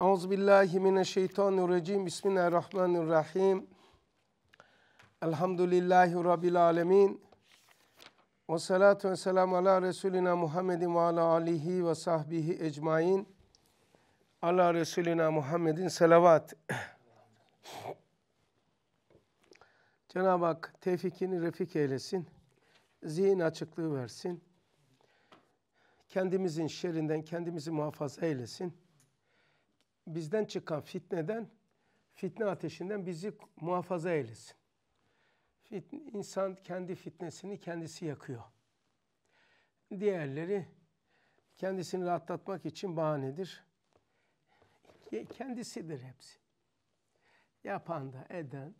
Euzubillahimineşşeytanirracim. Bismillahirrahmanirrahim. Elhamdülillahi Rabbil alemin. Ve salatu ve selamu ala Resulina Muhammedin ve ala alihi ve sahbihi ecmain. Ala Resulina Muhammedin selavat. Cenab-ı Hak tevfikini refik eylesin. Zihin açıklığı versin. Kendimizin şerinden kendimizi muhafaza eylesin bizden çıkan fitneden, fitne ateşinden bizi muhafaza eylesin. Fitne, insan kendi fitnesini kendisi yakıyor. Diğerleri kendisini rahatlatmak için bahanedir. Kendisidir hepsi. Yapan da, eden,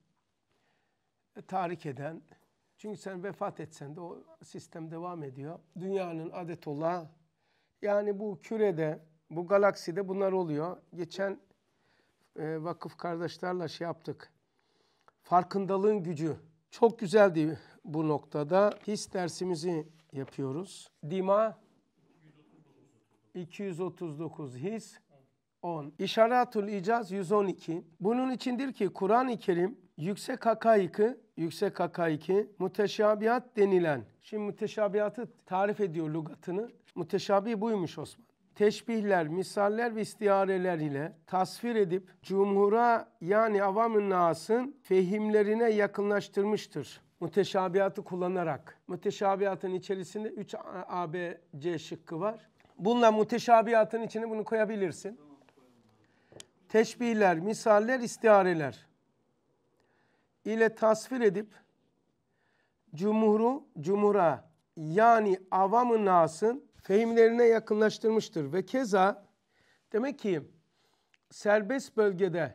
tahrik eden. Çünkü sen vefat etsen de o sistem devam ediyor. Dünyanın adetullah. Yani bu kürede bu galakside bunlar oluyor. Geçen e, vakıf kardeşlerle şey yaptık. Farkındalığın gücü. Çok güzeldi bu noktada. His dersimizi yapıyoruz. Dima 239 his 10. İşaratul icaz 112. Bunun içindir ki Kur'an-ı Kerim yüksek hakaiki, yüksek hakaiki muteşabihat denilen. Şimdi muteşabihatı tarif ediyor lugatını. Muteşabi buymuş Osman teşbihler, misaller ve istiareler ile tasvir edip cumhura yani avam-ı nasın fehimlerine yakınlaştırmıştır. Muteşabihatı kullanarak. Muteşabihatın içerisinde 3 ABC şıkkı var. Bununla muteşabihatın içine bunu koyabilirsin. Teşbihler, misaller, istiareler ile tasvir edip cumhuru, cumhura yani avam-ı nasın fehimlerine yakınlaştırmıştır. Ve keza demek ki serbest bölgede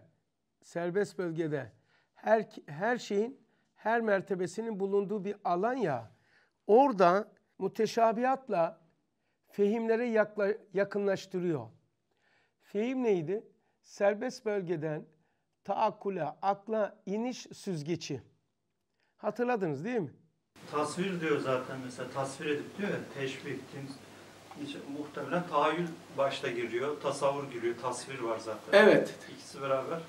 serbest bölgede her her şeyin her mertebesinin bulunduğu bir alan ya orada muteşabihatla fehimlere yakla, yakınlaştırıyor. Fehim neydi? Serbest bölgeden taakkule, akla iniş süzgeci. Hatırladınız değil mi? Tasvir diyor zaten mesela tasvir edip diyor ya teşbih, muhtemelen tahayyül başta giriyor, tasavvur giriyor, tasvir var zaten. Evet. İkisi beraber.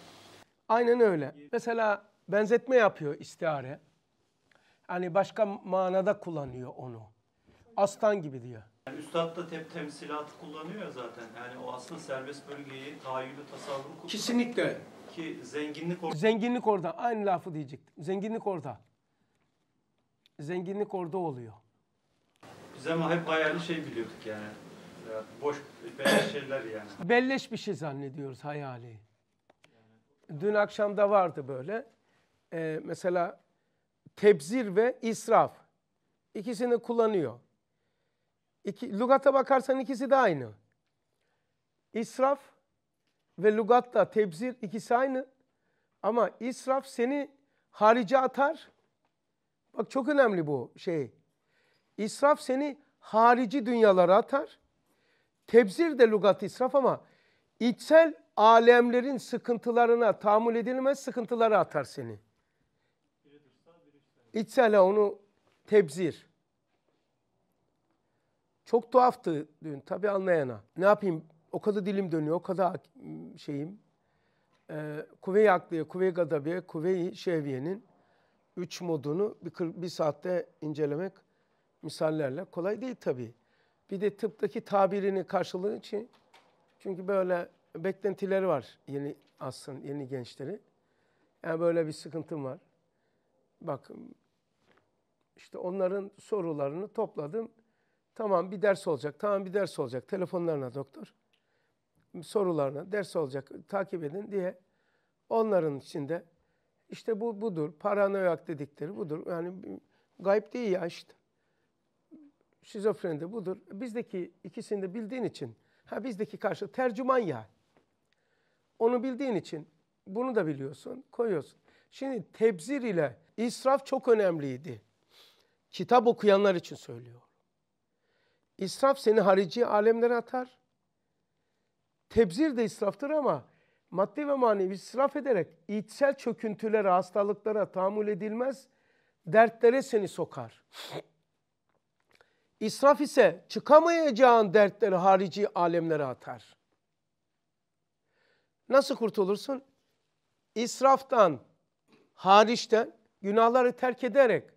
Aynen öyle. Mesela benzetme yapıyor istihare. Hani başka manada kullanıyor onu. Aslan gibi diyor. Yani üstad da tep temsilat kullanıyor zaten. Yani o aslında serbest bölgeyi, tahayyülü, tasavvuru kullanıyor. Kesinlikle. Ki zenginlik orada. Zenginlik orada. Aynı lafı diyecektim. Zenginlik orada. Zenginlik orada oluyor. Biz ama hep hayali şey biliyorduk yani. Ya boş beleş şeyler yani. Belleş bir şey zannediyoruz hayali. Dün akşam da vardı böyle. Ee, mesela tebzir ve israf. İkisini kullanıyor. İki, lugata bakarsan ikisi de aynı. İsraf ve lugatta tebzir ikisi aynı. Ama israf seni harice atar. Bak çok önemli bu şey. İsraf seni harici dünyalara atar. Tebzir de lugat israf ama içsel alemlerin sıkıntılarına tahammül edilmez sıkıntılara atar seni. İçsel onu tebzir. Çok tuhaftı dün tabi anlayana. Ne yapayım o kadar dilim dönüyor, o kadar şeyim. Ee, Kuvve-i Akliye, Kuvve-i Gadabiye, Kuvve-i Şehviye'nin üç modunu bir, bir saatte incelemek misallerle. Kolay değil tabii. Bir de tıptaki tabirini karşılığı için çünkü böyle beklentileri var yeni aslında yeni gençleri. Yani böyle bir sıkıntım var. Bak, işte onların sorularını topladım. Tamam bir ders olacak, tamam bir ders olacak. Telefonlarına doktor. Sorularına ders olacak takip edin diye. Onların içinde işte bu budur. Paranoyak dedikleri budur. Yani gayb değil ya işte şizofren de budur. Bizdeki ikisini de bildiğin için, ha bizdeki karşı tercüman ya. Onu bildiğin için bunu da biliyorsun, koyuyorsun. Şimdi tebzir ile israf çok önemliydi. Kitap okuyanlar için söylüyor. İsraf seni harici alemlere atar. Tebzir de israftır ama maddi ve manevi israf ederek içsel çöküntülere, hastalıklara tahammül edilmez, dertlere seni sokar. İsraf ise çıkamayacağın dertleri harici alemlere atar. Nasıl kurtulursun? İsraftan, hariçten, günahları terk ederek,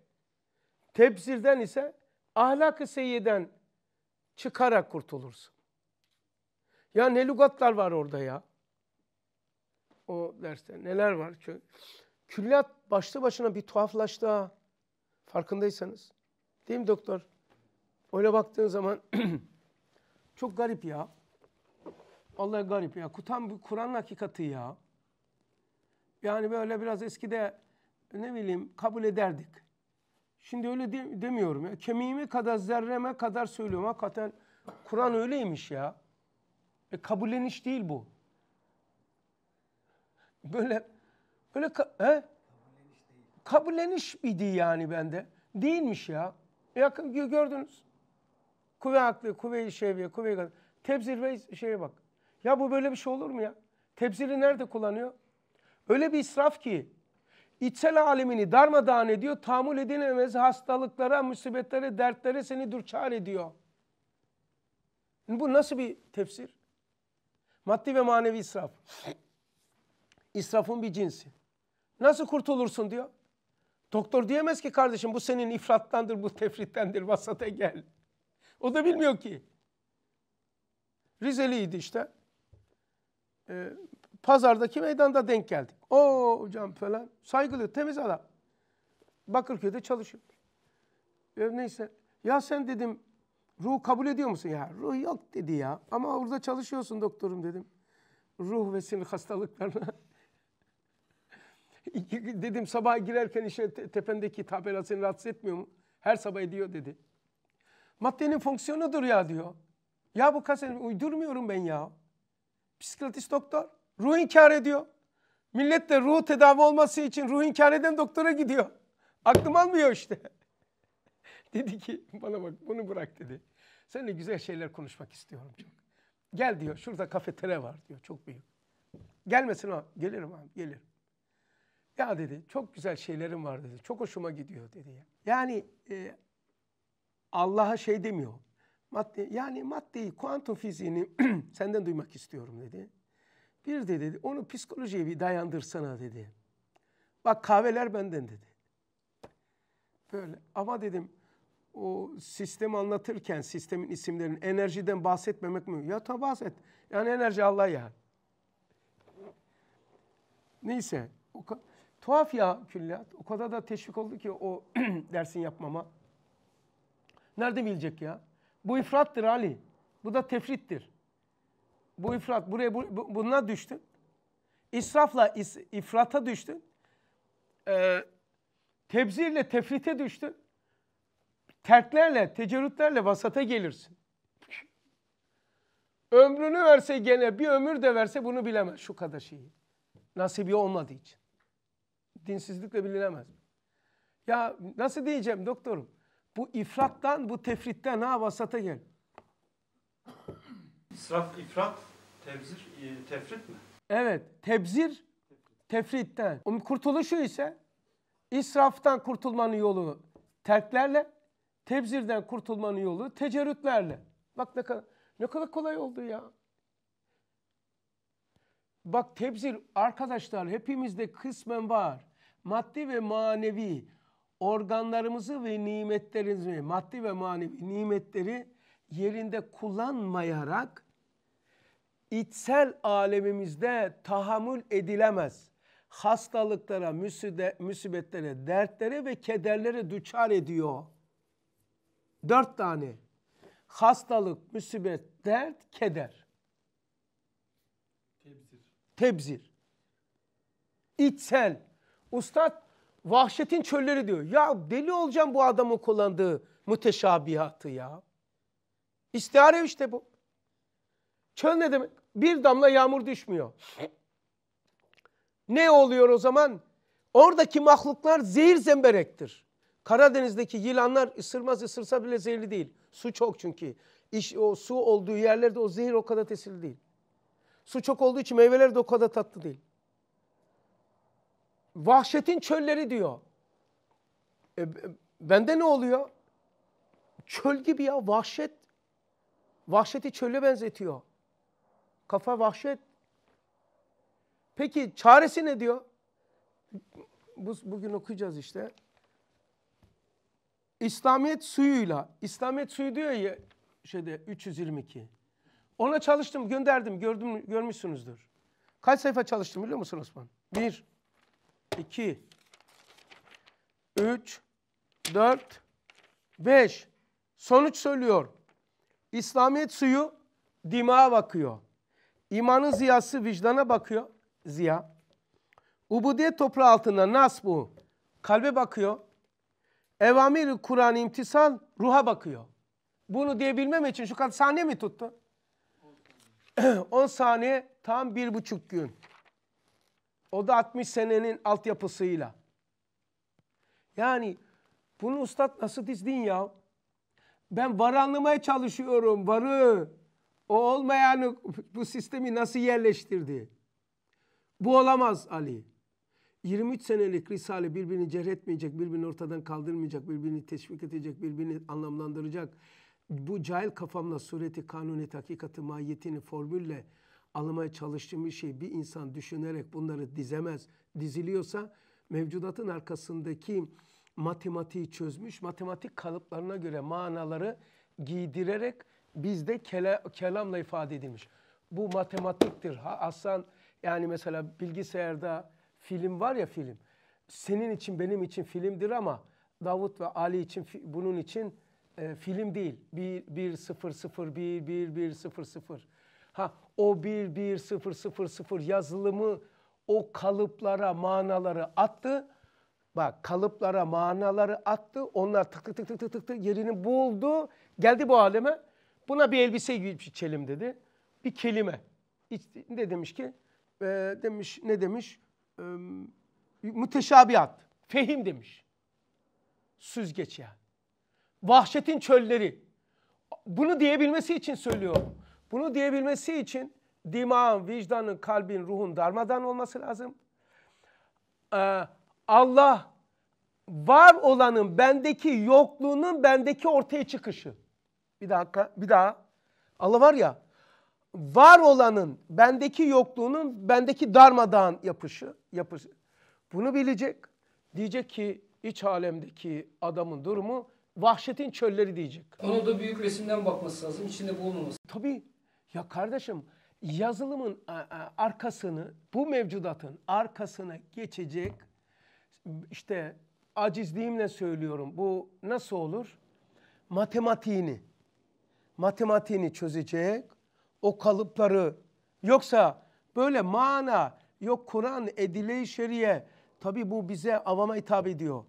tebzirden ise ahlak-ı seyyeden çıkarak kurtulursun. Ya ne lügatlar var orada ya. O derste neler var? Çünkü külliyat başlı başına bir tuhaflaştı ha. Farkındaysanız. Değil mi doktor? Öyle baktığın zaman çok garip ya. Allah garip ya. Kutan bir Kur'an hakikati ya. Yani böyle biraz eskide ne bileyim kabul ederdik. Şimdi öyle de, demiyorum ya. Kemiğime kadar, zerreme kadar söylüyorum. Hakikaten Kur'an öyleymiş ya. E, kabulleniş değil bu. Böyle böyle ka he? Kabulleniş miydi yani bende? Değilmiş ya. yakın gördünüz. Kuvve aklı, kuvve-i şevviye, kuvve-i kadar. Tebzir ve şeye bak. Ya bu böyle bir şey olur mu ya? Tebziri nerede kullanıyor? Öyle bir israf ki içsel alemini darmadağın ediyor, tahammül edilemez hastalıklara, musibetlere, dertlere seni dürçar ediyor. Bu nasıl bir tefsir? Maddi ve manevi israf. İsrafın bir cinsi. Nasıl kurtulursun diyor. Doktor diyemez ki kardeşim bu senin ifrattandır, bu tefrittendir, vasata gel. O da bilmiyor ki. Rizeliydi işte. Ee, pazardaki meydanda denk geldik. O hocam falan. Saygılı, temiz adam. Bakırköy'de çalışıyor. Ee, neyse. Ya sen dedim ruh kabul ediyor musun? Ya ruh yok dedi ya. Ama orada çalışıyorsun doktorum dedim. Ruh ve sinir hastalıklarına. dedim sabah girerken işte tependeki tabelasını rahatsız etmiyor mu? Her sabah ediyor dedi. Maddenin fonksiyonudur ya diyor. Ya bu kasem uydurmuyorum ben ya. Psikiyatrist doktor ruh inkar ediyor. Millet de ruh tedavi olması için ruh inkar eden doktora gidiyor. Aklım almıyor işte. dedi ki bana bak bunu bırak dedi. Seninle güzel şeyler konuşmak istiyorum çok. Gel diyor şurada kafetere var diyor çok büyük. Gelmesin o gelirim abi gelirim. Ya dedi çok güzel şeylerim var dedi. Çok hoşuma gidiyor dedi. Yani e, Allah'a şey demiyor. Madde, yani maddeyi, kuantum fiziğini senden duymak istiyorum dedi. Bir de dedi onu psikolojiye bir dayandırsana dedi. Bak kahveler benden dedi. Böyle ama dedim o sistemi anlatırken sistemin isimlerini enerjiden bahsetmemek mi? Ya tabi bahset. Yani enerji Allah ya. Neyse. O tuhaf ya külliyat. O kadar da teşvik oldu ki o dersin yapmama. Nerede bilecek ya? Bu ifrattır Ali. Bu da tefrittir. Bu ifrat. Buraya bu, bu, bununla düştün. İsrafla is, ifrata düştün. Ee, tebzirle tefrite düştün. Terklerle, tecerrütlerle vasata gelirsin. Ömrünü verse gene bir ömür de verse bunu bilemez şu kadar şeyi. Nasibi olmadığı için. Dinsizlikle bilinemez. Ya nasıl diyeceğim doktorum? Bu ifrattan, bu tefritten ha vasata gel. İsraf, ifrat, tebzir, e, tefrit mi? Evet, tebzir tefritten. Kurtuluşu ise israftan kurtulmanın yolu terklerle, tebzirden kurtulmanın yolu tecerrütlerle. Bak ne kadar, ne kadar kolay oldu ya. Bak tebzir arkadaşlar hepimizde kısmen var. Maddi ve manevi organlarımızı ve nimetlerimizi, maddi ve manevi nimetleri yerinde kullanmayarak içsel alemimizde tahammül edilemez. Hastalıklara, müside, müsibetlere, dertlere ve kederlere düçar ediyor. Dört tane. Hastalık, müsibet, dert, keder. Tebzir. Tebzir. İçsel. Ustad vahşetin çölleri diyor. Ya deli olacağım bu adamın kullandığı müteşabihatı ya. İstihare işte bu. Çöl ne demek? Bir damla yağmur düşmüyor. Ne oluyor o zaman? Oradaki mahluklar zehir zemberektir. Karadeniz'deki yılanlar ısırmaz ısırsa bile zehirli değil. Su çok çünkü. İş, o su olduğu yerlerde o zehir o kadar tesirli değil. Su çok olduğu için meyveler de o kadar tatlı değil. Vahşetin çölleri diyor. E, bende ne oluyor? Çöl gibi ya vahşet. Vahşeti çöle benzetiyor. Kafa vahşet. Peki çaresi ne diyor? Bu, bugün okuyacağız işte. İslamiyet suyuyla, İslamiyet suyu diyor ya şeyde 322. Ona çalıştım, gönderdim, gördüm, görmüşsünüzdür. Kaç sayfa çalıştım biliyor musun Osman? Bir. 2, 3, 4, 5. Sonuç söylüyor. İslamiyet suyu dimağa bakıyor. İmanın ziyası vicdana bakıyor. Ziya. Ubudiyet toprağı altında nas bu. Kalbe bakıyor. Evamir Kur'an imtisal ruha bakıyor. Bunu diyebilmem için şu kadar saniye mi tuttu? 10 saniye tam bir buçuk gün. O da 60 senenin altyapısıyla. Yani bunu ustad nasıl dizdin ya? Ben var anlamaya çalışıyorum, varı. O olmayanı bu sistemi nasıl yerleştirdi? Bu olamaz Ali. 23 senelik Risale birbirini cerhetmeyecek, birbirini ortadan kaldırmayacak, birbirini teşvik edecek, birbirini anlamlandıracak. Bu cahil kafamla sureti, kanuni, hakikati, mahiyetini formülle Alımaya çalıştığım bir şey bir insan düşünerek bunları dizemez. Diziliyorsa mevcudatın arkasındaki matematiği çözmüş, matematik kalıplarına göre manaları giydirerek bizde kele, kelamla ifade edilmiş. Bu matematiktir. Ha, Aslan yani mesela bilgisayarda film var ya film. Senin için benim için filmdir ama Davut ve Ali için bunun için e, film değil. 1 1 0 0 1 1 1 0 0 Ha o 11000 yazılımı o kalıplara manaları attı. Bak kalıplara manaları attı. Onlar tık tık tık tık tık tık yerini buldu. Geldi bu aleme. Buna bir elbise giyip çelim dedi. Bir kelime. Ne demiş ki? E, demiş ne demiş? E, müteşabihat. Fehim demiş. Süzgeç ya. Vahşetin çölleri. Bunu diyebilmesi için söylüyorum. Bunu diyebilmesi için dimağın, vicdanın, kalbin, ruhun darmadan olması lazım. Ee, Allah var olanın bendeki yokluğunun bendeki ortaya çıkışı. Bir dakika, bir daha. Allah var ya, var olanın bendeki yokluğunun bendeki darmadağın yapışı, yapışı. Bunu bilecek. Diyecek ki iç alemdeki adamın durumu vahşetin çölleri diyecek. Onu da büyük resimden bakması lazım, içinde bulunmaması. Tabii ya kardeşim yazılımın arkasını, bu mevcudatın arkasına geçecek işte acizliğimle söylüyorum. Bu nasıl olur? Matematiğini, matematiğini çözecek o kalıpları. Yoksa böyle mana, yok Kur'an, edile-i şeriye. Tabi bu bize avama hitap ediyor.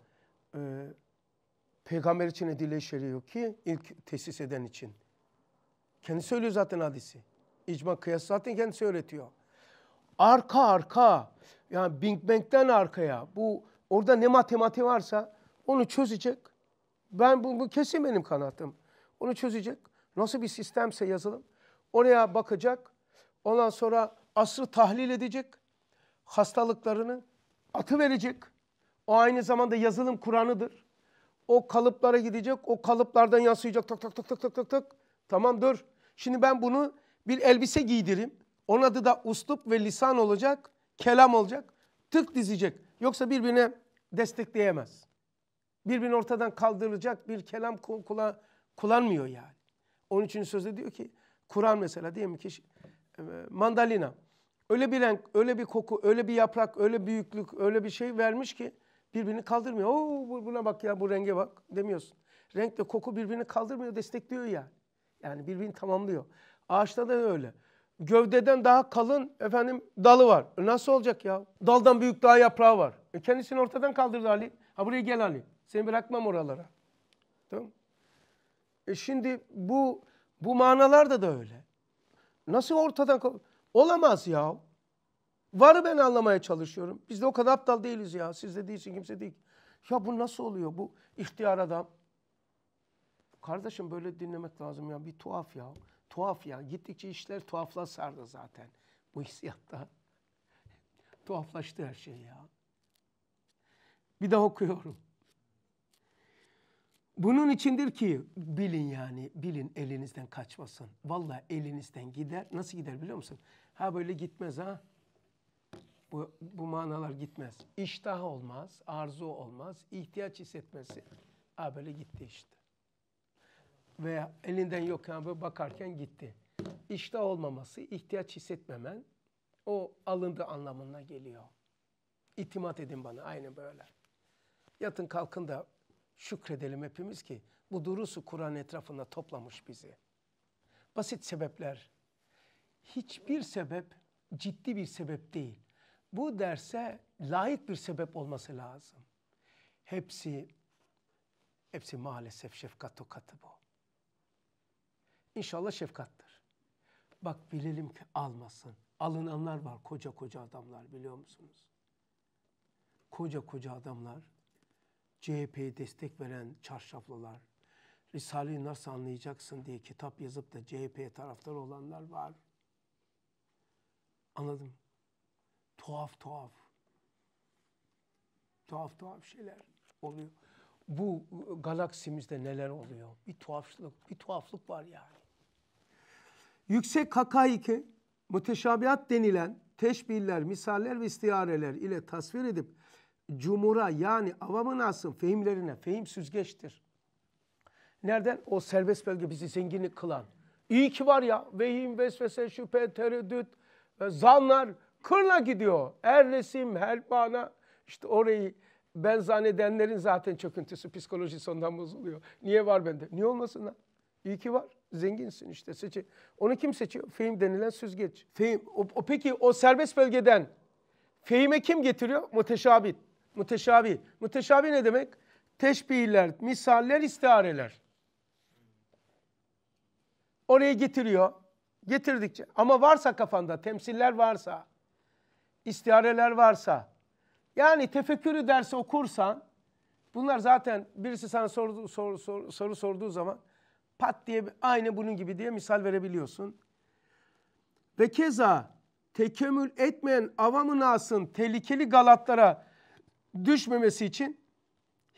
Ee, peygamber için edile-i şeriye yok ki ilk tesis eden için. Kendi söylüyor zaten hadisi. İcma kıyas zaten kendisi öğretiyor. Arka arka yani Big Bang'den arkaya bu orada ne matematik varsa onu çözecek. Ben bu, bu kesin benim kanatım. Onu çözecek. Nasıl bir sistemse yazılım. Oraya bakacak. Ondan sonra asrı tahlil edecek. Hastalıklarını atı verecek. O aynı zamanda yazılım Kur'an'ıdır. O kalıplara gidecek. O kalıplardan yansıyacak. Tak tak tak tak tak tak tak. Tamam dur. Şimdi ben bunu bir elbise giydireyim. Onun adı da uslup ve lisan olacak, kelam olacak. Tık dizecek. Yoksa birbirine destekleyemez. Birbirini ortadan kaldırılacak bir kelam kula, kullanmıyor yani. Onun için sözde diyor ki Kur'an mesela diyelim ki e, mandalina. Öyle bir renk, öyle bir koku, öyle bir yaprak, öyle büyüklük, öyle bir şey vermiş ki birbirini kaldırmıyor. Oo buna bak ya bu renge bak demiyorsun. Renk ve koku birbirini kaldırmıyor, destekliyor yani. Yani birbirini tamamlıyor. Ağaçta da öyle. Gövdeden daha kalın efendim dalı var. E nasıl olacak ya? Daldan büyük daha yaprağı var. E kendisini ortadan kaldırdı Ali. Ha buraya gel Ali. Seni bırakmam oralara. Tamam E şimdi bu bu manalarda da öyle. Nasıl ortadan olamaz ya. Varı ben anlamaya çalışıyorum. Biz de o kadar aptal değiliz ya. Siz de değilsin kimse değil. Ya bu nasıl oluyor? Bu ihtiyar adam Kardeşim böyle dinlemek lazım ya. Bir tuhaf ya. Tuhaf ya. Gittikçe işler tuhafla sardı zaten. Bu hissiyatta. Tuhaflaştı her şey ya. Bir daha okuyorum. Bunun içindir ki bilin yani bilin elinizden kaçmasın. Vallahi elinizden gider. Nasıl gider biliyor musun? Ha böyle gitmez ha. Bu, bu manalar gitmez. İştah olmaz, arzu olmaz, ihtiyaç hissetmesi. Ha böyle gitti işte ve elinden yokken böyle bakarken gitti. İştah olmaması, ihtiyaç hissetmemen o alındı anlamına geliyor. İtimat edin bana aynı böyle. Yatın kalkın da şükredelim hepimiz ki bu durusu Kur'an etrafında toplamış bizi. Basit sebepler. Hiçbir sebep ciddi bir sebep değil. Bu derse layık bir sebep olması lazım. Hepsi hepsi maalesef şefkat tokatı bu. İnşallah şefkattır. Bak bilelim ki almasın. Alınanlar var koca koca adamlar biliyor musunuz? Koca koca adamlar, CHP'ye destek veren çarşaflılar, Risale'yi nasıl anlayacaksın diye kitap yazıp da CHP'ye taraftar olanlar var. Anladım. Tuhaf tuhaf. Tuhaf tuhaf şeyler oluyor. Bu galaksimizde neler oluyor? Bir tuhaflık, bir tuhaflık var yani. Yüksek hakaiki müteşabihat denilen teşbihler, misaller ve istiareler ile tasvir edip cumura yani avamın asın fehimlerine fehim süzgeçtir. Nereden? O serbest bölge bizi zenginlik kılan. İyi ki var ya vehim, vesvese, şüphe, tereddüt, e, zanlar kırla gidiyor. Her resim, her bana işte orayı ben zannedenlerin zaten çöküntüsü, psikolojisi ondan bozuluyor. Niye var bende? Niye olmasın lan? İyi ki var. Zenginsin işte seçi. Onu kim seçiyor? Fehim denilen süzgeç. Fehim, o, o peki o serbest bölgeden fehime kim getiriyor? Muteşabit. Muteşabi. Muteşabi ne demek? Teşbihler, misaller, istihareler. Oraya getiriyor. Getirdikçe. Ama varsa kafanda temsiller varsa, istihareler varsa, yani tefekkürü dersi okursan, bunlar zaten birisi sana soru, soru, soru, soru sorduğu zaman pat diye aynı bunun gibi diye misal verebiliyorsun. Ve keza tekemül etmeyen avamın asın tehlikeli galatlara düşmemesi için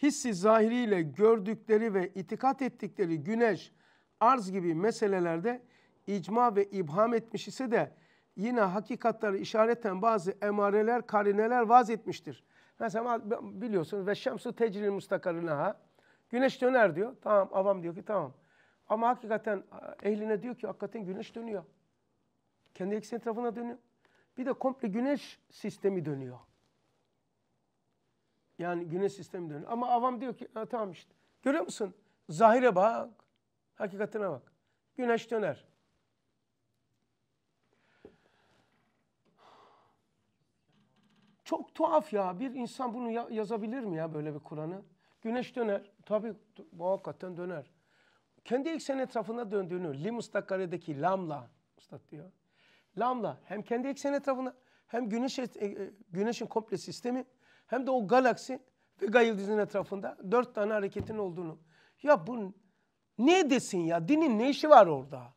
hissi zahiriyle gördükleri ve itikat ettikleri güneş, arz gibi meselelerde icma ve ibham etmiş ise de yine hakikatları işareten bazı emareler, karineler vaz etmiştir. Mesela biliyorsunuz ve şemsu tecril mustakarına ha. Güneş döner diyor. Tamam avam diyor ki tamam. Ama hakikaten ehline diyor ki hakikaten güneş dönüyor. Kendi eksen tarafına dönüyor. Bir de komple güneş sistemi dönüyor. Yani güneş sistemi dönüyor. Ama avam diyor ki ha, tamam işte. Görüyor musun? Zahire bak. Hakikatine bak. Güneş döner. Çok tuhaf ya. Bir insan bunu ya yazabilir mi ya böyle bir Kur'an'ı? Güneş döner. Tabii bu hakikaten döner kendi ekseni etrafında döndüğünü li mustakaredeki lamla ustad diyor. Lamla hem kendi ekseni etrafında hem güneş, e, e, güneşin komple sistemi hem de o galaksi ve gayıldızın etrafında dört tane hareketin olduğunu. Ya bu ne desin ya? Dinin ne işi var orada?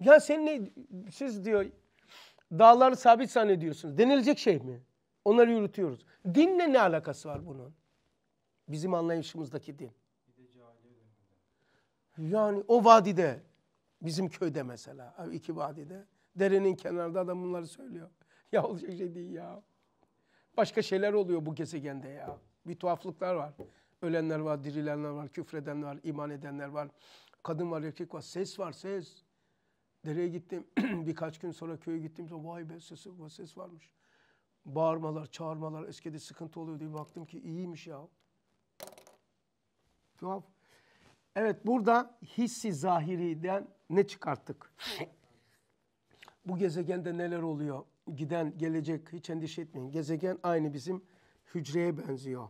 Ya sen ne, siz diyor dağları sabit zannediyorsunuz. Denilecek şey mi? Onları yürütüyoruz. Dinle ne alakası var bunun? Bizim anlayışımızdaki din. Yani o vadide bizim köyde mesela iki vadide derenin kenarında adam bunları söylüyor. Ya olacak şey değil ya. Başka şeyler oluyor bu gezegende ya. Bir tuhaflıklar var. Ölenler var, dirilenler var, küfredenler var, iman edenler var. Kadın var, erkek var. Ses var, ses. Dereye gittim. Birkaç gün sonra köye gittim. Vay be sesi, bu ses varmış. Bağırmalar, çağırmalar. Eskide sıkıntı oluyordu. Bir baktım ki iyiymiş ya. Tuhaf. Evet burada hissi zahiriden ne çıkarttık? Bu gezegende neler oluyor? Giden, gelecek hiç endişe etmeyin. Gezegen aynı bizim hücreye benziyor.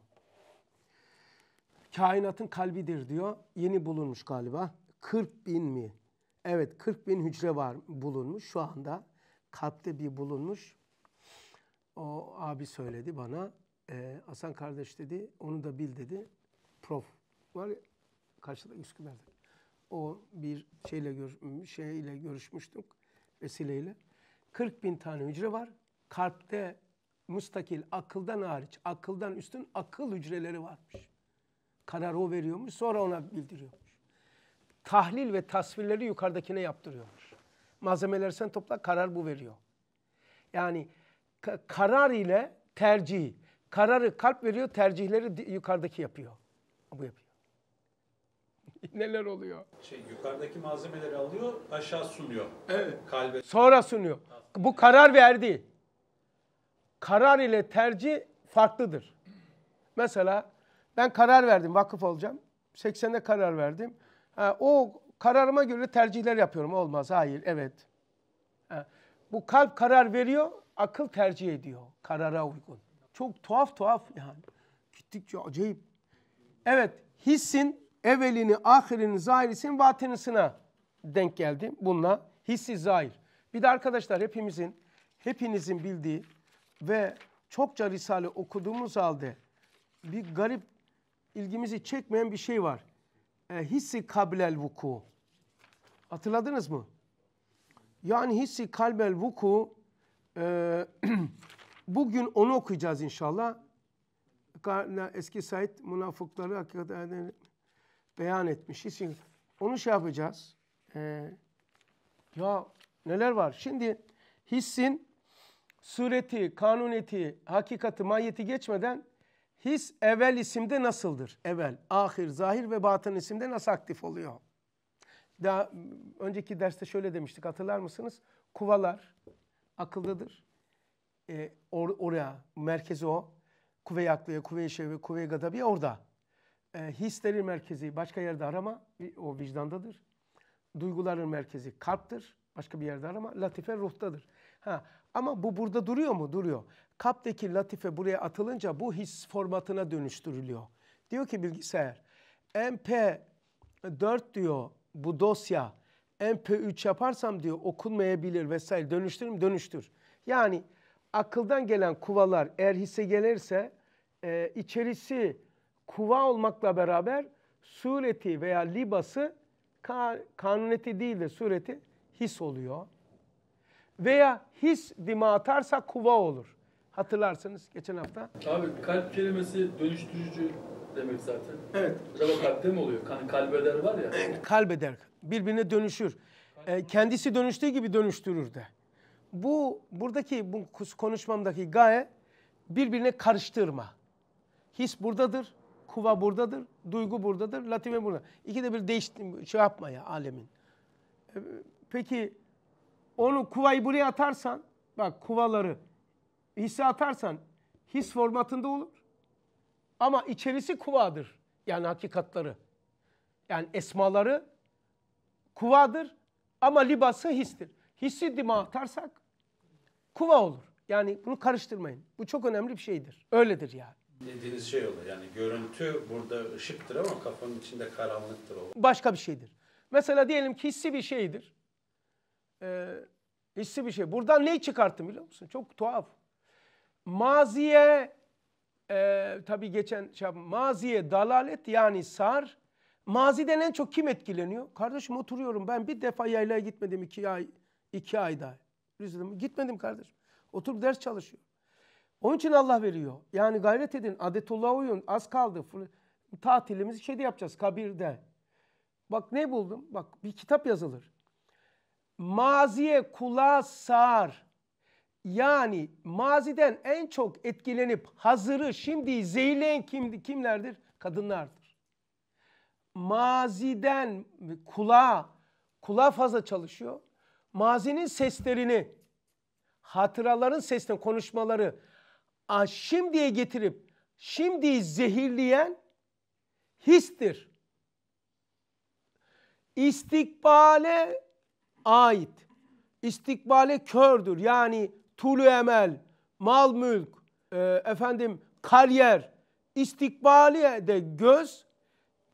Kainatın kalbidir diyor. Yeni bulunmuş galiba. 40 bin mi? Evet 40 bin hücre var bulunmuş şu anda. Kalpte bir bulunmuş. O abi söyledi bana. Ee, Hasan kardeş dedi onu da bil dedi. Prof var ya karşıda Üsküdar'da. O bir şeyle, gör, şeyle görüşmüştük vesileyle. 40 bin tane hücre var. Kalpte mustakil, akıldan hariç, akıldan üstün akıl hücreleri varmış. Karar o veriyormuş, sonra ona bildiriyormuş. Tahlil ve tasvirleri yukarıdakine yaptırıyormuş. Malzemeleri sen topla, karar bu veriyor. Yani karar ile tercih. Kararı kalp veriyor, tercihleri yukarıdaki yapıyor. Bu yapıyor. neler oluyor. Şey, yukarıdaki malzemeleri alıyor, aşağı sunuyor. Evet. Kalbe. Sonra sunuyor. Bu karar verdi. Karar ile tercih farklıdır. Mesela ben karar verdim, vakıf olacağım. 80'de karar verdim. Ha, o kararıma göre tercihler yapıyorum. Olmaz, hayır, evet. Ha, bu kalp karar veriyor, akıl tercih ediyor karara uygun. Çok tuhaf tuhaf yani. Gittikçe acayip. Evet, hissin evvelini, ahirini, zahirisini, vatinisine denk geldi. Bununla hissi zahir. Bir de arkadaşlar hepimizin, hepinizin bildiği ve çokça Risale okuduğumuz halde bir garip ilgimizi çekmeyen bir şey var. E, hissi kablel vuku. Hatırladınız mı? Yani hissi kalbel vuku e, bugün onu okuyacağız inşallah. Eski Said münafıkları hakikaten beyan etmiş. hissin onu şey yapacağız. Ee, ya neler var? Şimdi hissin sureti, kanuneti, hakikati, mahiyeti geçmeden his evvel isimde nasıldır? Evvel, ahir, zahir ve batın isimde nasıl aktif oluyor? Daha önceki derste şöyle demiştik hatırlar mısınız? Kuvalar akıldadır. Ee, or oraya, merkezi o. Kuvve-i aklıya, kuvve-i şevve, kuvve-i gadabiye orada. E, hislerin merkezi başka yerde arama. O vicdandadır. Duyguların merkezi kalptir. Başka bir yerde arama. Latife ruhtadır. Ha, ama bu burada duruyor mu? Duruyor. Kaptaki latife buraya atılınca bu his formatına dönüştürülüyor. Diyor ki bilgisayar MP4 diyor bu dosya MP3 yaparsam diyor okunmayabilir vesaire dönüştürür mü? Dönüştür. Yani akıldan gelen kuvalar eğer hisse gelirse e, içerisi kuva olmakla beraber sureti veya libası kanuneti değil de sureti his oluyor. Veya his dima atarsa kuva olur. Hatırlarsınız geçen hafta. Abi kalp kelimesi dönüştürücü demek zaten. Evet. Acaba kalpte mi oluyor? Hani kalbeder var ya. kalbeder. Birbirine dönüşür. Ee, kendisi dönüştüğü gibi dönüştürür de. Bu buradaki bu konuşmamdaki gaye birbirine karıştırma. His buradadır kuva buradadır, duygu buradadır, latife burada. İki de bir değişti, şey yapma ya alemin. E, peki onu kuvayı buraya atarsan, bak kuvaları hisse atarsan his formatında olur. Ama içerisi kuvadır. Yani hakikatları. Yani esmaları kuvadır ama libası histir. Hissi dima atarsak kuva olur. Yani bunu karıştırmayın. Bu çok önemli bir şeydir. Öyledir yani dediğiniz şey olur. Yani görüntü burada ışıktır ama kafanın içinde karanlıktır. O. Başka bir şeydir. Mesela diyelim ki hissi bir şeydir. Ee, hissi bir şey. Buradan neyi çıkarttım biliyor musun? Çok tuhaf. Maziye e, tabii geçen şey yapayım. maziye dalalet yani sar. Maziden en çok kim etkileniyor? Kardeşim oturuyorum ben bir defa yaylaya gitmedim iki ay iki ayda. Üzüldüm. Gitmedim kardeşim. Oturup ders çalışıyorum. Onun için Allah veriyor. Yani gayret edin. Adetullah uyun. Az kaldı. Tatilimizi şeyde yapacağız. Kabirde. Bak ne buldum? Bak bir kitap yazılır. Maziye kulağa sağar. Yani maziden en çok etkilenip hazırı şimdi zehirleyen kim, kimlerdir? Kadınlardır. Maziden kulağa, kulağa fazla çalışıyor. Mazinin seslerini, hatıraların seslerini, konuşmaları, şimdiye getirip şimdi zehirleyen histir. İstikbale ait. İstikbale kördür. Yani tulu emel, mal mülk, e, efendim kariyer, istikbaliye de göz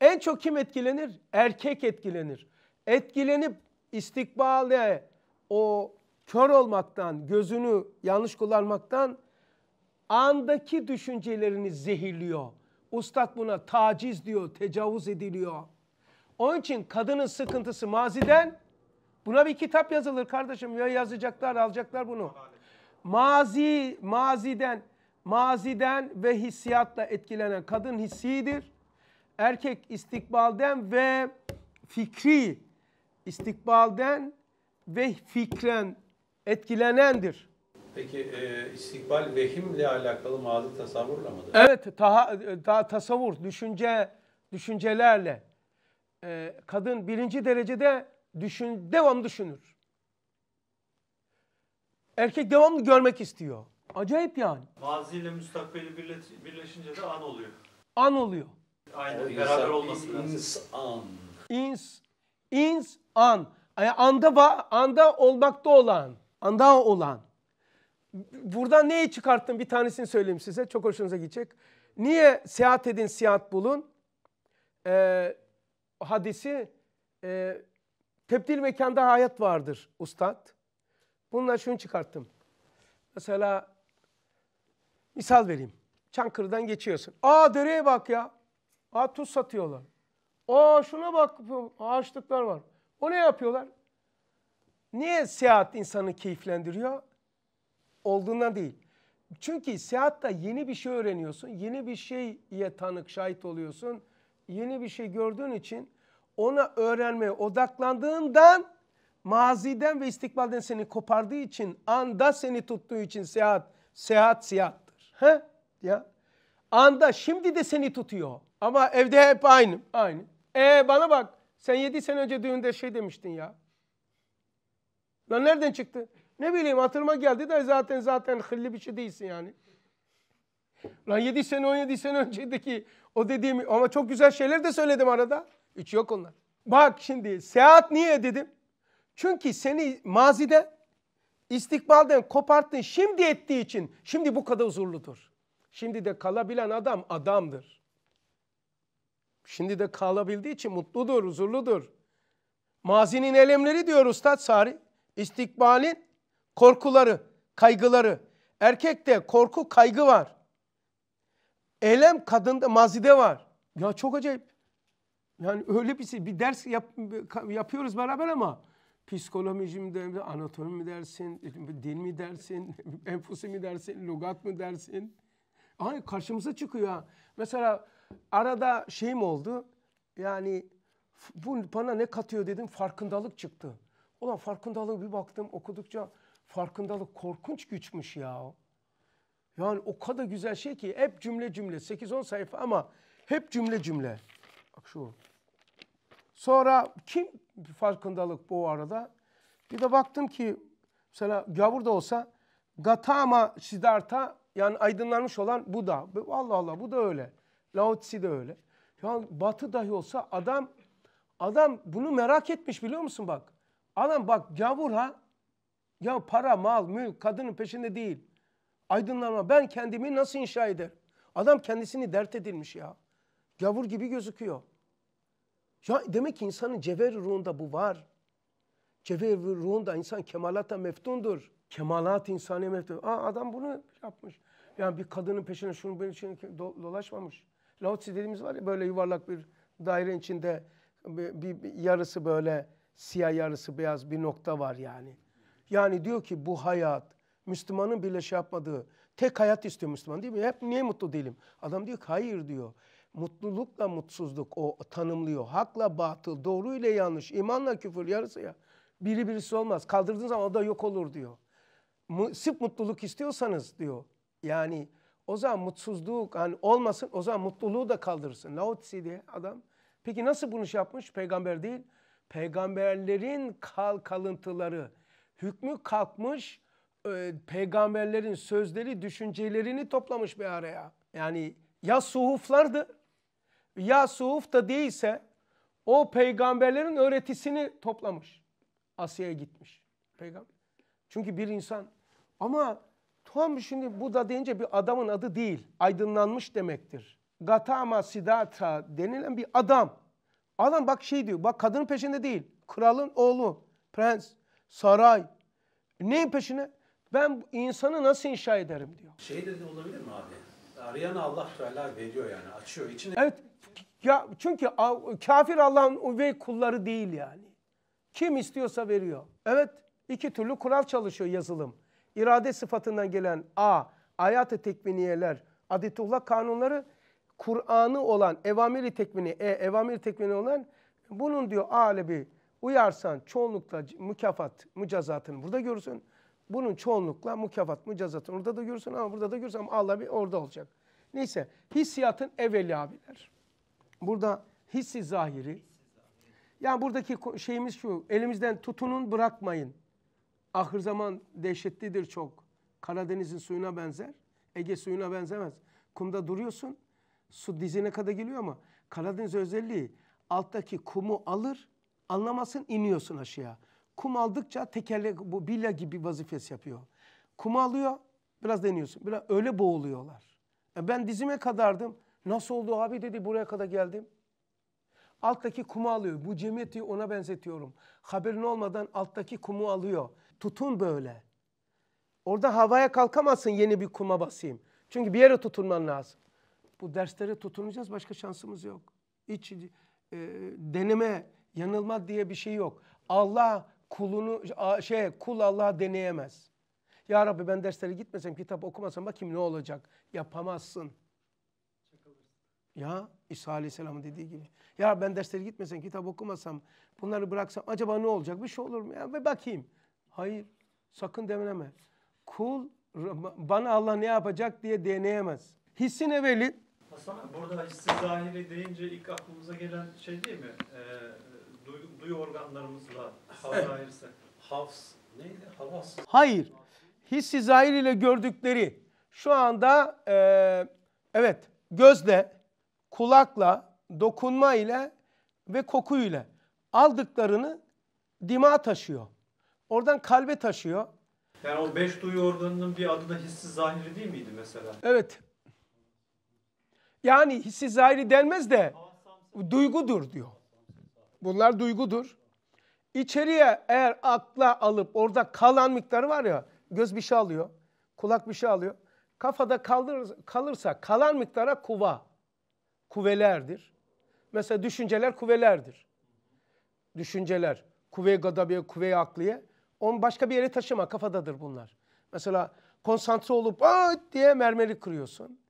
en çok kim etkilenir? Erkek etkilenir. Etkilenip istikbale o kör olmaktan, gözünü yanlış kullanmaktan andaki düşüncelerini zehirliyor. Ustad buna taciz diyor, tecavüz ediliyor. Onun için kadının sıkıntısı maziden buna bir kitap yazılır kardeşim. Ya yazacaklar, alacaklar bunu. Mazi, maziden, maziden ve hissiyatla etkilenen kadın hissidir. Erkek istikbalden ve fikri, istikbalden ve fikren etkilenendir. Peki e, istikbal vehimle alakalı mazi tasavvurla mıdır? Evet, daha, daha e, tasavvur, düşünce, düşüncelerle. E, kadın birinci derecede düşün, devam düşünür. Erkek devamlı görmek istiyor. Acayip yani. Maziyle müstakbeli birleşince de an oluyor. An oluyor. Aynen, beraber olması lazım. İnsan. İns, ins, an. Yani anda, va- anda olmakta olan, anda olan buradan neyi çıkarttım bir tanesini söyleyeyim size. Çok hoşunuza gidecek. Niye seyahat edin, seyahat bulun? Ee, hadisi e, tebdil mekanda hayat vardır ustad. Bununla şunu çıkarttım. Mesela misal vereyim. Çankırı'dan geçiyorsun. Aa dereye bak ya. Aa tuz satıyorlar. Aa şuna bak ağaçlıklar var. O ne yapıyorlar? Niye seyahat insanı keyiflendiriyor? olduğundan değil. Çünkü seyahatta yeni bir şey öğreniyorsun, yeni bir şeye tanık, şahit oluyorsun. Yeni bir şey gördüğün için ona öğrenmeye odaklandığından maziden ve istikbalden seni kopardığı için, anda seni tuttuğu için seyahat, seyahat seyahattır He? Ya. Anda şimdi de seni tutuyor. Ama evde hep aynı. Aynı. E bana bak sen yedi sene önce düğünde şey demiştin ya. Lan nereden çıktı? Ne bileyim hatırıma geldi de zaten zaten hılli bir şey değilsin yani. Lan 7 sene 17 sene önceki o dediğim ama çok güzel şeyler de söyledim arada. hiç yok onlar. Bak şimdi seyahat niye dedim? Çünkü seni mazide istikbalden koparttın şimdi ettiği için şimdi bu kadar huzurludur. Şimdi de kalabilen adam adamdır. Şimdi de kalabildiği için mutludur, huzurludur. Mazinin elemleri diyor Üstad Sari. İstikbalin korkuları, kaygıları. Erkekte korku, kaygı var. Elem kadında mazide var. Ya çok acayip. Yani öyle bir şey. Bir ders yap, yapıyoruz beraber ama psikoloji mi dersin, anatomi mi dersin, dil mi dersin, enfusi mi dersin, lugat mı dersin? Ay karşımıza çıkıyor Mesela arada şeyim oldu. Yani bu bana ne katıyor dedim farkındalık çıktı. Ulan farkındalığı bir baktım okudukça farkındalık korkunç güçmüş ya. Yani o kadar güzel şey ki hep cümle cümle 8-10 sayfa ama hep cümle cümle. Bak şu. Sonra kim farkındalık bu arada? Bir de baktım ki mesela gavur da olsa Gatama Siddhartha yani aydınlanmış olan bu da. Allah Allah bu da öyle. Laotsi de öyle. Yani batı dahi olsa adam adam bunu merak etmiş biliyor musun bak. Adam bak gavur ha ya para, mal, mülk, kadının peşinde değil. Aydınlanma. Ben kendimi nasıl inşa ederim? Adam kendisini dert edilmiş ya. Gavur gibi gözüküyor. Ya demek ki insanın cevher ruhunda bu var. Cevher ruhunda insan kemalata meftundur. Kemalat insani meftun. Aa adam bunu yapmış. Yani bir kadının peşine şunu benim için şey dolaşmamış. Lao Tzu dediğimiz var ya böyle yuvarlak bir daire içinde bir, bir, bir yarısı böyle siyah yarısı beyaz bir nokta var yani. Yani diyor ki bu hayat Müslümanın bile şey yapmadığı tek hayat istiyor Müslüman değil mi? Hep niye mutlu değilim? Adam diyor ki hayır diyor. Mutlulukla mutsuzluk o tanımlıyor. Hakla batıl, doğru ile yanlış, imanla küfür yarısı ya. Biri birisi olmaz. Kaldırdığın zaman o da yok olur diyor. Sırf mutluluk istiyorsanız diyor. Yani o zaman mutsuzluk hani olmasın o zaman mutluluğu da kaldırsın. Lao Tse diye adam. Peki nasıl bunu şey yapmış? Peygamber değil. Peygamberlerin kal kalıntıları, hükmü kalkmış e, peygamberlerin sözleri, düşüncelerini toplamış bir araya. Yani ya suhuflardı ya suhuf da değilse o peygamberlerin öğretisini toplamış. Asya'ya gitmiş. Peygamber. Çünkü bir insan ama Tamam şimdi bu da deyince bir adamın adı değil. Aydınlanmış demektir. Gatama Siddhartha denilen bir adam. Adam bak şey diyor. Bak kadının peşinde değil. Kralın oğlu. Prens saray. E, neyin peşine? Ben insanı nasıl inşa ederim diyor. Şey dedi olabilir mi abi? Arayan Allah Teala veriyor yani açıyor içine. Evet. Ya çünkü kafir Allah'ın uvey kulları değil yani. Kim istiyorsa veriyor. Evet iki türlü kural çalışıyor yazılım. İrade sıfatından gelen A, ayat-ı tekviniyeler, adetullah kanunları Kur'an'ı olan evamiri tekmini, E, evamiri tekmini olan bunun diyor bir. Uyarsan çoğunlukla mükafat, mücazatını burada görürsün. Bunun çoğunlukla mükafat, mücazatını orada da görürsün ama burada da görürsün ama Allah bir orada olacak. Neyse hissiyatın evveli abiler. Burada hissi zahiri. Yani buradaki şeyimiz şu elimizden tutunun bırakmayın. ahır zaman dehşetlidir çok. Karadeniz'in suyuna benzer. Ege suyuna benzemez. Kumda duruyorsun. Su dizine kadar geliyor ama Karadeniz özelliği alttaki kumu alır Anlamasın iniyorsun aşağıya. Kum aldıkça tekerlek bu billa gibi vazifesi yapıyor. Kum alıyor biraz deniyorsun. Biraz öyle boğuluyorlar. E ben dizime kadardım. Nasıl oldu abi dedi buraya kadar geldim. Alttaki kumu alıyor. Bu cemiyeti ona benzetiyorum. Haberin olmadan alttaki kumu alıyor. Tutun böyle. Orada havaya kalkamazsın yeni bir kuma basayım. Çünkü bir yere tutunman lazım. Bu derslere tutunacağız başka şansımız yok. Hiç e, deneme Yanılmak diye bir şey yok. Allah kulunu şey kul Allah deneyemez. Ya Rabbi ben derslere gitmesem, kitap okumasam bakayım ne olacak? Yapamazsın. Ya İsa Aleyhisselam'ın dediği gibi. Ya ben derslere gitmesem, kitap okumasam, bunları bıraksam acaba ne olacak? Bir şey olur mu? Ya bir bakayım. Hayır. Sakın demleme. Kul bana Allah ne yapacak diye deneyemez. Hissin evveli. Hasan burada hissi zahiri deyince ilk aklımıza gelen şey değil mi? Ee, duyu organlarımızla hazırsa. Havs neydi? Havas. Hayır. Hissi zahir ile gördükleri şu anda e, evet gözle, kulakla, dokunma ile ve koku ile aldıklarını dima taşıyor. Oradan kalbe taşıyor. Yani o beş duyu organının bir adı da hissi zahiri değil miydi mesela? Evet. Yani hissi zahiri denmez de duygudur diyor. Bunlar duygudur. İçeriye eğer akla alıp orada kalan miktarı var ya göz bir şey alıyor, kulak bir şey alıyor. Kafada kalır, kalırsa kalan miktara kuva, kuvelerdir. Mesela düşünceler kuvelerdir. Düşünceler, kuvve-i gadabiye, kuvve-i akliye. Onu başka bir yere taşıma, kafadadır bunlar. Mesela konsantre olup Aa! diye mermeri kırıyorsun.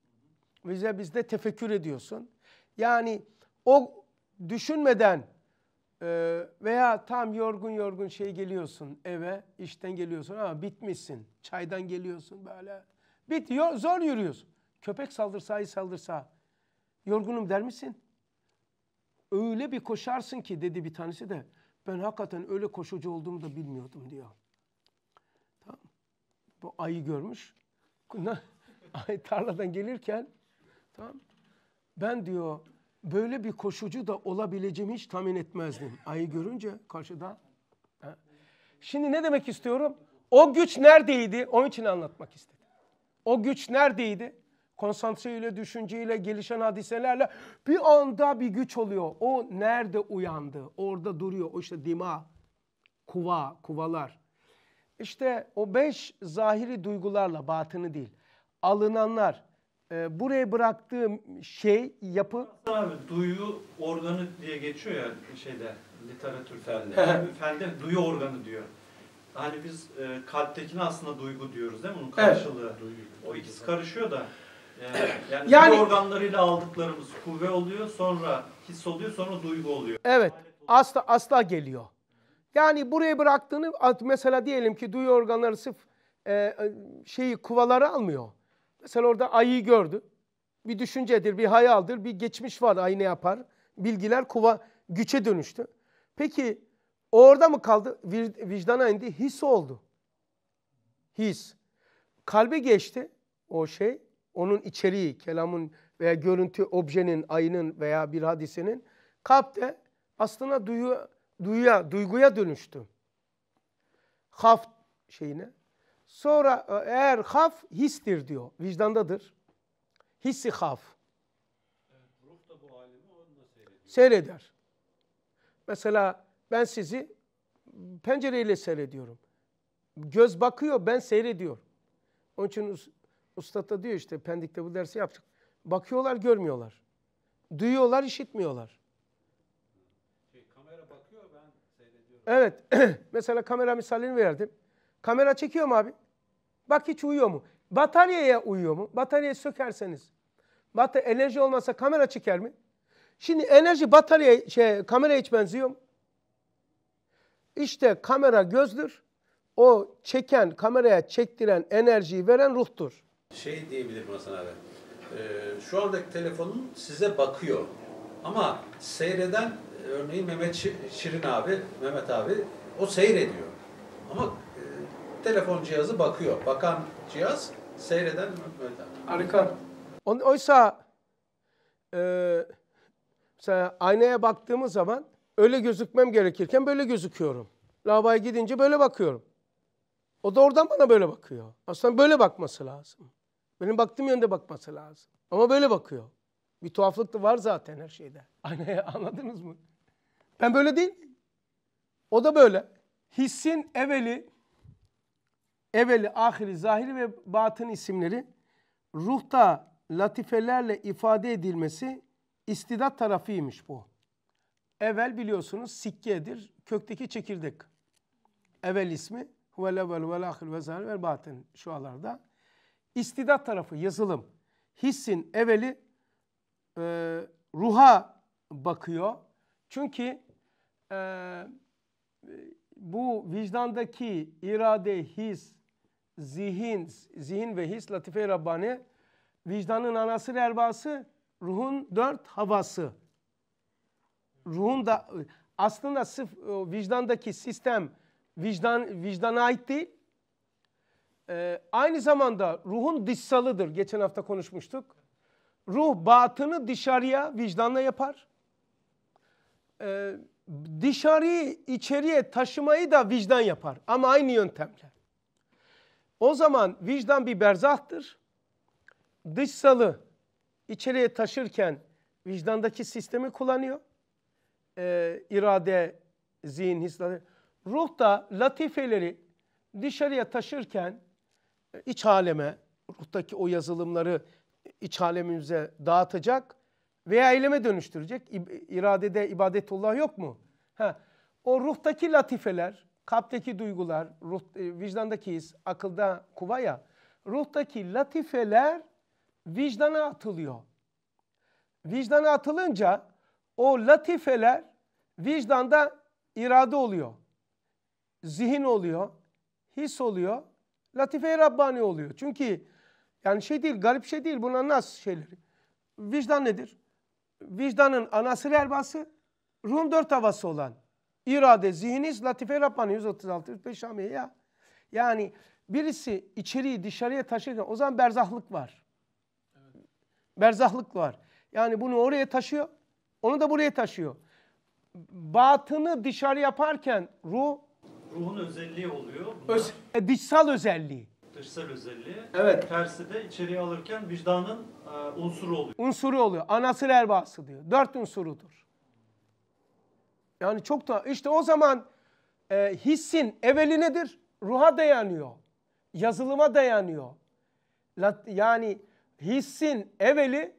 Bize bizde tefekkür ediyorsun. Yani o düşünmeden ee, veya tam yorgun yorgun şey geliyorsun eve, işten geliyorsun ama bitmişsin. Çaydan geliyorsun böyle. bit zor yürüyorsun. Köpek saldırsa, ay saldırsa yorgunum der misin? Öyle bir koşarsın ki dedi bir tanesi de ben hakikaten öyle koşucu olduğumu da bilmiyordum diyor. Tamam. Bu ayı görmüş. ay tarladan gelirken tamam. Ben diyor böyle bir koşucu da olabileceğimi hiç tahmin etmezdim. Ayı görünce karşıda. He. Şimdi ne demek istiyorum? O güç neredeydi? Onun için anlatmak istedim. O güç neredeydi? Konsantreyle, düşünceyle, gelişen hadiselerle bir anda bir güç oluyor. O nerede uyandı? Orada duruyor. O işte dima, kuva, kuvalar. İşte o beş zahiri duygularla, batını değil, alınanlar, e, buraya bıraktığım şey yapı... Abi duyu organı diye geçiyor ya şeyde literatür fende. fende duyu organı diyor. Hani biz e, kalptekini aslında duygu diyoruz değil mi? Onun karşılığı. Evet. O ikisi karışıyor da. E, yani, yani duyu organlarıyla aldıklarımız kuvve oluyor, sonra his oluyor, sonra duygu oluyor. Evet. Asla asla geliyor. Yani buraya bıraktığını mesela diyelim ki duyu organları sırf e, e şeyi kuvaları almıyor sen orada ayı gördü. Bir düşüncedir, bir hayaldir, bir geçmiş var ayı ne yapar. Bilgiler kuva, güçe dönüştü. Peki orada mı kaldı? Vicdana indi, his oldu. His. Kalbe geçti o şey. Onun içeriği, kelamın veya görüntü, objenin, ayının veya bir hadisenin. Kalp aslında duyu, duyuya, duyguya dönüştü. Haf şeyine, Sonra e, eğer haf histir diyor. Vicdandadır. Hissi haf. Evet, ruh da bu halini onunla Seyreder. Mesela ben sizi pencereyle seyrediyorum. Göz bakıyor, ben seyrediyorum. Onun için Ustad da diyor işte Pendik'te bu dersi yaptık. Bakıyorlar, görmüyorlar. Duyuyorlar, işitmiyorlar. Şey, kamera bakıyor, ben seyrediyorum. Evet. Mesela kamera misalini verdim. Kamera çekiyor mu abi? Bak hiç uyuyor mu? Bataryaya uyuyor mu? Bataryayı sökerseniz. Batarya, enerji olmasa kamera çeker mi? Şimdi enerji batarya şey, kamera hiç benziyor mu? İşte kamera gözdür. O çeken, kameraya çektiren, enerjiyi veren ruhtur. Şey diyebilirim Hasan abi. E, şu andaki telefonun size bakıyor. Ama seyreden örneğin Mehmet Şirin abi, Mehmet abi o seyrediyor. Ama e, telefon cihazı bakıyor. Bakan cihaz seyreden Mehmet Harika. Oysa e, mesela aynaya baktığımız zaman öyle gözükmem gerekirken böyle gözüküyorum. Lavaboya gidince böyle bakıyorum. O da oradan bana böyle bakıyor. Aslında böyle bakması lazım. Benim baktığım yönde bakması lazım. Ama böyle bakıyor. Bir tuhaflık da var zaten her şeyde. Aynaya anladınız mı? Ben böyle değil. O da böyle. Hissin eveli evveli, ahiri, zahiri ve batın isimleri ruhta latifelerle ifade edilmesi istidat tarafıymış bu. Evvel biliyorsunuz sikkedir. Kökteki çekirdek. Evvel ismi huvel evvel vel ahir ve zahir ve batın şu alarda. İstidat tarafı yazılım. Hissin evveli e, ruha bakıyor. Çünkü e, bu vicdandaki irade, his, zihin, zihin ve his, latife Rabbani, vicdanın anası erbası, ruhun dört havası. Ruhun da aslında sıf, e, vicdandaki sistem vicdan vicdana ait değil. Ee, aynı zamanda ruhun dışsalıdır. Geçen hafta konuşmuştuk. Ruh batını dışarıya vicdanla yapar. Ee, dışarıyı içeriye taşımayı da vicdan yapar. Ama aynı yöntemle. O zaman vicdan bir berzahtır. Dışsalı içeriye taşırken vicdandaki sistemi kullanıyor. Ee, irade, zihin, hisleri. Ruh da latifeleri dışarıya taşırken e, iç aleme, ruhtaki o yazılımları iç alemimize dağıtacak veya eyleme dönüştürecek. İradede ibadetullah yok mu? Ha, o ruhtaki latifeler Kalpteki duygular, ruh, e, vicdandaki his, akılda kuvaya, ruhtaki latifeler vicdana atılıyor. Vicdana atılınca o latifeler vicdanda irade oluyor. Zihin oluyor, his oluyor, latife-i Rabbani oluyor. Çünkü yani şey değil, garip şey değil. Buna nasıl şeyleri? Vicdan nedir? Vicdanın anası verbası, ruhun dört havası olan irade, zihiniz latife Rabbani 136, 35 Şamiye ya. Yani birisi içeriği dışarıya taşırken o zaman berzahlık var. Evet. Berzahlık var. Yani bunu oraya taşıyor, onu da buraya taşıyor. Batını dışarı yaparken ruh... Ruhun özelliği oluyor. Öz, e, dışsal özelliği. Dışsal özelliği. Evet. Tersi de içeriye alırken vicdanın e, unsuru oluyor. Unsuru oluyor. Anası erbası diyor. Dört unsurudur. Yani çok da işte o zaman e, hissin eveli nedir? Ruha dayanıyor. Yazılıma dayanıyor. Yani hissin eveli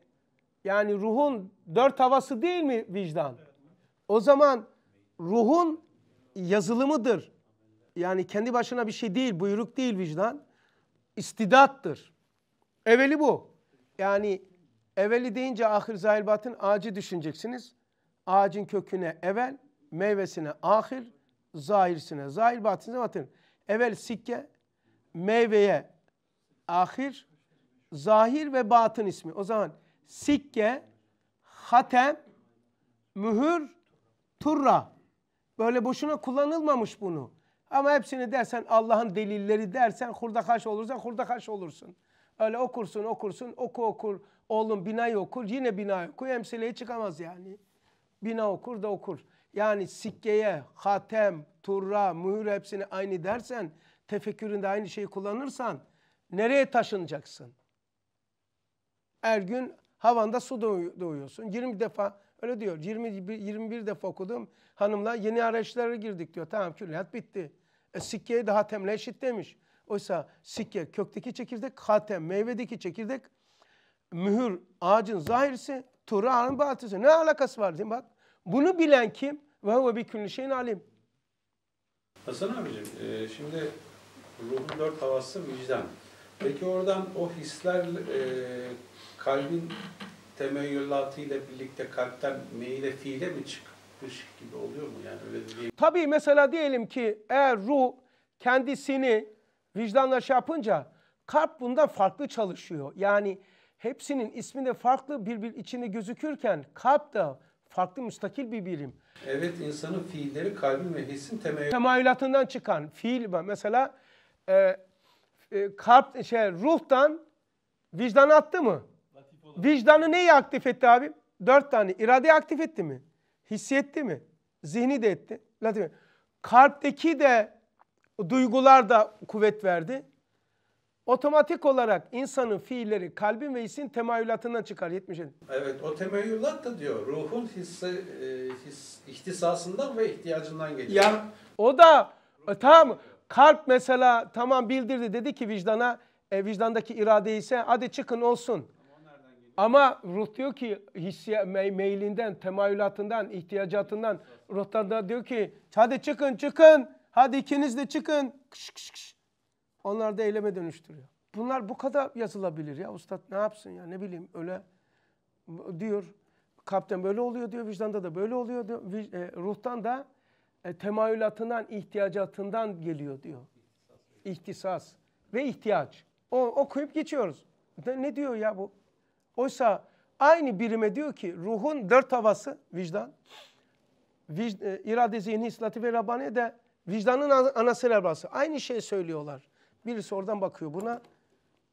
yani ruhun dört havası değil mi vicdan? O zaman ruhun yazılımıdır. Yani kendi başına bir şey değil, buyruk değil vicdan. İstidattır. Eveli bu. Yani eveli deyince ahir zahil batın ağacı düşüneceksiniz. Ağacın köküne evel, meyvesine ahir, zahirsine zahir, batinsine batın. Evvel sikke, meyveye ahir, zahir ve batın ismi. O zaman sikke, hatem, mühür, turra. Böyle boşuna kullanılmamış bunu. Ama hepsini dersen Allah'ın delilleri dersen kurda karşı olursan kurda karşı olursun. Öyle okursun okursun oku okur oğlum binayı okur yine binayı okur emsileye çıkamaz yani. Bina okur da okur. Yani sikkeye, hatem, turra, mühür hepsini aynı dersen, tefekküründe aynı şeyi kullanırsan nereye taşınacaksın? Her gün havanda su doğuyorsun. 20 defa öyle diyor. 20, 21 defa okudum. Hanımla yeni araçlara girdik diyor. Tamam külliyat bitti. E, sikkeye daha temle eşit demiş. Oysa sikke kökteki çekirdek, hatem meyvedeki çekirdek, mühür ağacın zahirisi, turra ağacın batisi. Ne alakası var değil mi? Bak bunu bilen kim? Ve huve bi külli şeyin alim. Hasan abicim, e, şimdi ruhun dört havası vicdan. Peki oradan o hisler e, kalbin kalbin temeyyülatıyla birlikte kalpten meyle fiile mi çıkmış gibi oluyor mu? Yani öyle bir... Tabii mesela diyelim ki eğer ruh kendisini vicdanla şey yapınca kalp bundan farklı çalışıyor. Yani hepsinin ismi de farklı birbir bir içinde gözükürken kalp da farklı müstakil bir bilim. Evet insanın fiilleri kalbin ve hissin temayül... temayülatından çıkan fiil mesela e, e, kalp şey ruhtan vicdan attı mı? Vicdanı neyi aktif etti abi? Dört tane. irade aktif etti mi? Hissetti mi? Zihni de etti. Latif. Kalpteki de duygular da kuvvet verdi otomatik olarak insanın fiilleri kalbin ve hissin temayülatından çıkar 70. Evet o temayülat da diyor ruhun hissi e, his, ihtisasından ve ihtiyacından geliyor. Ya o da e, tamam kalp mesela tamam bildirdi dedi ki vicdana e, vicdandaki irade ise hadi çıkın olsun. Ama ruh diyor ki hissi me meylinden, temayülatından, ihtiyacatından ruhtan da diyor ki hadi çıkın çıkın hadi ikiniz de çıkın kış kış kış onlar da eyleme dönüştürüyor. Bunlar bu kadar yazılabilir ya ustad ne yapsın ya ne bileyim öyle diyor. Kapten böyle oluyor diyor, vicdanda da böyle oluyor diyor. E, ruhtan da e, temayülatından, ihtiyacatından geliyor diyor. İhtisas ve ihtiyaç. O, okuyup geçiyoruz. De, ne diyor ya bu? Oysa aynı birime diyor ki ruhun dört havası vicdan, vic, e, irade, zihni, islati ve rabaniye de vicdanın anası rabası. Aynı şey söylüyorlar. Birisi oradan bakıyor buna.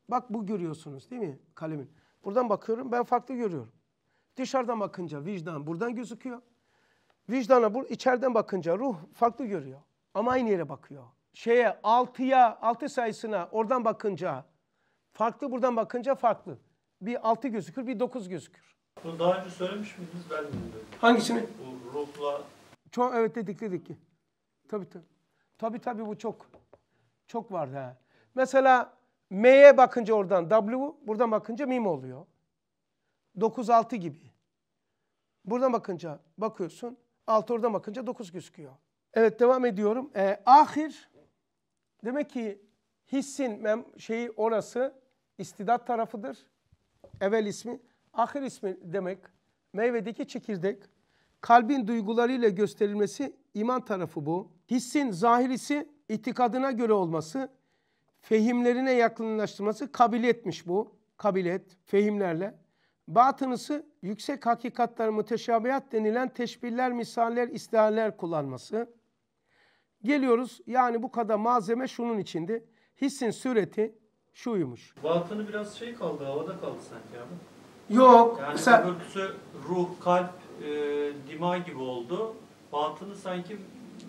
Bak bu görüyorsunuz değil mi kalemin? Buradan bakıyorum ben farklı görüyorum. Dışarıdan bakınca vicdan buradan gözüküyor. Vicdana bu içeriden bakınca ruh farklı görüyor. Ama aynı yere bakıyor. Şeye altıya altı sayısına oradan bakınca farklı buradan bakınca farklı. Bir altı gözükür bir dokuz gözükür. Bunu daha önce söylemiş miydiniz ben bilmiyorum. Hangisini? Bu ruhla. Çok evet dedik dedik ki. Tabii tabii. Tabii tabii bu çok çok var ha. Mesela M'ye bakınca oradan W, buradan bakınca mim oluyor. 9 6 gibi. Buradan bakınca bakıyorsun. 6 oradan bakınca 9 gözüküyor. Evet devam ediyorum. Ee, ahir demek ki hissin mem şeyi orası istidat tarafıdır. Evvel ismi, ahir ismi demek. Meyvedeki çekirdek. Kalbin duygularıyla gösterilmesi iman tarafı bu. Hissin zahirisi itikadına göre olması, fehimlerine yakınlaştırması kabiliyetmiş bu. kabilet fehimlerle. Batınısı yüksek hakikatler müteşabihat denilen teşbihler, misaller, istihaller kullanması. Geliyoruz yani bu kadar malzeme şunun içindi. Hissin sureti şuymuş. Batını biraz şey kaldı, havada kaldı sanki abi. Yok. Yani sen... ruh, kalp, e, dima gibi oldu. Batını sanki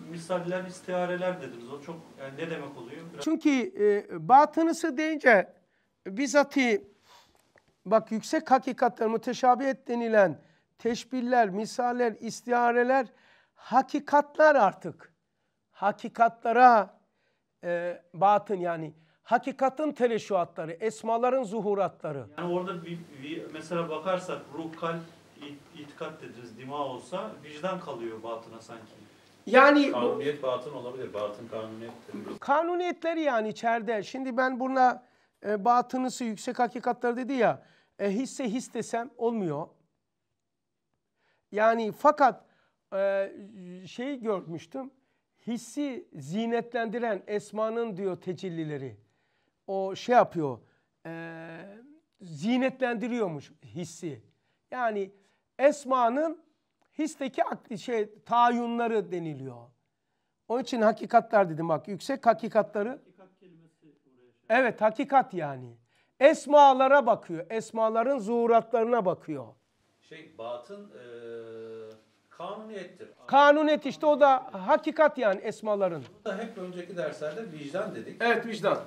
misaller, istihareler dediniz. O çok yani ne demek oluyor? Biraz... Çünkü e, batınısı deyince bizatihi bak yüksek hakikatler müteşabihet denilen teşbihler, misaller, istihareler hakikatlar artık. Hakikatlara e, batın yani hakikatın teleşuatları, esmaların zuhuratları. Yani orada bir, bir mesela bakarsak ruh, kalp, itikat dediniz, dima olsa vicdan kalıyor batına sanki. Yani Kanuniyet batın olabilir. Batın kanuniyetleri. Kanuniyetler yani içeride. Şimdi ben buna e, batınısı yüksek hakikatler dedi ya. E, hisse his desem olmuyor. Yani fakat e, şey görmüştüm. Hissi zinetlendiren esmanın diyor tecellileri. O şey yapıyor. E, zinetlendiriyormuş hissi. Yani esmanın histeki şey, tayunları deniliyor. Onun için hakikatler dedim bak. Yüksek hakikatları. Hakikat şey- evet hakikat yani. Esmalara bakıyor. Esmaların zuhuratlarına bakıyor. Şey batın e, kanuniyettir. Kanuniyet işte o da hakikat yani esmaların. Bu da hep önceki derslerde vicdan dedik. Evet vicdan.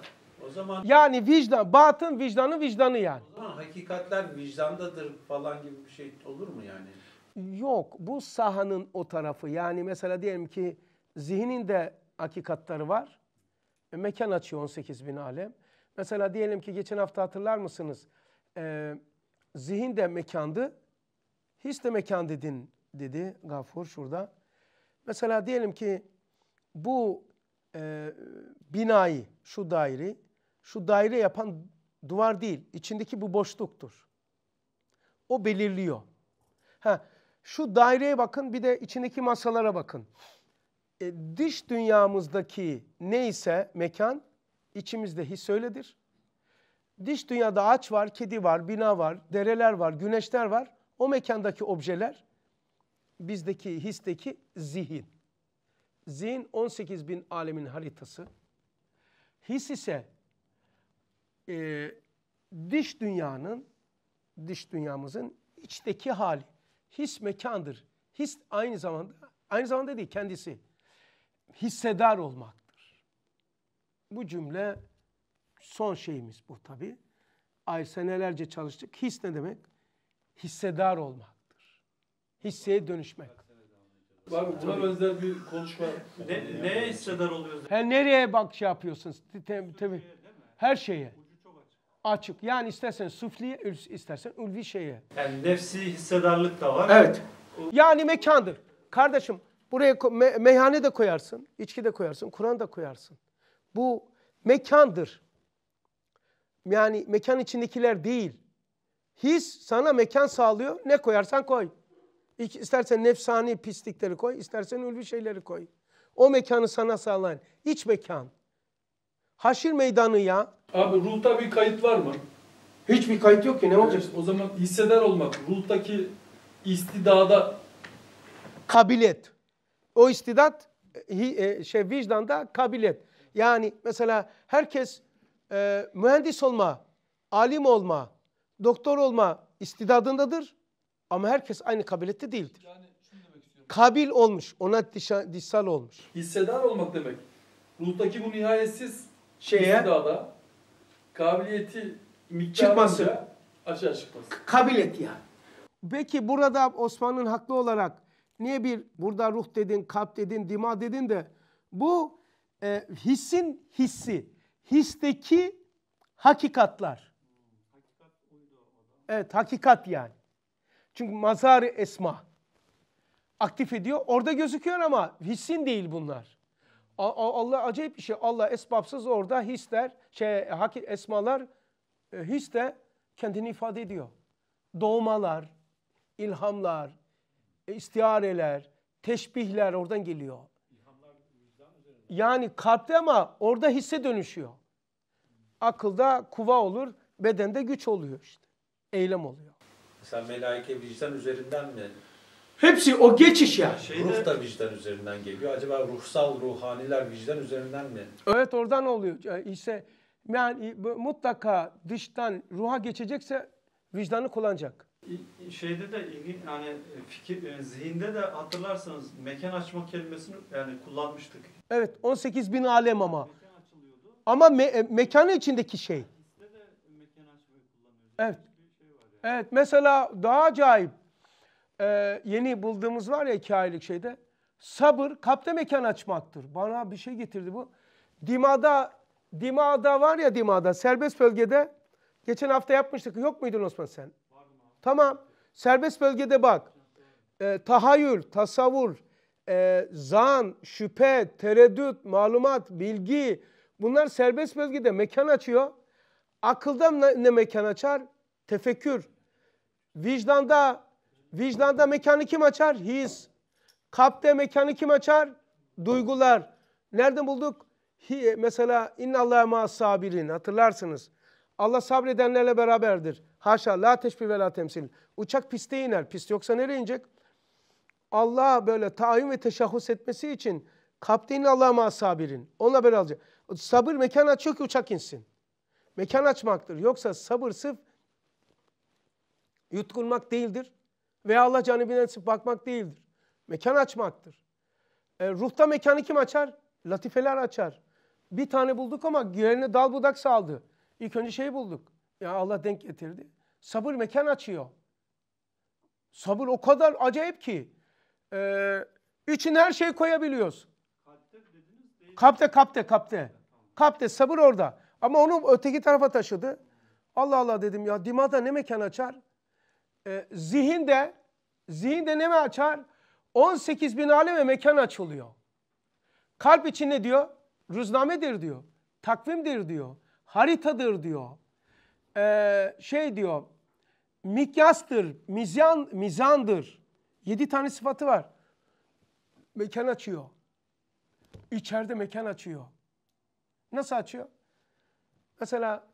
O zaman yani vicdan, batın vicdanı vicdanı yani. O zaman hakikatler vicdandadır falan gibi bir şey olur mu yani? Yok bu sahanın o tarafı yani mesela diyelim ki zihnin de hakikatları var. E, mekan açıyor 18 bin alem. Mesela diyelim ki geçen hafta hatırlar mısınız? E, zihin de mekandı, his de mekan dedin dedi Gafur şurada. Mesela diyelim ki bu e, binayı, şu daire, şu daire yapan duvar değil, içindeki bu boşluktur. O belirliyor. Ha, şu daireye bakın bir de içindeki masalara bakın. E, dış dünyamızdaki neyse mekan içimizde his öyledir. Dış dünyada ağaç var, kedi var, bina var, dereler var, güneşler var. O mekandaki objeler bizdeki histeki zihin. Zihin 18 bin alemin haritası. His ise e, dış dünyanın, dış dünyamızın içteki hali. His mekandır. His aynı zamanda aynı zamanda değil kendisi. Hissedar olmaktır. Bu cümle son şeyimiz bu tabi. Ay senelerce çalıştık. His ne demek? Hissedar olmaktır. Hisseye dönüşmek. Var Buna benzer bir konuşma. ne, neye hissedar oluyoruz? Her nereye bak şey yapıyorsunuz? Tabii. Her şeye açık. Yani istersen süfliye, istersen ulvi şeye. Yani nefsi hissedarlık da var. Evet. Yani mekandır. Kardeşim buraya me meyhane de koyarsın, içki de koyarsın, Kur'an da koyarsın. Bu mekandır. Yani mekan içindekiler değil. His sana mekan sağlıyor. Ne koyarsan koy. İstersen nefsani pislikleri koy, istersen ulvi şeyleri koy. O mekanı sana sağlayan iç mekan. Haşir meydanı ya. Abi ruhta bir kayıt var mı? Hiçbir kayıt yok ki ne olacak? Evet, o zaman hisseder olmak, ruhtaki istidada kabiliyet. O istidat e, e, şey vicdanda kabiliyet. Yani mesela herkes e, mühendis olma, alim olma, doktor olma istidadındadır. Ama herkes aynı kabiliyette değildir. Yani şunu demek istiyorum. Kabil olmuş, ona dişa, olmuş. Hissedar olmak demek. Ruhtaki bu nihayetsiz şeye Üstad'a kabiliyeti çıkması aşağı çıkması. Kabiliyet yani. Peki burada Osman'ın haklı olarak niye bir burada ruh dedin, kalp dedin, dima dedin de bu e, hissin hissi, histeki hakikatlar. Evet hakikat yani. Çünkü mazar esma aktif ediyor. Orada gözüküyor ama hissin değil bunlar. Allah acayip bir şey. Allah esbapsız orada hisler, şey, hakik esmalar, e, his de kendini ifade ediyor. Doğmalar, ilhamlar, e, istiareler, teşbihler oradan geliyor. Yani kalpte ama orada hisse dönüşüyor. Akılda kuva olur, bedende güç oluyor işte. Eylem oluyor. Sen melaike vicdan üzerinden mi Hepsi o geçiş ya Şeyde, Ruh da vicdan üzerinden geliyor. Acaba ruhsal ruhaniler vicdan üzerinden mi? Evet oradan oluyor. İşte yani mutlaka dıştan ruha geçecekse vicdanı kullanacak. Şeyde de ilgin yani e, fikir, e, zihinde de hatırlarsanız mekan açma kelimesini yani kullanmıştık. Evet 18 bin alem ama. Ama me e, mekanı içindeki şey. De mekan açmayı Evet. Şey evet mesela daha acayip e, yeni bulduğumuz var ya iki aylık şeyde. Sabır kapta mekan açmaktır. Bana bir şey getirdi bu. Dimada, Dimada var ya Dimada serbest bölgede. Geçen hafta yapmıştık. Yok muydun Osman sen? Tamam. Serbest bölgede bak. E, tahayyül, tasavvur, e, zan, şüphe, tereddüt, malumat, bilgi. Bunlar serbest bölgede mekan açıyor. Akılda ne mekan açar? Tefekkür. Vicdanda Vicdanda mekanı kim açar? His. Kalpte mekanı kim açar? Duygular. Nereden bulduk? Hi, e, mesela innallaha ma sabirin hatırlarsınız. Allah sabredenlerle beraberdir. Haşa la teşbih ve la temsil. Uçak piste iner. Pist yoksa nereye inecek? Allah böyle tayin ve teşahhus etmesi için kalpte innallaha ma sabirin. Onunla beraber alacak. Sabır mekan açıyor ki uçak insin. Mekan açmaktır. Yoksa sabır sırf yutkunmak değildir. Veya Allah canibinden sırf bakmak değildir. Mekan açmaktır. E, ruhta mekanı kim açar? Latifeler açar. Bir tane bulduk ama yerine dal budak saldı. İlk önce şeyi bulduk. Ya Allah denk getirdi. Sabır mekan açıyor. Sabır o kadar acayip ki. E, için her şeyi koyabiliyoruz. Kapte, kapte, kapte. Kapte, sabır orada. Ama onu öteki tarafa taşıdı. Allah Allah dedim ya dimada ne mekan açar? Ee, zihinde zihinde ne mi açar? 18 bin alem ve mekan açılıyor. Kalp için ne diyor? Rüznamedir diyor. Takvimdir diyor. Haritadır diyor. Ee, şey diyor. Mikyastır, mizan, mizandır. Yedi tane sıfatı var. Mekan açıyor. İçeride mekan açıyor. Nasıl açıyor? Mesela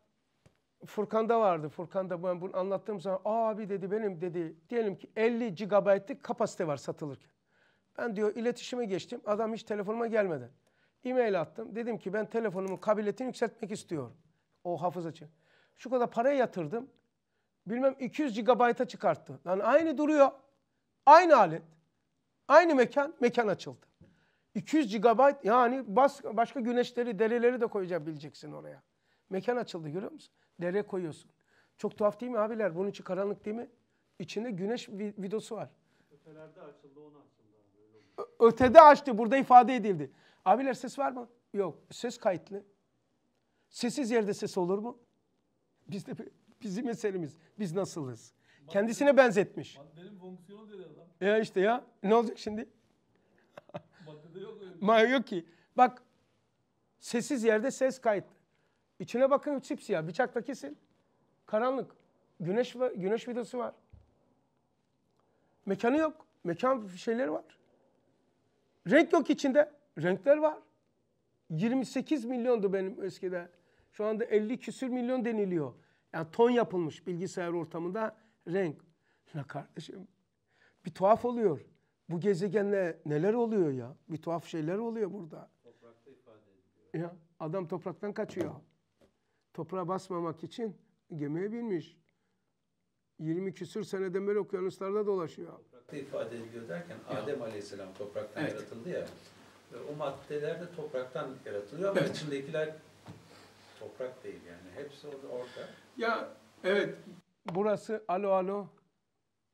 Furkan'da vardı. Furkan'da ben bunu anlattığım zaman abi dedi benim dedi diyelim ki 50 GB'lik kapasite var satılırken. Ben diyor iletişime geçtim. Adam hiç telefonuma gelmeden. E-mail attım. Dedim ki ben telefonumun kabiliyetini yükseltmek istiyorum. O hafız için. Şu kadar para yatırdım. Bilmem 200 GB'a çıkarttı. yani aynı duruyor. Aynı alet. Aynı mekan. Mekan açıldı. 200 GB yani bas, başka güneşleri, dereleri de koyabileceksin oraya. Mekan açıldı görüyor musun? Dere koyuyorsun. Çok tuhaf değil mi abiler? Bunun içi karanlık değil mi? İçinde güneş videosu var. Ötelerde açıldı, onu açıldı. Abi, Ötede açtı, burada ifade edildi. Abiler ses var mı? Yok, ses kayıtlı. Sessiz yerde ses olur mu? Biz de bizim meselemiz. Biz nasılız? Bak, Kendisine benzetmiş. Benim fonksiyonu dedi adam. Ya işte ya. Ne olacak şimdi? Maddede yok öyle. Şey. Yok ki. Bak sessiz yerde ses kayıtlı. İçine bakın siyah. Bıçakla kesin. Karanlık. Güneş güneş vidası var. Mekanı yok. Mekan şeyleri var. Renk yok içinde. Renkler var. 28 milyondu benim eskide. Şu anda 50 küsür milyon deniliyor. Yani ton yapılmış bilgisayar ortamında renk. Ya kardeşim bir tuhaf oluyor. Bu gezegenle neler oluyor ya? Bir tuhaf şeyler oluyor burada. Toprakta ifade ediliyor. Ya adam topraktan kaçıyor toprağa basmamak için gemiye binmiş. 20 küsür seneden beri okyanuslarda dolaşıyor. Toprakta ifade ediyor derken Adem Aleyhisselam topraktan evet. yaratıldı ya. O maddeler de topraktan yaratılıyor ama evet. içindekiler toprak değil yani. Hepsi orada. Ya evet. Burası alo alo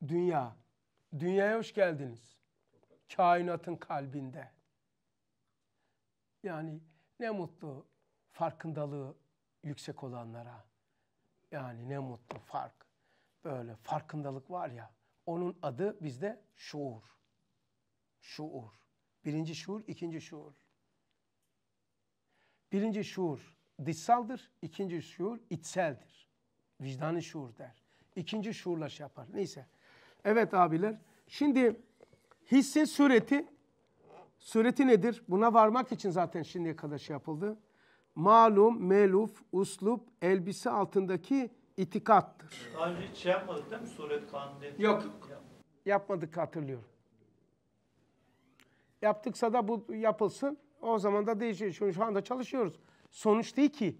dünya. Dünyaya hoş geldiniz. Kainatın kalbinde. Yani ne mutlu farkındalığı yüksek olanlara. Yani ne mutlu fark. Böyle farkındalık var ya. Onun adı bizde şuur. Şuur. Birinci şuur, ikinci şuur. Birinci şuur dışsaldır, ikinci şuur içseldir. Vicdani şuur der. İkinci şuurla şey yapar. Neyse. Evet abiler. Şimdi hissin sureti sureti nedir? Buna varmak için zaten şimdiye kadar şey yapıldı malum, meluf, uslup, elbise altındaki itikattır. Daha önce hiç şey yapmadık değil mi suret kanunu? Yok. Yapmadık hatırlıyorum. Yaptıksa da bu yapılsın. O zaman da değişir. Çünkü şu anda çalışıyoruz. Sonuç değil ki.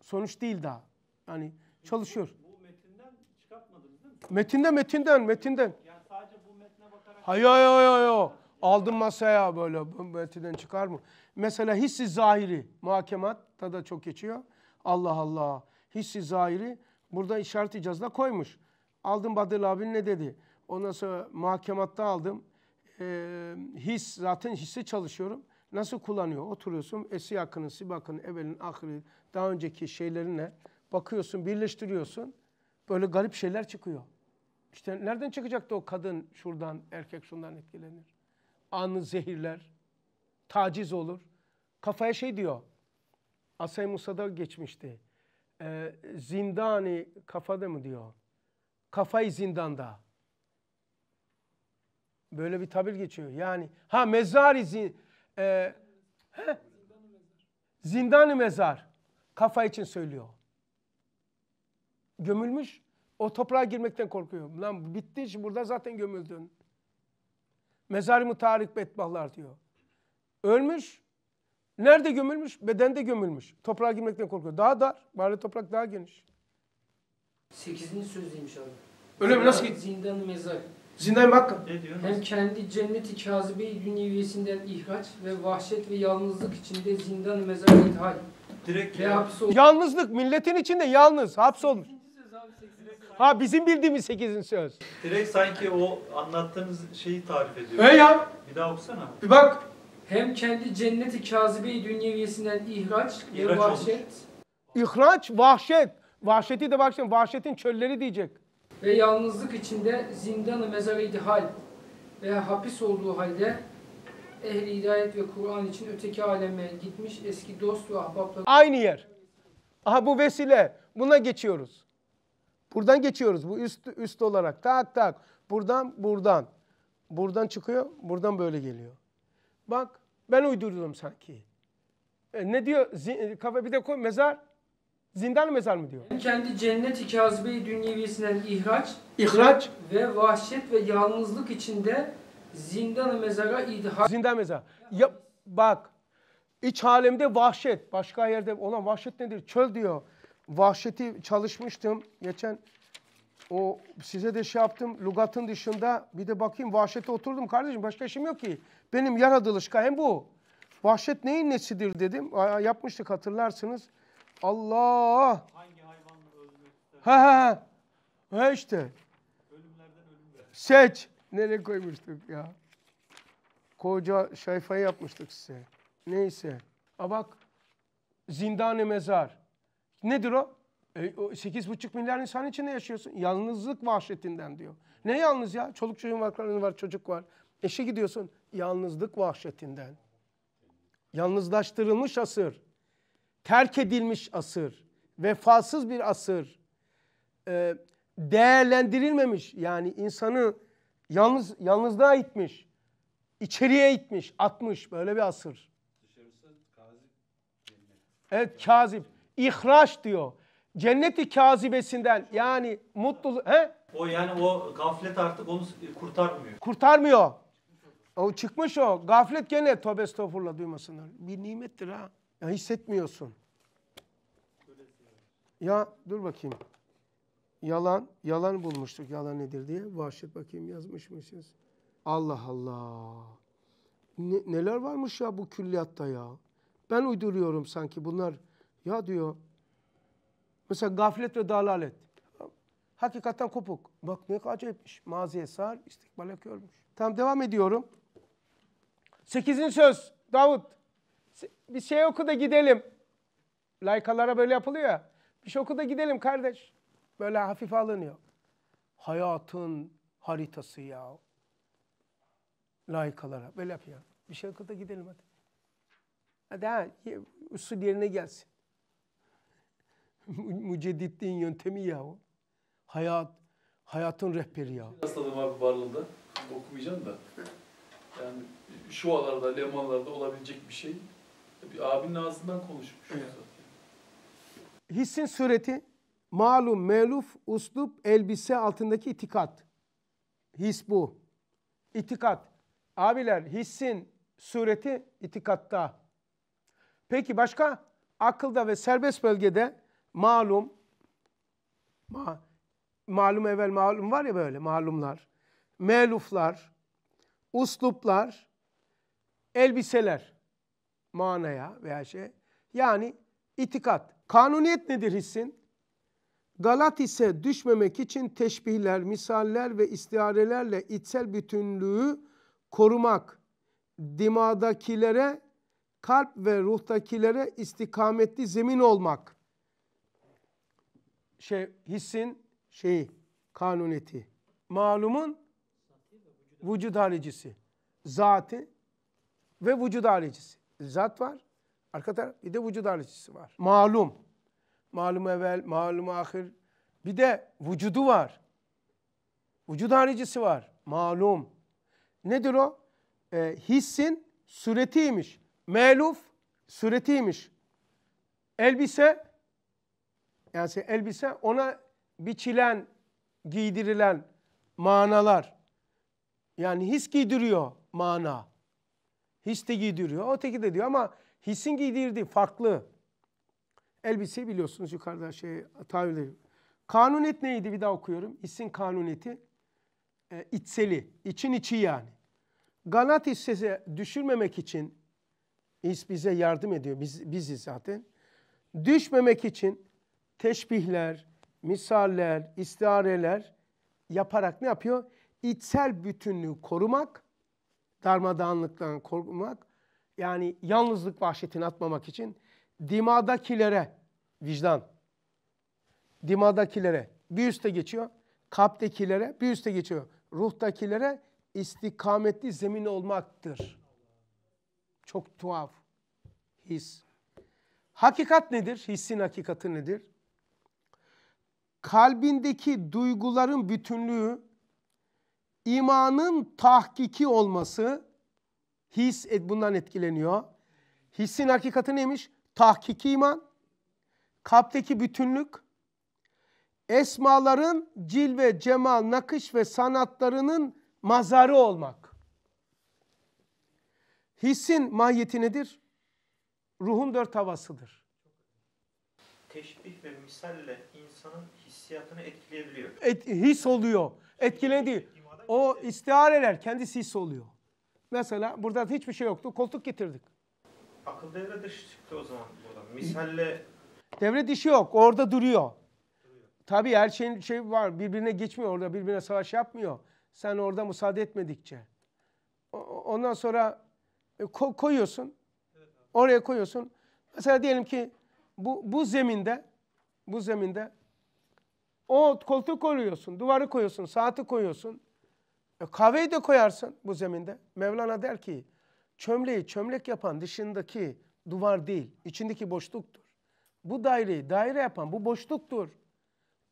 Sonuç değil daha. Yani çalışıyor. Bu metinden çıkartmadınız değil mi? Metinden, metinden, metinden. Yani sadece bu metne bakarak... Hayır, hayır, hayır. Aldım masaya böyle. Bu metinden çıkar mı? Mesela hissi zahiri muhakematta da çok geçiyor. Allah Allah hissi zahiri burada işaret cazla koymuş. Aldım Badıl abi ne dedi? Ondan sonra muhakematta aldım. E, his zaten hisse çalışıyorum. Nasıl kullanıyor? Oturuyorsun esi yakının, sibakın, evvelin, ahiri, daha önceki şeylerine bakıyorsun, birleştiriyorsun. Böyle garip şeyler çıkıyor. İşte nereden çıkacaktı o kadın şuradan, erkek şundan etkilenir? Anı zehirler taciz olur. Kafaya şey diyor, Asay Musa'da geçmişti. E, zindani kafada mı diyor. Kafayı zindanda. Böyle bir tabir geçiyor. Yani ha mezari zin, e, he, zindanı mezar. Kafa için söylüyor. Gömülmüş. O toprağa girmekten korkuyor. Lan bitti iş burada zaten gömüldün. Mezar-ı mutarik betbahlar diyor. Ölmüş. Nerede gömülmüş? Bedende gömülmüş. Toprağa girmekten korkuyor. Daha dar. Bari toprak daha geniş. Sekizinci sözüymüş abi. Öyle mi? Nasıl? Zindan mezar. Zindan hakkı. Hem kendi cenneti kazibe-i dünyeviyesinden ihraç ve vahşet ve yalnızlık içinde zindan mezar ithal. Direkt ve hapsol. Yalnızlık milletin içinde yalnız hapsolmuş. Ha bizim bildiğimiz 8. söz. Direkt sanki o anlattığınız şeyi tarif ediyor. E ya. Bir daha okusana. Bir bak. Hem kendi cenneti kazibe-i dünyeviyesinden ihraç, ihraç vahşet. Olur. İhraç, vahşet. Vahşeti de vahşet. Vahşetin çölleri diyecek. Ve yalnızlık içinde zindanı mezarıydı hal veya hapis olduğu halde ehli hidayet ve Kur'an için öteki aleme gitmiş eski dost ve ahbapları. Aynı yer. Aha bu vesile. Buna geçiyoruz. Buradan geçiyoruz. Bu üst, üst olarak. Tak tak. Buradan, buradan. Buradan çıkıyor. Buradan böyle geliyor. Bak ben uydurdum sanki. E, ne diyor? kafa bir de koy mezar. Zindan mezar mı diyor? Kendi cennet-i kazibe dünyevisinden ihraç, ihraç ve vahşet ve yalnızlık içinde zindan mezara idhal. Zindan mezar. Ya, bak iç halimde vahşet. Başka yerde olan vahşet nedir? Çöl diyor. Vahşeti çalışmıştım. Geçen o size de şey yaptım lugatın dışında bir de bakayım vahşete oturdum kardeşim başka işim yok ki. Benim yaratılış gayem bu. Vahşet neyin nesidir dedim. Yapmıştık hatırlarsınız. Allah. Hangi hayvanla ölmek Ha he işte. Seç. Nereye koymuştuk ya? Koca sayfayı yapmıştık size. Neyse. A bak. Zindan-ı mezar. Nedir o? E, buçuk 8,5 milyar insan içinde yaşıyorsun. Yalnızlık vahşetinden diyor. Ne yalnız ya? Çoluk çocuğun var, karın var, çocuk var. Eşe gidiyorsun. Yalnızlık vahşetinden. Yalnızlaştırılmış asır. Terk edilmiş asır. Vefasız bir asır. E, değerlendirilmemiş. Yani insanı yalnız yalnızlığa itmiş. İçeriye itmiş, atmış. Böyle bir asır. Evet, kazip. İhraç diyor. Cenneti kazibesinden yani mutlu he? O yani o gaflet artık onu kurtarmıyor. Kurtarmıyor. O çıkmış o. Gaflet gene tövbe estağfurullah duymasınlar. Bir nimettir ha. Ya hissetmiyorsun. Ya dur bakayım. Yalan, yalan bulmuştuk. Yalan nedir diye. Vahşet bakayım yazmış mısınız? Allah Allah. Ne, neler varmış ya bu külliyatta ya. Ben uyduruyorum sanki bunlar. Ya diyor Mesela gaflet ve dalalet. Hakikaten kopuk. Bak ne acayipmiş. Maziye sar, istikbale körmüş. Tamam devam ediyorum. Sekizin söz. Davut. Bir şey oku da gidelim. Laykalara böyle yapılıyor ya. Bir şey oku da gidelim kardeş. Böyle hafif alınıyor. Hayatın haritası ya. Laykalara. Böyle yapıyor. Bir şey oku da gidelim hadi. Hadi ha. Usul yerine gelsin. Mücedditliğin yöntemi ya o. Hayat, hayatın rehberi ya. Rastladım abi varlığında. Okumayacağım da. Yani şu alarda, lemanlarda olabilecek bir şey. Bir abinin ağzından konuşmuş. Evet. Hissin sureti malum, meluf, uslup, elbise altındaki itikat. His bu. İtikat. Abiler hissin sureti itikatta. Peki başka? Akılda ve serbest bölgede malum ma, malum evvel malum var ya böyle malumlar, meluflar, usluplar, elbiseler manaya veya şey. Yani itikat. Kanuniyet nedir hissin? Galat ise düşmemek için teşbihler, misaller ve istiarelerle içsel bütünlüğü korumak, dimadakilere, kalp ve ruhtakilere istikametli zemin olmak şey hissin şeyi kanuneti. Malumun vücut halicisi. Zatı ve vücut halicisi. Zat var. Arka taraf bir de vücut halicisi var. Malum. Malum evvel, malum ahir. Bir de vücudu var. Vücut halicisi var. Malum. Nedir o? E, hissin suretiymiş. Meluf suretiymiş. Elbise yani elbise ona biçilen, giydirilen manalar. Yani his giydiriyor mana. His de giydiriyor. Öteki de diyor ama hisin giydirdiği farklı. Elbise biliyorsunuz yukarıda şey tahvil kanunet neydi bir daha okuyorum. Hisin kanuneti E, içseli. için içi yani. Galat hissesi düşürmemek için his bize yardım ediyor. Biz, biziz zaten. Düşmemek için teşbihler, misaller, istiareler yaparak ne yapıyor? İçsel bütünlüğü korumak, darmadağınlıktan korumak, yani yalnızlık vahşetini atmamak için dimadakilere vicdan, dimadakilere bir üste geçiyor, kalptekilere bir üste geçiyor, ruhtakilere istikametli zemin olmaktır. Çok tuhaf his. Hakikat nedir? Hissin hakikati nedir? kalbindeki duyguların bütünlüğü, imanın tahkiki olması, his bundan etkileniyor. Hissin hakikati neymiş? Tahkiki iman, kalpteki bütünlük, esmaların cil ve cemal, nakış ve sanatlarının mazarı olmak. Hissin mahiyeti nedir? Ruhun dört havasıdır. Teşbih ve misalle insanın hissiyatını etkileyebiliyor. Et, his oluyor. Etkiledi. O istihareler kendisi his oluyor. Mesela burada hiçbir şey yoktu. Koltuk getirdik. Akıl devre dışı çıktı o zaman buradan. Misalle... Devre dışı yok. Orada duruyor. duruyor. Tabii her şeyin şey var. Birbirine geçmiyor orada. Birbirine savaş yapmıyor. Sen orada müsaade etmedikçe. Ondan sonra e, koyuyorsun. oraya koyuyorsun. Mesela diyelim ki bu, bu zeminde bu zeminde o koltuğu koyuyorsun, duvarı koyuyorsun, saati koyuyorsun. E, kahveyi de koyarsın bu zeminde. Mevlana der ki çömleği çömlek yapan dışındaki duvar değil, içindeki boşluktur. Bu daireyi daire yapan bu boşluktur.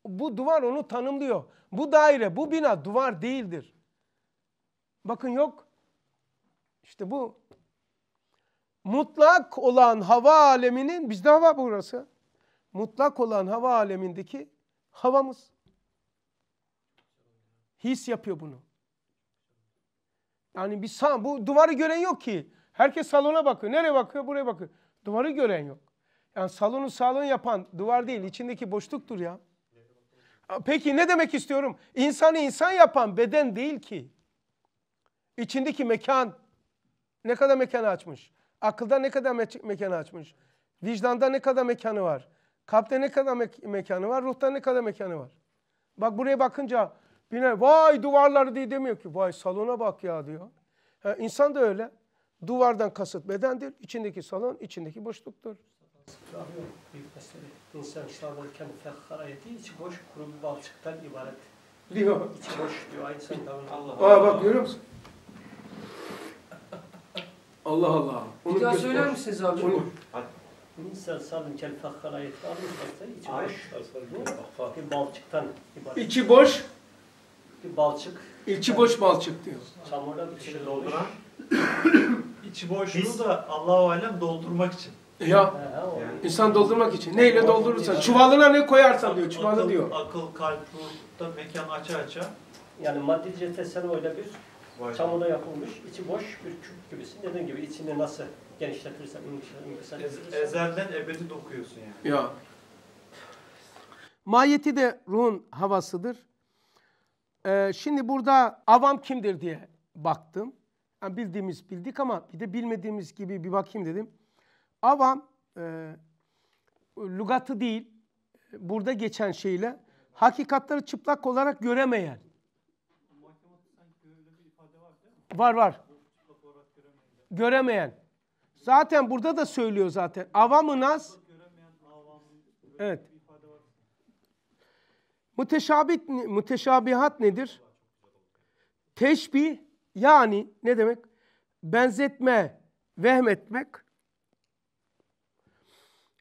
Bu duvar onu tanımlıyor. Bu daire, bu bina duvar değildir. Bakın yok. İşte bu mutlak olan hava aleminin, bizde hava burası. Mutlak olan hava alemindeki Havamız. His yapıyor bunu. Yani bir sağ, bu duvarı gören yok ki. Herkes salona bakıyor. Nereye bakıyor? Buraya bakıyor. Duvarı gören yok. Yani salonu salon yapan duvar değil, içindeki boşluktur ya. Peki ne demek istiyorum? İnsanı insan yapan beden değil ki. İçindeki mekan ne kadar mekanı açmış? Akılda ne kadar me mekanı açmış? Vicdanda ne kadar mekanı var? Kalpte ne kadar me mekanı var, ruhta ne kadar mekanı var. Bak buraya bakınca bine vay duvarları diye demiyor ki, vay salona bak ya diyor. Ha, insan da öyle. Duvardan kasıt bedendir, içindeki salon, içindeki boşluktur. Rahmet büyük mesele. İnsan sağlarken fekhar ayeti içi boş kuru bir balçıktan ibaret. Diyor. İçi boş diyor. Aynı sen şey, Allah Allah. Aa bak görüyor musun? Allah Allah. Bir daha söyler misiniz abi? Onu... Misal salın kel fakkalayet almışlarsa içi boş. bir balçıktan ibaret. İçi boş. Bir balçık. İçi boş balçık diyor. Çamurla içini şey dolduran. içi boşluğu Biz... da Allahu alem doldurmak için. Ya yani. insan doldurmak için. Neyle doldurursan. Çuvalına ne koyarsan diyor. Çuvalı akıl, diyor. Akıl, kalp, ruhta mekan aça aça. Yani maddi cetesen öyle bir Vay. yapılmış, içi boş bir küp gibisi. Dediğim gibi içinde nasıl genişletirsen, inkişen, inkişen. Ezelden ebedi dokuyorsun yani. Ya. Mahiyeti de ruhun havasıdır. Ee, şimdi burada avam kimdir diye baktım. Yani bildiğimiz bildik ama bir de bilmediğimiz gibi bir bakayım dedim. Avam e, lugatı değil, burada geçen şeyle hakikatları çıplak olarak göremeyen. Var var. Göremeyen. Zaten burada da söylüyor zaten. Avamı nas. Evet. Müteşabit, müteşabihat nedir? Teşbih yani ne demek? Benzetme, vehmetmek.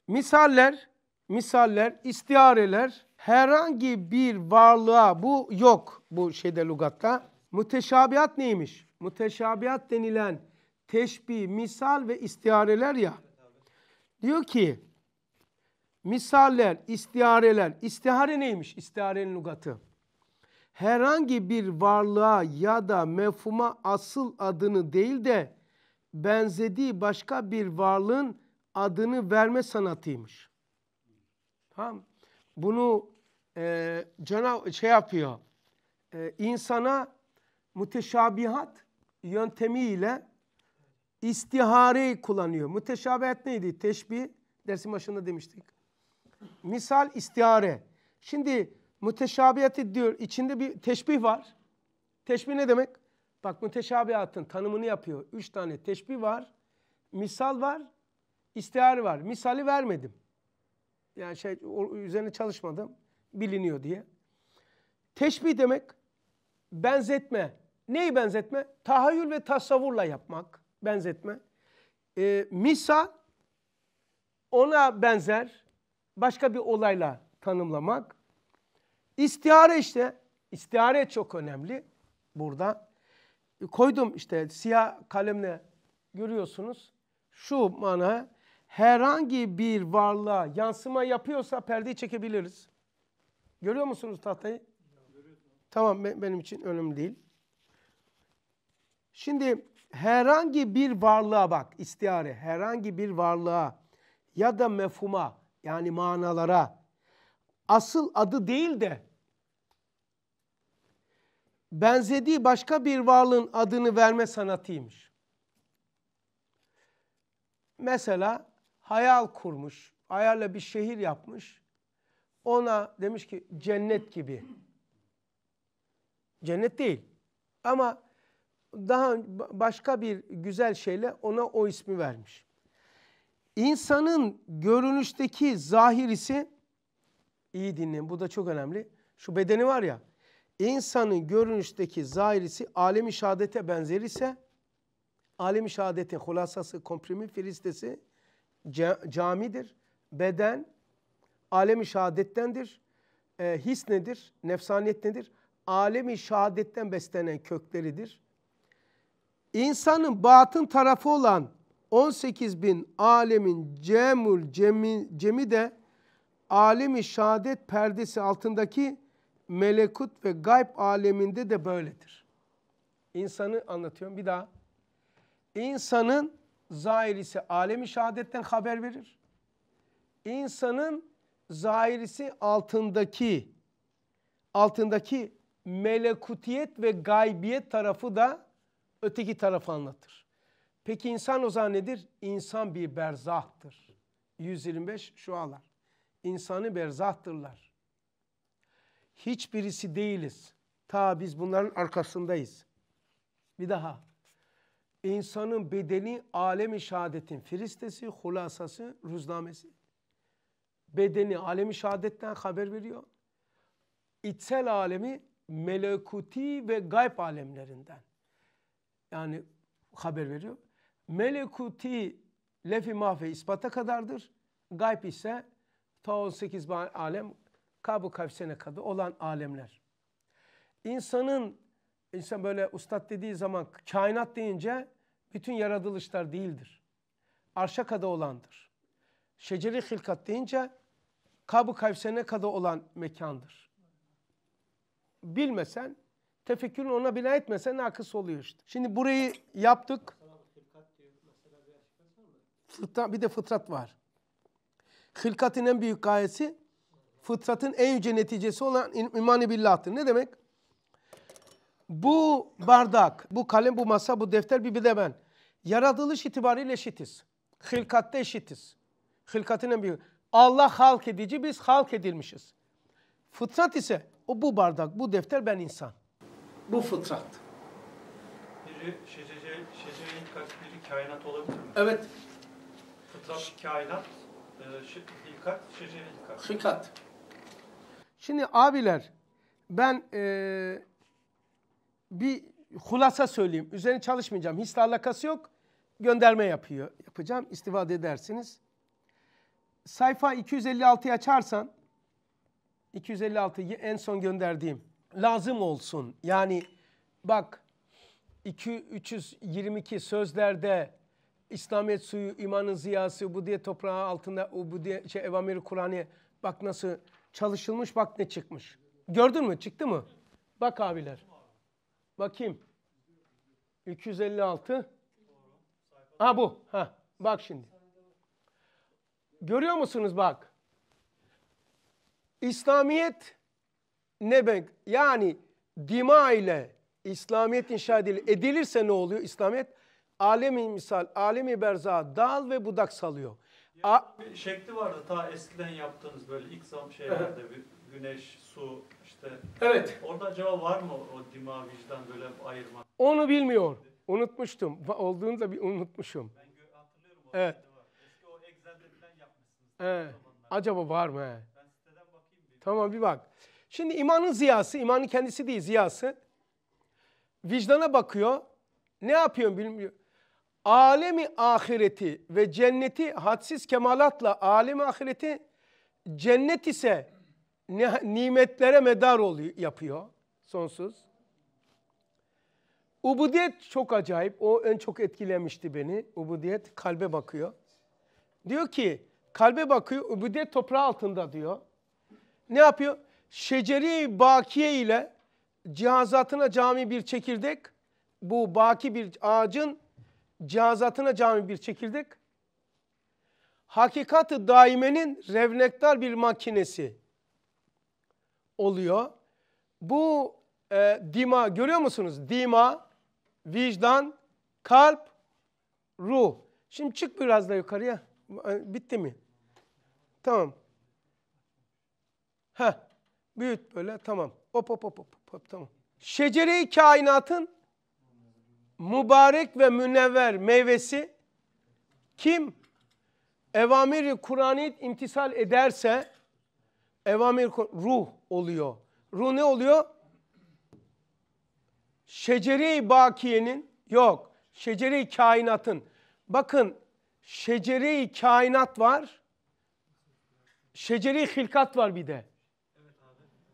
Misaller, misaller, istiareler herhangi bir varlığa bu yok bu şeyde lugatta. Müteşabihat neymiş? Müteşabihat denilen teşbih, misal ve istiareler ya. Diyor ki misaller, istiareler. İstihare neymiş? İstiharenin lugatı. Herhangi bir varlığa ya da mefhuma asıl adını değil de benzediği başka bir varlığın adını verme sanatıymış. Tamam Bunu e, cana şey yapıyor. E, insana muteşabihat yöntemiyle istihari kullanıyor. Müteşabihat neydi? Teşbih. Dersin başında demiştik. Misal istihare. Şimdi müteşabihat diyor. İçinde bir teşbih var. Teşbih ne demek? Bak müteşabihatın tanımını yapıyor. Üç tane teşbih var. Misal var. İstihare var. Misali vermedim. Yani şey üzerine çalışmadım. Biliniyor diye. Teşbih demek benzetme. Neyi benzetme? Tahayyül ve tasavvurla yapmak benzetme. E, ee, misal ona benzer başka bir olayla tanımlamak. İstihare işte istihare çok önemli burada. E, koydum işte siyah kalemle görüyorsunuz. Şu mana herhangi bir varlığa yansıma yapıyorsa perdeyi çekebiliriz. Görüyor musunuz tahtayı? Tamam benim için önemli değil. Şimdi herhangi bir varlığa bak istiare herhangi bir varlığa ya da mefhuma yani manalara asıl adı değil de benzediği başka bir varlığın adını verme sanatıymış. Mesela hayal kurmuş, hayalle bir şehir yapmış. Ona demiş ki cennet gibi. Cennet değil. Ama daha başka bir güzel şeyle ona o ismi vermiş. İnsanın görünüşteki zahirisi iyi dinleyin bu da çok önemli. Şu bedeni var ya İnsanın görünüşteki zahirisi alemi şehadete benzer ise alemi şehadetin hulasası komprimi filistesi camidir. Beden alemi şehadettendir. E, his nedir? Nefsaniyet nedir? Alemi şehadetten beslenen kökleridir. İnsanın batın tarafı olan 18 bin alemin cemul cemi, cemi de alemi şadet perdesi altındaki melekut ve gayb aleminde de böyledir. İnsanı anlatıyorum bir daha. İnsanın zahirisi alemi şahadetten haber verir. İnsanın zahirisi altındaki altındaki melekutiyet ve gaybiyet tarafı da öteki tarafı anlatır. Peki insan o zaman nedir? İnsan bir berzahtır. 125 şualar. İnsanı berzahtırlar. Hiçbirisi değiliz. Ta biz bunların arkasındayız. Bir daha. İnsanın bedeni alemi şehadetin firistesi, hulasası, ruznamesi. Bedeni alemi şehadetten haber veriyor. İçsel alemi melekuti ve gayb alemlerinden yani haber veriyor. Melekuti lefi mahfe ispata kadardır. Gayb ise ta 18 alem kabu kavsene kadı olan alemler. İnsanın insan böyle ustad dediği zaman kainat deyince bütün yaratılışlar değildir. Arşa kadı olandır. Şeceri hilkat deyince kabu kavsene kadı olan mekandır. Bilmesen tefekkürün ona bina etmesen nakıs oluyor işte. Şimdi burayı yaptık. Fıtra, bir de fıtrat var. Hılkatin en büyük gayesi fıtratın en yüce neticesi olan imanı billah'tır. Ne demek? Bu bardak, bu kalem, bu masa, bu defter bir de ben. Yaratılış itibariyle eşitiz. Hılkatte eşitiz. Hılkatin en büyük. Allah halk edici, biz halk edilmişiz. Fıtrat ise o bu bardak, bu defter ben insan. Bu fıtrat. Biri şecere, şecerenin biri kainat olabilir mi? Evet. Fıtrat, kainat, e, hilkat, şecere hilkat. Hilkat. Şimdi abiler ben e, bir hulasa söyleyeyim. Üzerine çalışmayacağım. Hisle alakası yok. Gönderme yapıyor. Yapacağım. İstifade edersiniz. Sayfa 256'yı açarsan 256'yı en son gönderdiğim lazım olsun. Yani bak 2 322 sözlerde İslamiyet suyu, imanın ziyası, Budiye toprağı altında o Budiye şey evamiri Kur'an'ı bak nasıl çalışılmış bak ne çıkmış. Gördün mü? Çıktı mı? Bak abiler. Bakayım. 256. Ha bu. Ha. Bak şimdi. Görüyor musunuz bak? İslamiyet ne ben yani dima ile İslamiyet inşa edilirse ne oluyor? İslamiyet alemi misal, alemi berza dal ve budak salıyor. A- şekli vardı ta eskiden yaptığınız böyle ilk zam şeylerde evet. güneş, su işte. Evet. Orada acaba var mı o dima, vicdan böyle ayırma? Onu bilmiyor. Unutmuştum. Olduğunu da bir unutmuşum. Ben hatırlıyorum. Evet. Eski o Excel'de falan yapmışsınız. Evet. Acaba var mı? Ben siteden bakayım. Bir. Tamam bir bak. Şimdi imanın ziyası, imanın kendisi değil ziyası. Vicdana bakıyor. Ne yapıyor bilmiyorum. Alemi ahireti ve cenneti hadsiz kemalatla alemi ahireti cennet ise nimetlere medar oluyor, yapıyor. Sonsuz. Ubudiyet çok acayip. O en çok etkilemişti beni. Ubudiyet kalbe bakıyor. Diyor ki kalbe bakıyor. Ubudiyet toprağı altında diyor. Ne yapıyor? şeceri bakiye ile cihazatına cami bir çekirdek, bu baki bir ağacın cihazatına cami bir çekirdek, hakikatı daimenin revnektar bir makinesi oluyor. Bu e, dima görüyor musunuz? Dima, vicdan, kalp, ruh. Şimdi çık biraz da yukarıya. E, bitti mi? Tamam. Heh. Büyüt böyle tamam. Hop hop hop hop hop tamam. Şecere-i kainatın mübarek ve münevver meyvesi kim? evamiri i Kur'an'ı imtisal ederse evamir ruh oluyor. Ruh ne oluyor? Şecere-i bakiyenin yok. Şecere-i kainatın. Bakın şecere-i kainat var. Şecere-i hilkat var bir de.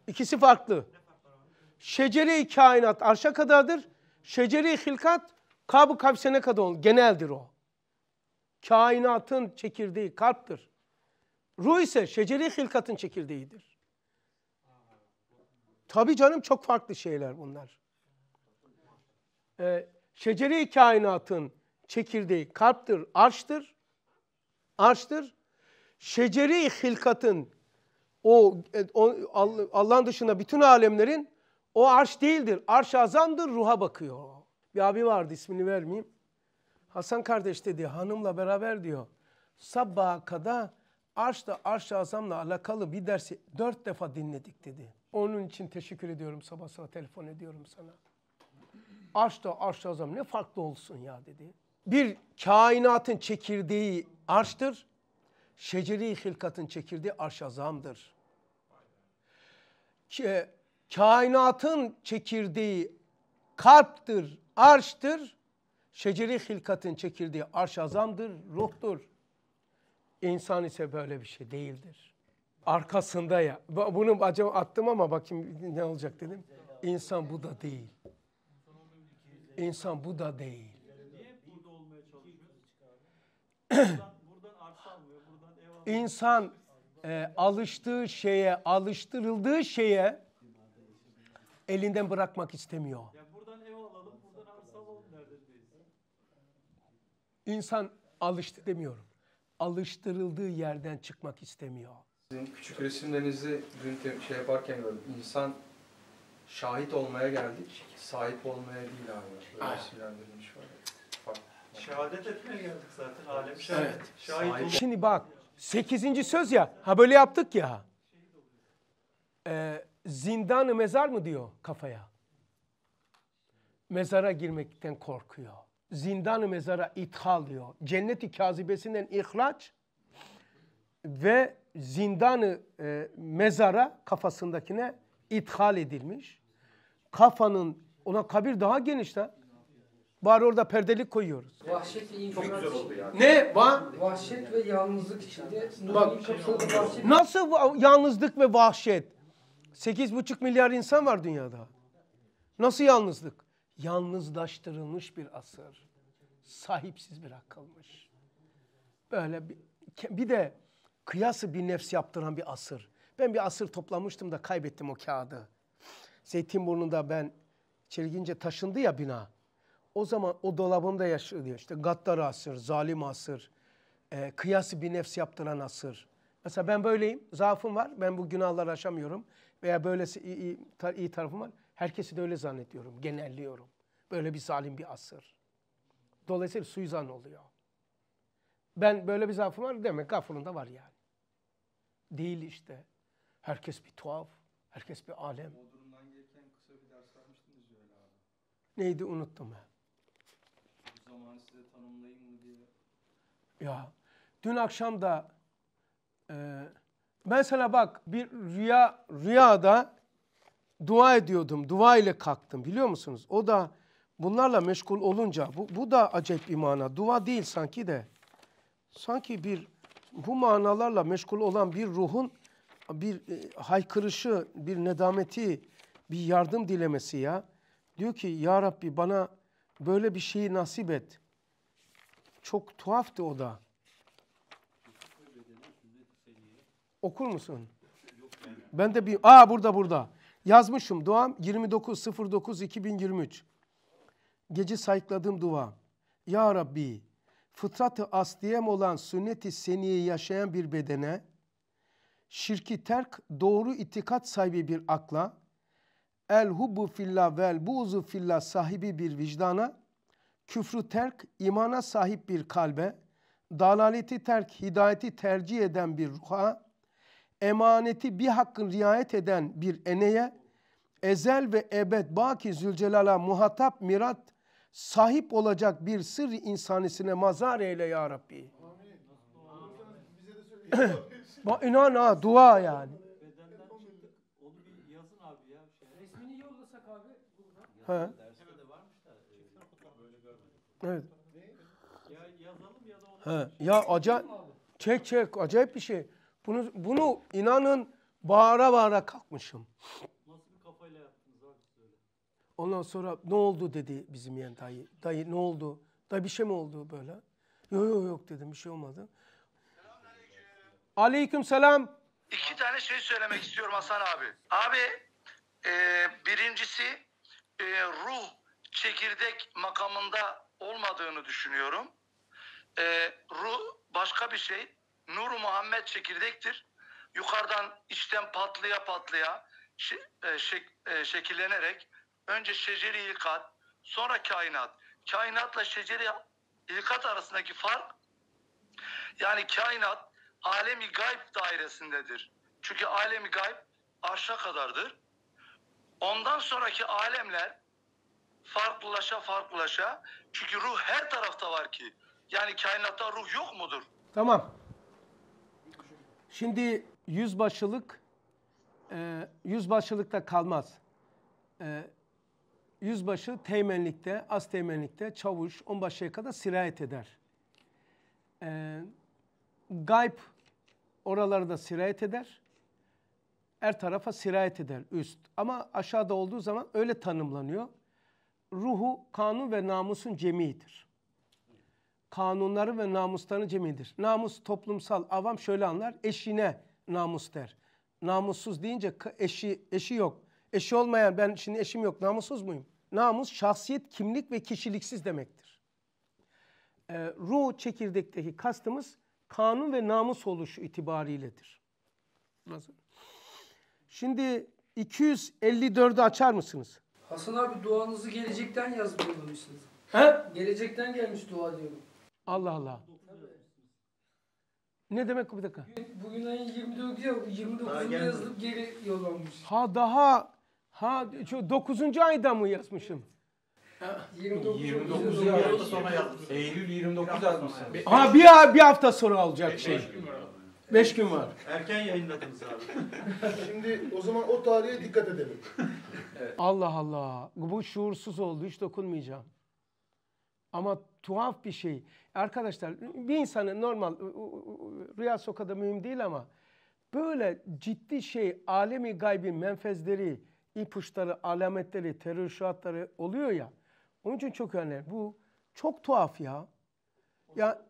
İkisi farklı. Şeceri-i kainat arşa kadardır. şeceri hilkat kabı kavsene kadar olur. Geneldir o. Kainatın çekirdeği kalptir. Ruh ise şeceri hilkatın çekirdeğidir. Tabi canım çok farklı şeyler bunlar. Ee, şeceri-i kainatın çekirdeği kalptir, arştır. Arştır. şeceri hilkatın o, e, o Allah'ın dışında bütün alemlerin o arş değildir. Arş azamdır ruha bakıyor. Bir abi vardı ismini vermeyeyim. Hasan kardeş dedi hanımla beraber diyor. Sabaha kadar arşla arş azamla alakalı bir dersi dört defa dinledik dedi. Onun için teşekkür ediyorum sabah sabah telefon ediyorum sana. Arş da arş azam ne farklı olsun ya dedi. Bir kainatın çekirdeği arştır. Şeceri hilkatın çekirdeği arş azamdır kainatın çekirdeği kalptir, arştır. Şeceri hilkatın çekirdeği arş azamdır, ruhtur. İnsan ise böyle bir şey değildir. Arkasında ya. Bunu acaba attım ama bakayım ne olacak dedim. İnsan bu da değil. İnsan bu da değil. İnsan e, alıştığı şeye, alıştırıldığı şeye elinden bırakmak istemiyor. Yani buradan ev alalım, buradan arsa alalım derdindeyiz. İnsan alıştı demiyorum. Alıştırıldığı yerden çıkmak istemiyor. Sizin küçük resimlerinizi dün şey yaparken gördüm. İnsan şahit olmaya geldik, sahip olmaya değil abi. Böyle resimlendirilmiş var. Şehadet etmeye geldik zaten. Alem şehadet. Evet. Şahit Şimdi bak Sekizinci söz ya. Ha böyle yaptık ya. Ee, zindanı mezar mı diyor kafaya. Mezara girmekten korkuyor. Zindanı mezara ithal diyor. Cenneti kazibesinden ihraç ve zindanı e, mezara kafasındakine ithal edilmiş. Kafanın ona kabir daha geniş de Bari orada perdelik koyuyoruz. Vahşet ve infaz. Yani. Ne? Va vahşet ve yalnızlık içinde. Bak, nasıl yalnızlık ve vahşet? 8,5 milyar insan var dünyada. Nasıl yalnızlık? Yalnızlaştırılmış bir asır. Sahipsiz bırakılmış. Böyle bir, bir de kıyası bir nefs yaptıran bir asır. Ben bir asır toplamıştım da kaybettim o kağıdı. Zeytinburnu'nda ben çelgince taşındı ya bina. O zaman o dolabımda yaşıyor. İşte gaddar asır, zalim asır, e, kıyası bir nefs yaptıran asır. Mesela ben böyleyim, zaafım var, ben bu günahları aşamıyorum veya böylesi iyi, iyi, tar iyi tarafım var. Herkesi de öyle zannediyorum, genelliyorum. Böyle bir zalim bir asır. Dolayısıyla suizan oluyor. Ben böyle bir zaafım var demek gafurun var yani. Değil işte. Herkes bir tuhaf, herkes bir alem. Neydi unuttum ben. Ya dün akşam da e, mesela bak bir rüya rüyada dua ediyordum. Dua ile kalktım biliyor musunuz? O da bunlarla meşgul olunca bu, bu da acep imana, Dua değil sanki de. Sanki bir bu manalarla meşgul olan bir ruhun bir e, haykırışı, bir nedameti, bir yardım dilemesi ya. Diyor ki ya Rabbi bana böyle bir şeyi nasip et. Çok tuhaftı o da. Okur musun? Ben de bir... Aa burada burada. Yazmışım duam 29.09.2023. Gece sayıkladığım dua. Ya Rabbi fıtratı asliyem olan sünnet seniye yaşayan bir bedene, şirki terk doğru itikat sahibi bir akla, el hubu fillah vel buzu fillah sahibi bir vicdana, küfrü terk imana sahip bir kalbe, dalaleti terk hidayeti tercih eden bir ruha, emaneti bir hakkın riayet eden bir eneye, ezel ve ebed baki zülcelala muhatap mirat sahip olacak bir sır insanisine mazar eyle ya Rabbi. Bak inan ha dua yani. Bedenden çıktık. Onu bir yazın abi ya. Şey, Resmini yollasak abi. He. Evet. Ya yazalım ya da onu... He. Şey ya acayip... Çek çek acayip bir şey. Bunu, bunu inanın bağıra bağıra kalkmışım. Nasıl bir kafayla yaptınız abi Ondan sonra ne oldu dedi bizim yeğen dayı. Dayı ne oldu? Dayı bir şey mi oldu böyle? Yok yok yok dedim bir şey olmadı. Selamünaleyküm. Aleyküm selam. İki tane şey söylemek istiyorum Hasan abi. Abi e, birincisi e, ruh çekirdek makamında olmadığını düşünüyorum. E, ee, ruh başka bir şey. Nur Muhammed çekirdektir. Yukarıdan içten patlaya patlaya e, şek, e, şekillenerek önce şeceri ilkat sonra kainat. Kainatla şeceri ilkat arasındaki fark yani kainat alemi gayb dairesindedir. Çünkü alemi gayb arşa kadardır. Ondan sonraki alemler farklılaşa farklılaşa. Çünkü ruh her tarafta var ki. Yani kainatta ruh yok mudur? Tamam. Şimdi yüzbaşılık e, yüzbaşılıkta kalmaz. E, yüzbaşı teğmenlikte, az teğmenlikte, çavuş, onbaşıya kadar sirayet eder. E, gayb oralarda sirayet eder. Her tarafa sirayet eder üst. Ama aşağıda olduğu zaman öyle tanımlanıyor ruhu kanun ve namusun cemidir. Kanunları ve namusların cemidir. Namus toplumsal, avam şöyle anlar, eşine namus der. Namussuz deyince eşi, eşi yok. Eşi olmayan ben şimdi eşim yok namussuz muyum? Namus şahsiyet, kimlik ve kişiliksiz demektir. Ee, ruh çekirdekteki kastımız kanun ve namus oluşu itibariyledir. Nasıl? Şimdi 254'ü açar mısınız? Hasan abi duanızı gelecekten yazmıyormuşsunuz. He? Gelecekten gelmiş dua diyorum. Allah Allah. Ne demek bu bir dakika? Bugün, ayın 29'u 29'unda yazılıp geri yollanmış. Ha daha ha 9. ayda mı yazmışım? 29, 29 Eylül 29 yazmışsın. Ha bir, bir hafta sonra alacak şey. Beş gün var. Erken yayınladınız abi. Şimdi o zaman o tarihe dikkat edelim. Evet. Allah Allah. Bu şuursuz oldu. Hiç dokunmayacağım. Ama tuhaf bir şey. Arkadaşlar bir insanın normal rüya sokada mühim değil ama böyle ciddi şey alemi gaybi menfezleri, ipuçları, alametleri, terör şuatları oluyor ya. Onun için çok önemli. Bu çok tuhaf ya. Ya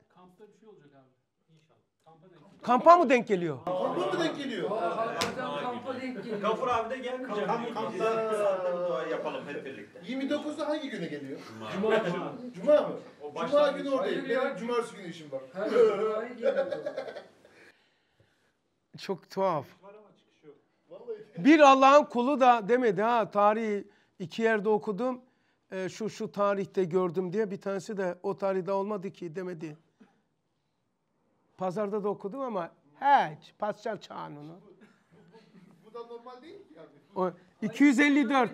Kampa mı denk geliyor? Kampa mı denk geliyor? Hocam kampa denk geliyor. Gafur abi de gelmeyecek. Kamp, kampta yapalım hep birlikte. 29'da hangi güne geliyor? Cuma. Cuma, Cuma mı? Cuma günü oradayım. Benim cumartesi günü işim var. Çok tuhaf. Bir Allah'ın kulu da demedi ha tarihi iki yerde okudum. E, şu şu tarihte gördüm diye bir tanesi de o tarihte olmadı ki demedi. Pazarda da okudum ama hiç Pascal Çağan'ını. Bu da normal değil ki yani. O, 254.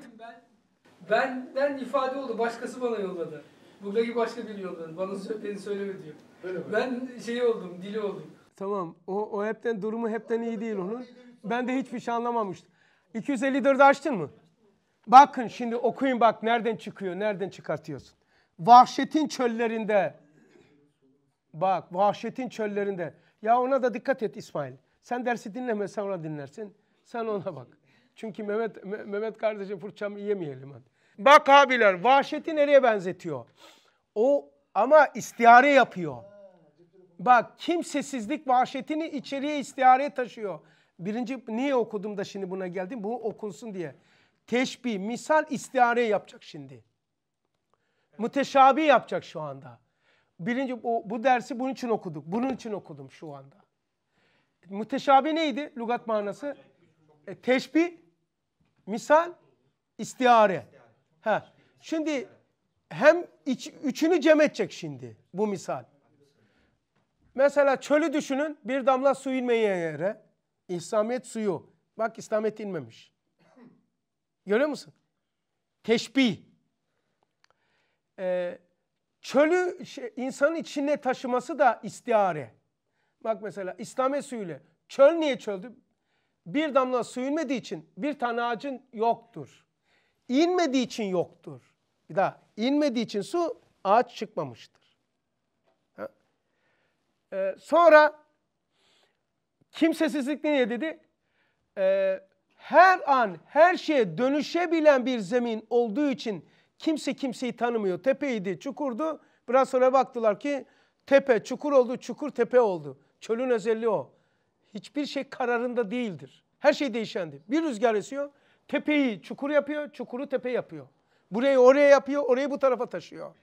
Ben, benden ifade oldu. Başkası bana yolladı. Buradaki başka biri yolladı. Bana beni söyleme diyor. ben mi? şey oldum, dili oldum. Tamam. O, o hepten durumu hepten iyi değil onun. Ben de hiçbir şey anlamamıştım. 254'ü açtın mı? Bakın şimdi okuyun bak nereden çıkıyor, nereden çıkartıyorsun. Vahşetin çöllerinde Bak vahşetin çöllerinde. Ya ona da dikkat et İsmail. Sen dersi dinleme sen ona dinlersin. Sen ona bak. Çünkü Mehmet Mehmet kardeşim fırçamı yemeyelim hadi. Bak abiler vahşeti nereye benzetiyor? O ama istihare yapıyor. Bak kimsesizlik vahşetini içeriye istihare taşıyor. Birinci niye okudum da şimdi buna geldim? Bu okunsun diye. Teşbih, misal istihare yapacak şimdi. Müteşabi yapacak şu anda birinci bu, bu dersi bunun için okuduk. Bunun için okudum şu anda. Müteşabi neydi lugat manası? E, teşbih, misal, istiare. Ha. Şimdi hem iç, üçünü cem edecek şimdi bu misal. Mesela çölü düşünün bir damla su inmeyen yere. İslamiyet suyu. Bak İslamiyet inmemiş. Görüyor musun? Teşbih. Ee, çölü şey, insanın içine taşıması da istiare. Bak mesela İslame suyuyla çöl niye çöldü? Bir damla su inmediği için bir tane ağacın yoktur. İnmediği için yoktur. Bir daha inmediği için su ağaç çıkmamıştır. Ha? Ee, sonra kimsesizlik niye dedi? Ee, her an her şeye dönüşebilen bir zemin olduğu için Kimse kimseyi tanımıyor. Tepeydi, çukurdu. Biraz sonra baktılar ki tepe çukur oldu, çukur tepe oldu. Çölün özelliği o. Hiçbir şey kararında değildir. Her şey değişendi. Bir rüzgar esiyor, tepeyi çukur yapıyor, çukuru tepe yapıyor. Burayı oraya yapıyor, orayı bu tarafa taşıyor.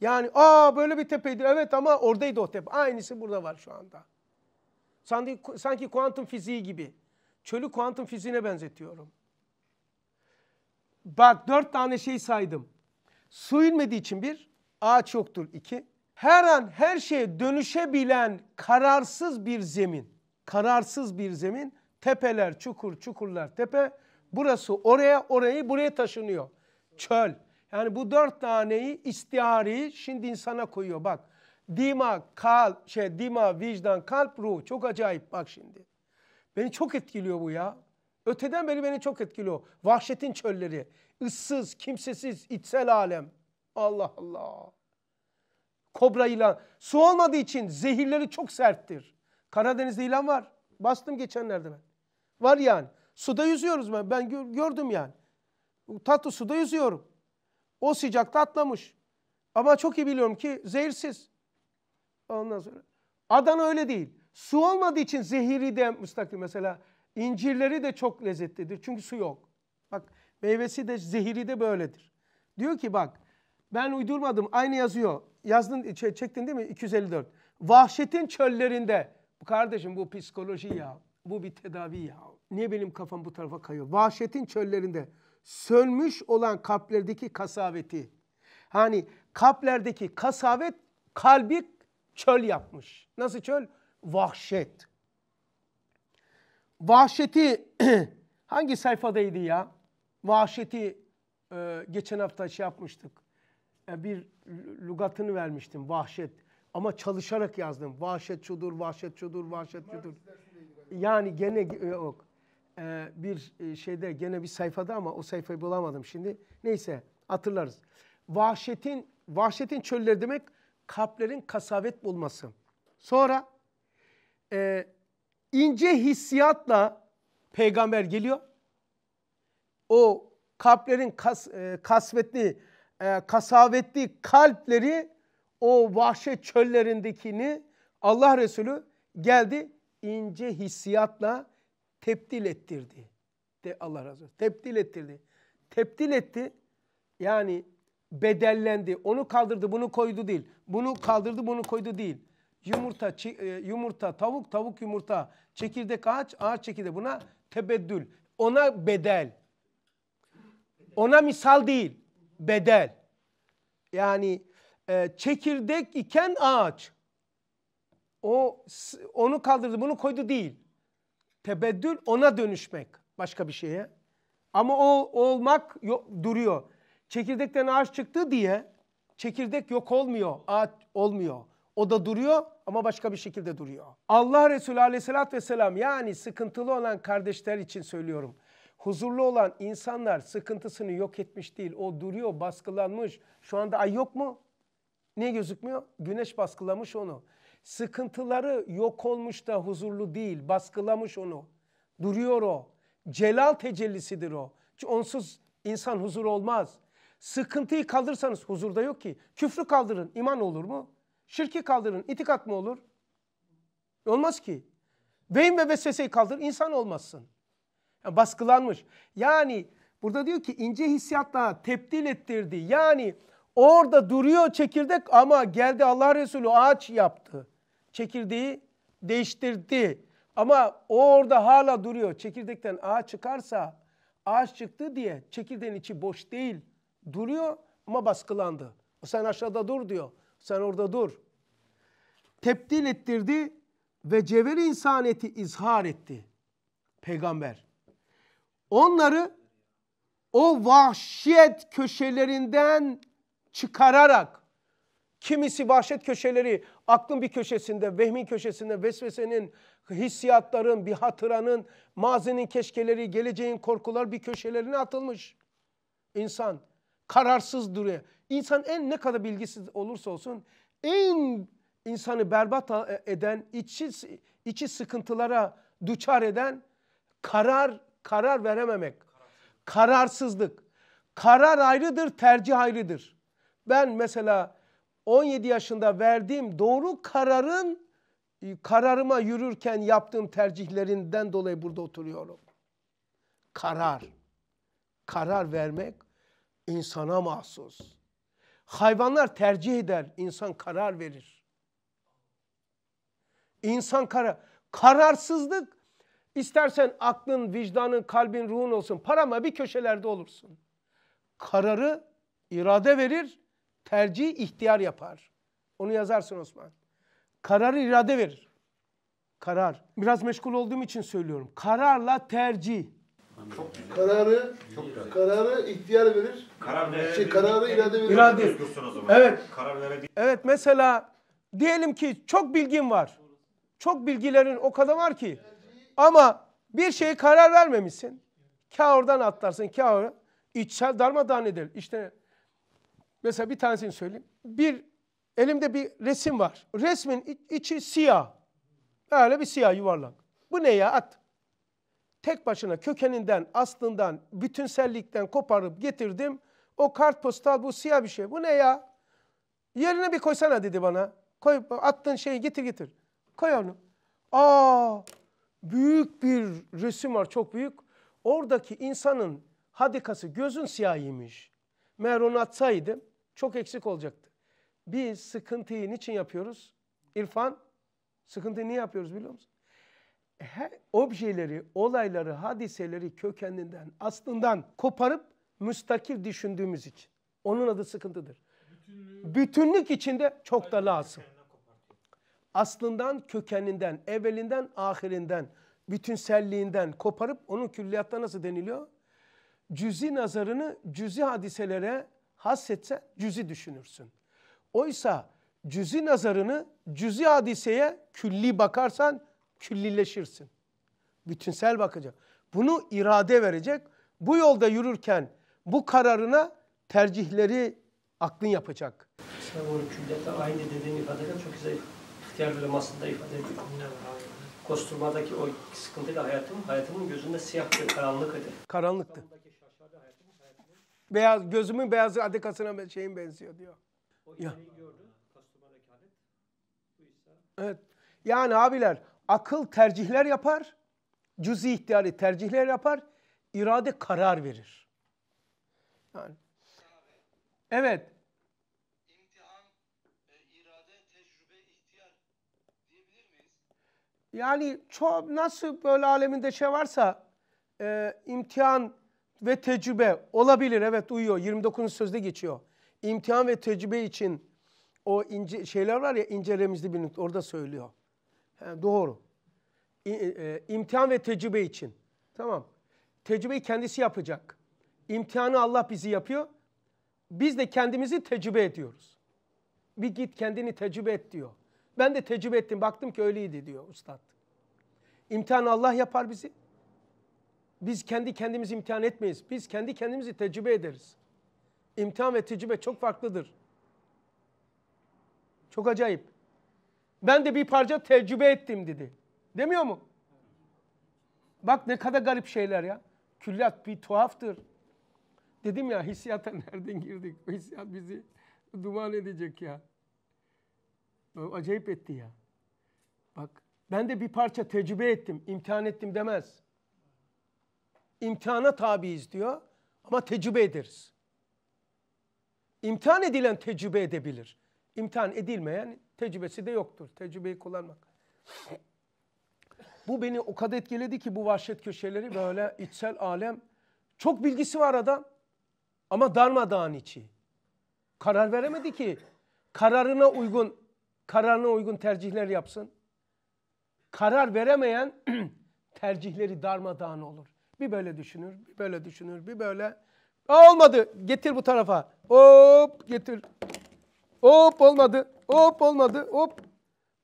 Yani aa böyle bir tepeydi evet ama oradaydı o tepe. Aynısı burada var şu anda. Sanki, sanki kuantum fiziği gibi. Çölü kuantum fiziğine benzetiyorum. Bak dört tane şey saydım. Su inmediği için bir, ağaç yoktur iki. Her an her şeye dönüşebilen kararsız bir zemin. Kararsız bir zemin. Tepeler, çukur, çukurlar, tepe. Burası oraya, orayı buraya taşınıyor. Çöl. Yani bu dört taneyi istihariyi şimdi insana koyuyor bak. Dima, kal şey dima, vicdan, kalp, ruh. Çok acayip bak şimdi. Beni çok etkiliyor bu ya. Öteden beri beni çok etkiliyor. Vahşetin çölleri ıssız, kimsesiz, içsel alem. Allah Allah. Kobra ilan. Su olmadığı için zehirleri çok serttir. Karadeniz'de ilan var. Bastım geçenlerde ben. Var yani. Suda yüzüyoruz ben. Ben gördüm yani. Tatlı suda yüzüyorum. O sıcakta atlamış. Ama çok iyi biliyorum ki zehirsiz. Ondan sonra. Adana öyle değil. Su olmadığı için zehiri de müstakil. Mesela incirleri de çok lezzetlidir. Çünkü su yok. Bak Meyvesi de zehiri de böyledir. Diyor ki bak ben uydurmadım aynı yazıyor. Yazdın çektin değil mi 254. Vahşetin çöllerinde. Kardeşim bu psikoloji ya. Bu bir tedavi ya. Niye benim kafam bu tarafa kayıyor? Vahşetin çöllerinde sönmüş olan kalplerdeki kasaveti. Hani kalplerdeki kasavet kalbi çöl yapmış. Nasıl çöl? Vahşet. Vahşeti hangi sayfadaydı ya? Vahşeti e, geçen hafta şey yapmıştık. E, bir lugatını vermiştim vahşet. Ama çalışarak yazdım. Vahşet şudur, vahşet şudur, vahşet şudur. Yani gene e, yok. E, bir e, şeyde gene bir sayfada ama o sayfayı bulamadım şimdi. Neyse hatırlarız. Vahşetin vahşetin çölleri demek kalplerin kasavet bulması. Sonra e, ince hissiyatla peygamber geliyor o kalplerin kas, e, kasvetli, e, kasavetli kalpleri o vahşet çöllerindekini Allah Resulü geldi ince hissiyatla teptil ettirdi. De Allah razı olsun. Teptil ettirdi. Teptil etti. Yani bedellendi. Onu kaldırdı, bunu koydu değil. Bunu kaldırdı, bunu koydu değil. Yumurta, e, yumurta, tavuk, tavuk yumurta, çekirdek ağaç, ağaç çekirdek. Buna tebeddül. Ona bedel. Ona misal değil, bedel. Yani e, çekirdek iken ağaç. O onu kaldırdı, bunu koydu değil. Tebeddül ona dönüşmek başka bir şeye. Ama o, olmak yok, duruyor. Çekirdekten ağaç çıktı diye çekirdek yok olmuyor, ağaç olmuyor. O da duruyor ama başka bir şekilde duruyor. Allah Resulü aleyhissalatü vesselam yani sıkıntılı olan kardeşler için söylüyorum huzurlu olan insanlar sıkıntısını yok etmiş değil. O duruyor, baskılanmış. Şu anda ay yok mu? Niye gözükmüyor? Güneş baskılamış onu. Sıkıntıları yok olmuş da huzurlu değil, baskılamış onu. Duruyor o. Celal tecellisidir o. Çünkü onsuz insan huzur olmaz. Sıkıntıyı kaldırsanız huzurda yok ki. Küfrü kaldırın, iman olur mu? Şirki kaldırın, itikat mı olur? Olmaz ki. Beyin ve vesveseyi kaldır, insan olmazsın baskılanmış. Yani burada diyor ki ince hissiyatla teptil ettirdi. Yani orada duruyor çekirdek ama geldi Allah Resulü ağaç yaptı. Çekirdeği değiştirdi. Ama orada hala duruyor. Çekirdekten ağaç çıkarsa ağaç çıktı diye çekirdeğin içi boş değil. Duruyor ama baskılandı. Sen aşağıda dur diyor. Sen orada dur. Teptil ettirdi ve cevher insaneti izhar etti. Peygamber. Onları o vahşet köşelerinden çıkararak kimisi vahşet köşeleri aklın bir köşesinde, vehmin köşesinde vesvesenin, hissiyatların, bir hatıranın, mazinin keşkeleri, geleceğin korkular bir köşelerine atılmış. İnsan kararsız duruyor. İnsan en ne kadar bilgisiz olursa olsun en insanı berbat eden, içi, içi sıkıntılara duçar eden karar Karar verememek. Kararsızlık. Karar ayrıdır, tercih ayrıdır. Ben mesela 17 yaşında verdiğim doğru kararın e, kararıma yürürken yaptığım tercihlerinden dolayı burada oturuyorum. Karar. Karar vermek insana mahsus. Hayvanlar tercih eder, insan karar verir. İnsan karar. Kararsızlık İstersen aklın, vicdanın, kalbin, ruhun olsun. Parama bir köşelerde olursun. Kararı irade verir, tercih ihtiyar yapar. Onu yazarsın Osman. Kararı irade verir. Karar. Biraz meşgul olduğum için söylüyorum. Kararla tercih. Çok Kararı Çok kararı ihtiyar verir. Karar verir. Şey, kararı irade verir. İrade. Evet. Karar verir. Evet mesela diyelim ki çok bilgin var. Çok bilgilerin o kadar var ki. Evet ama bir şeye karar vermemişsin. Kâ oradan atlarsın, kâ oradan. İçsel darmadağın edilir. İşte mesela bir tanesini söyleyeyim. Bir elimde bir resim var. Resmin içi siyah. Böyle bir siyah yuvarlak. Bu ne ya at? Tek başına kökeninden, aslından, bütünsellikten koparıp getirdim. O kartpostal bu siyah bir şey. Bu ne ya? Yerine bir koysana dedi bana. Koy attığın şeyi getir getir. Koy onu. Aa büyük bir resim var çok büyük. Oradaki insanın hadikası gözün siyahiymiş. Meğer onu atsaydı çok eksik olacaktı. Biz sıkıntıyı niçin yapıyoruz? İrfan sıkıntıyı niye yapıyoruz biliyor musun? Her objeleri, olayları, hadiseleri kökeninden, aslından koparıp müstakil düşündüğümüz için. Onun adı sıkıntıdır. Bütünlük içinde çok da lazım aslından kökeninden, evvelinden ahirinden, bütünselliğinden koparıp onun külliyatta nasıl deniliyor? Cüzi nazarını cüzi hadiselere hassetse cüzi düşünürsün. Oysa cüzi nazarını cüzi hadiseye külli bakarsan küllileşirsin. Bütünsel bakacak. Bunu irade verecek. Bu yolda yürürken bu kararına tercihleri aklın yapacak. İşte bu külliyata aynı dediğin kadarıyla çok zayıf ihtiyar dilemasında ifade ediyor. Kosturmadaki o sıkıntıyla hayatım, hayatımın gözünde siyah bir karanlık idi. Karanlıktı. Beyaz, gözümün beyazı adekasına şeyin benziyor diyor. O ya. gördü, Evet. Yani abiler akıl tercihler yapar, cüzi i ihtiyari tercihler yapar, irade karar verir. Yani. Evet. Yani çok nasıl böyle aleminde şey varsa e, imtihan ve tecrübe olabilir. Evet uyuyor. 29. sözde geçiyor. İmtihan ve tecrübe için o ince şeyler var ya incelemizde birlikte orada söylüyor. He, doğru. İ, e, e, imtihan ve tecrübe için. Tamam. Tecrübeyi kendisi yapacak. İmtihanı Allah bizi yapıyor. Biz de kendimizi tecrübe ediyoruz. Bir git kendini tecrübe et diyor. Ben de tecrübe ettim. Baktım ki öyleydi diyor ustad. İmtihan Allah yapar bizi. Biz kendi kendimizi imtihan etmeyiz. Biz kendi kendimizi tecrübe ederiz. İmtihan ve tecrübe çok farklıdır. Çok acayip. Ben de bir parça tecrübe ettim dedi. Demiyor mu? Bak ne kadar garip şeyler ya. Külliyat bir tuhaftır. Dedim ya hissiyata nereden girdik? Hissiyat bizi duman edecek ya acayip etti ya. Bak ben de bir parça tecrübe ettim, imtihan ettim demez. İmtihana tabiiz diyor ama tecrübe ederiz. İmtihan edilen tecrübe edebilir. İmtihan edilmeyen tecrübesi de yoktur. Tecrübeyi kullanmak. Bu beni o kadar etkiledi ki bu vahşet köşeleri böyle içsel alem. Çok bilgisi var adam ama darmadağın içi. Karar veremedi ki kararına uygun kararına uygun tercihler yapsın. Karar veremeyen tercihleri darmadağın olur. Bir böyle düşünür, bir böyle düşünür, bir böyle. olmadı, getir bu tarafa. Hop getir. Hop olmadı, hop olmadı, hop.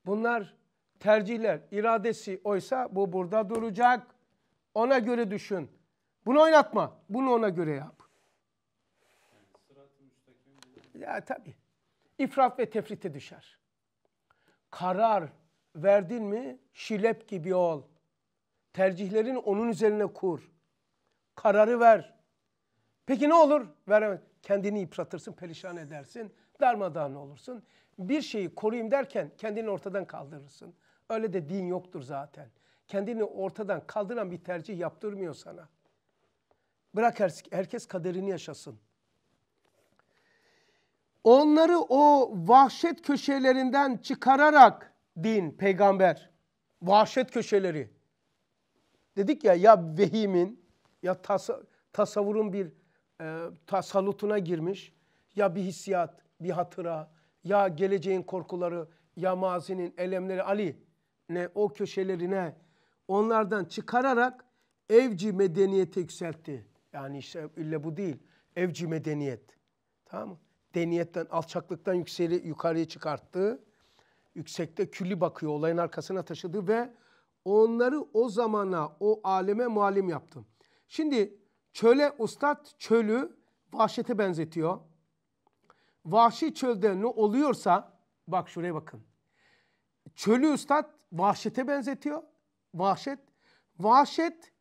Bunlar tercihler, iradesi oysa bu burada duracak. Ona göre düşün. Bunu oynatma, bunu ona göre yap. Ya tabii. İfrat ve tefrite düşer. Karar verdin mi şilep gibi ol. Tercihlerin onun üzerine kur. Kararı ver. Peki ne olur? Veremez. Kendini yıpratırsın, perişan edersin, darmadağın olursun. Bir şeyi koruyayım derken kendini ortadan kaldırırsın. Öyle de din yoktur zaten. Kendini ortadan kaldıran bir tercih yaptırmıyor sana. Bırak herkes kaderini yaşasın. Onları o vahşet köşelerinden çıkararak din, peygamber, vahşet köşeleri. Dedik ya ya vehimin ya tasavvurun bir e, tasallutuna girmiş ya bir hissiyat, bir hatıra, ya geleceğin korkuları, ya mazinin elemleri Ali ne o köşelerine onlardan çıkararak evci medeniyete yükseltti. Yani işte ille bu değil. Evci medeniyet. Tamam mı? deniyetten, alçaklıktan yükseli, yukarıya çıkarttığı, yüksekte külli bakıyor, olayın arkasına taşıdığı ve onları o zamana, o aleme muallim yaptım. Şimdi çöle ustad çölü vahşete benzetiyor. Vahşi çölde ne oluyorsa, bak şuraya bakın. Çölü ustad vahşete benzetiyor. Vahşet. Vahşet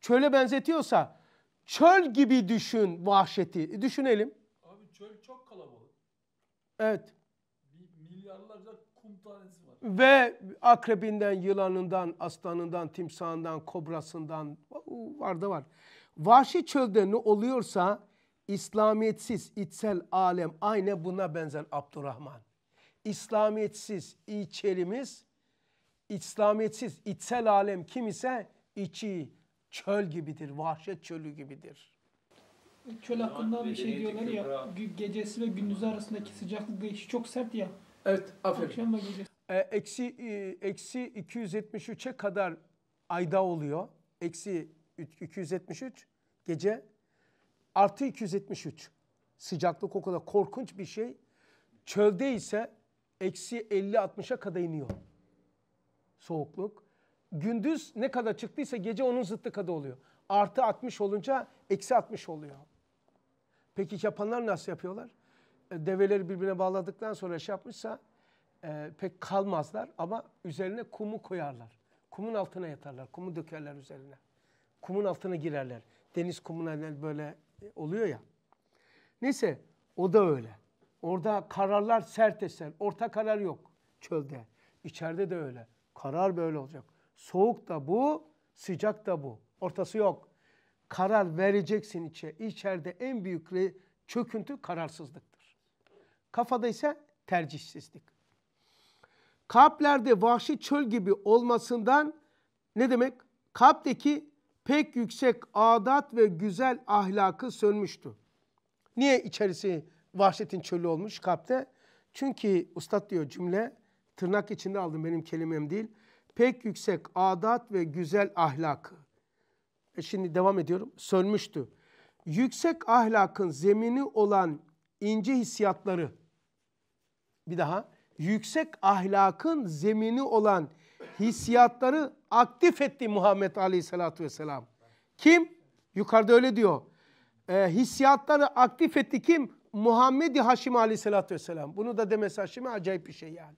çöle benzetiyorsa çöl gibi düşün vahşeti. E, düşünelim. Çöl çok kalabalık. Evet. Milyarlarca kum tanesi var. Ve akrebinden, yılanından, aslanından, timsahından, kobrasından var da var. Vahşi çölde ne oluyorsa İslamiyetsiz içsel alem aynı buna benzer Abdurrahman. İslamiyetsiz içerimiz, İslamiyetsiz içsel alem kim ise içi çöl gibidir, vahşet çölü gibidir çöl hakkında bir şey diyorlar ya gecesi ve gündüzü arasındaki sıcaklık değişi çok sert ya. Evet aferin. Akşam ve gecesi. E, eksi, e, eksi 273'e kadar ayda oluyor. Eksi 273 gece artı 273 sıcaklık o kadar korkunç bir şey. Çölde ise eksi 50-60'a kadar iniyor soğukluk. Gündüz ne kadar çıktıysa gece onun zıttı kadar oluyor. Artı 60 olunca eksi 60 oluyor. Peki yapanlar nasıl yapıyorlar? E, develeri birbirine bağladıktan sonra şey yapmışsa e, pek kalmazlar ama üzerine kumu koyarlar. Kumun altına yatarlar, kumu dökerler üzerine. Kumun altına girerler. Deniz kumuna böyle e, oluyor ya. Neyse o da öyle. Orada kararlar sert eser. Orta karar yok çölde. İçeride de öyle. Karar böyle olacak. Soğuk da bu, sıcak da bu. Ortası yok karar vereceksin içe. içeride en büyük çöküntü kararsızlıktır. Kafada ise tercihsizlik. Kalplerde vahşi çöl gibi olmasından ne demek? Kalpteki pek yüksek adat ve güzel ahlakı sönmüştü. Niye içerisi vahşetin çölü olmuş kalpte? Çünkü ustad diyor cümle tırnak içinde aldım benim kelimem değil. Pek yüksek adat ve güzel ahlakı. E şimdi devam ediyorum. Sönmüştü. Yüksek ahlakın zemini olan ince hissiyatları. Bir daha. Yüksek ahlakın zemini olan hissiyatları aktif etti Muhammed Aleyhisselatü Vesselam. Kim? Yukarıda öyle diyor. E, hissiyatları aktif etti kim? Muhammed-i Haşim Aleyhisselatü Vesselam. Bunu da demesi Haşim'e acayip bir şey yani.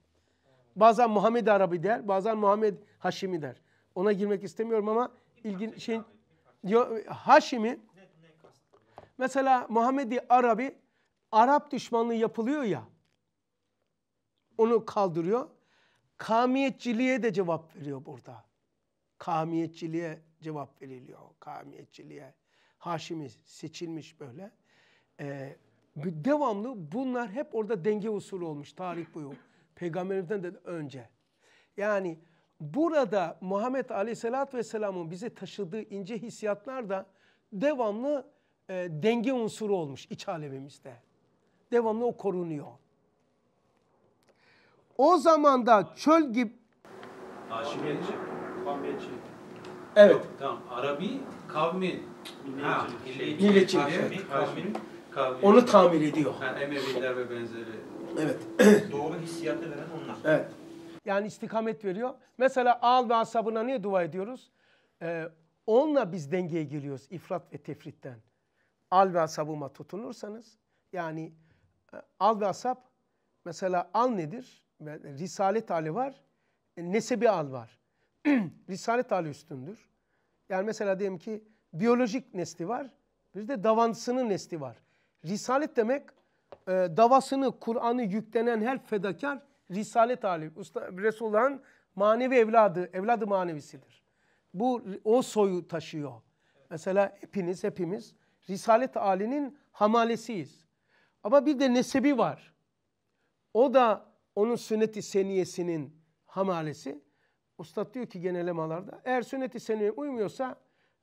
Bazen Muhammed Arabi der, bazen Muhammed Haşimi der. Ona girmek istemiyorum ama ilgin şey Haşim'i mesela Muhammedi Arabi Arap düşmanlığı yapılıyor ya onu kaldırıyor. Kamiyetçiliğe de cevap veriyor burada. Kamiyetçiliğe cevap veriliyor. Kamiyetçiliğe. Haşimi seçilmiş böyle. Ee, devamlı bunlar hep orada denge usulü olmuş. Tarih boyu. Peygamberimizden de önce. Yani burada Muhammed Aleyhisselatü Vesselam'ın bize taşıdığı ince hissiyatlar da devamlı e, denge unsuru olmuş iç alemimizde. Devamlı o korunuyor. O zaman da çöl gibi... Haşimiyetçi, kavmiyetçi. Evet. Yok, tamam. Arabi kavmi, milliyetçi, milliyetçi, kavmi, Onu tamir ediyor. Ha, Emeviler ve benzeri. Evet. Doğru hissiyatı veren onlar. Evet. Yani istikamet veriyor. Mesela al ve asabına niye dua ediyoruz? Ee, onunla biz dengeye geliyoruz ifrat ve tefritten. Al ve asabıma tutunursanız yani e, al ve asab, mesela al nedir? Risalet hali var. E, nesebi al var. Risalet hali üstündür. Yani mesela diyelim ki biyolojik nesli var. Bir de davansının nesli var. Risalet demek e, davasını, Kur'an'ı yüklenen her fedakar Risale talip, Usta, Resulullah'ın manevi evladı, evladı manevisidir. Bu o soyu taşıyor. Mesela hepiniz, hepimiz Risalet Ali'nin hamalesiyiz. Ama bir de nesebi var. O da onun sünnet seniyesinin hamalesi. Ustad diyor ki genelemalarda eğer sünnet-i uymuyorsa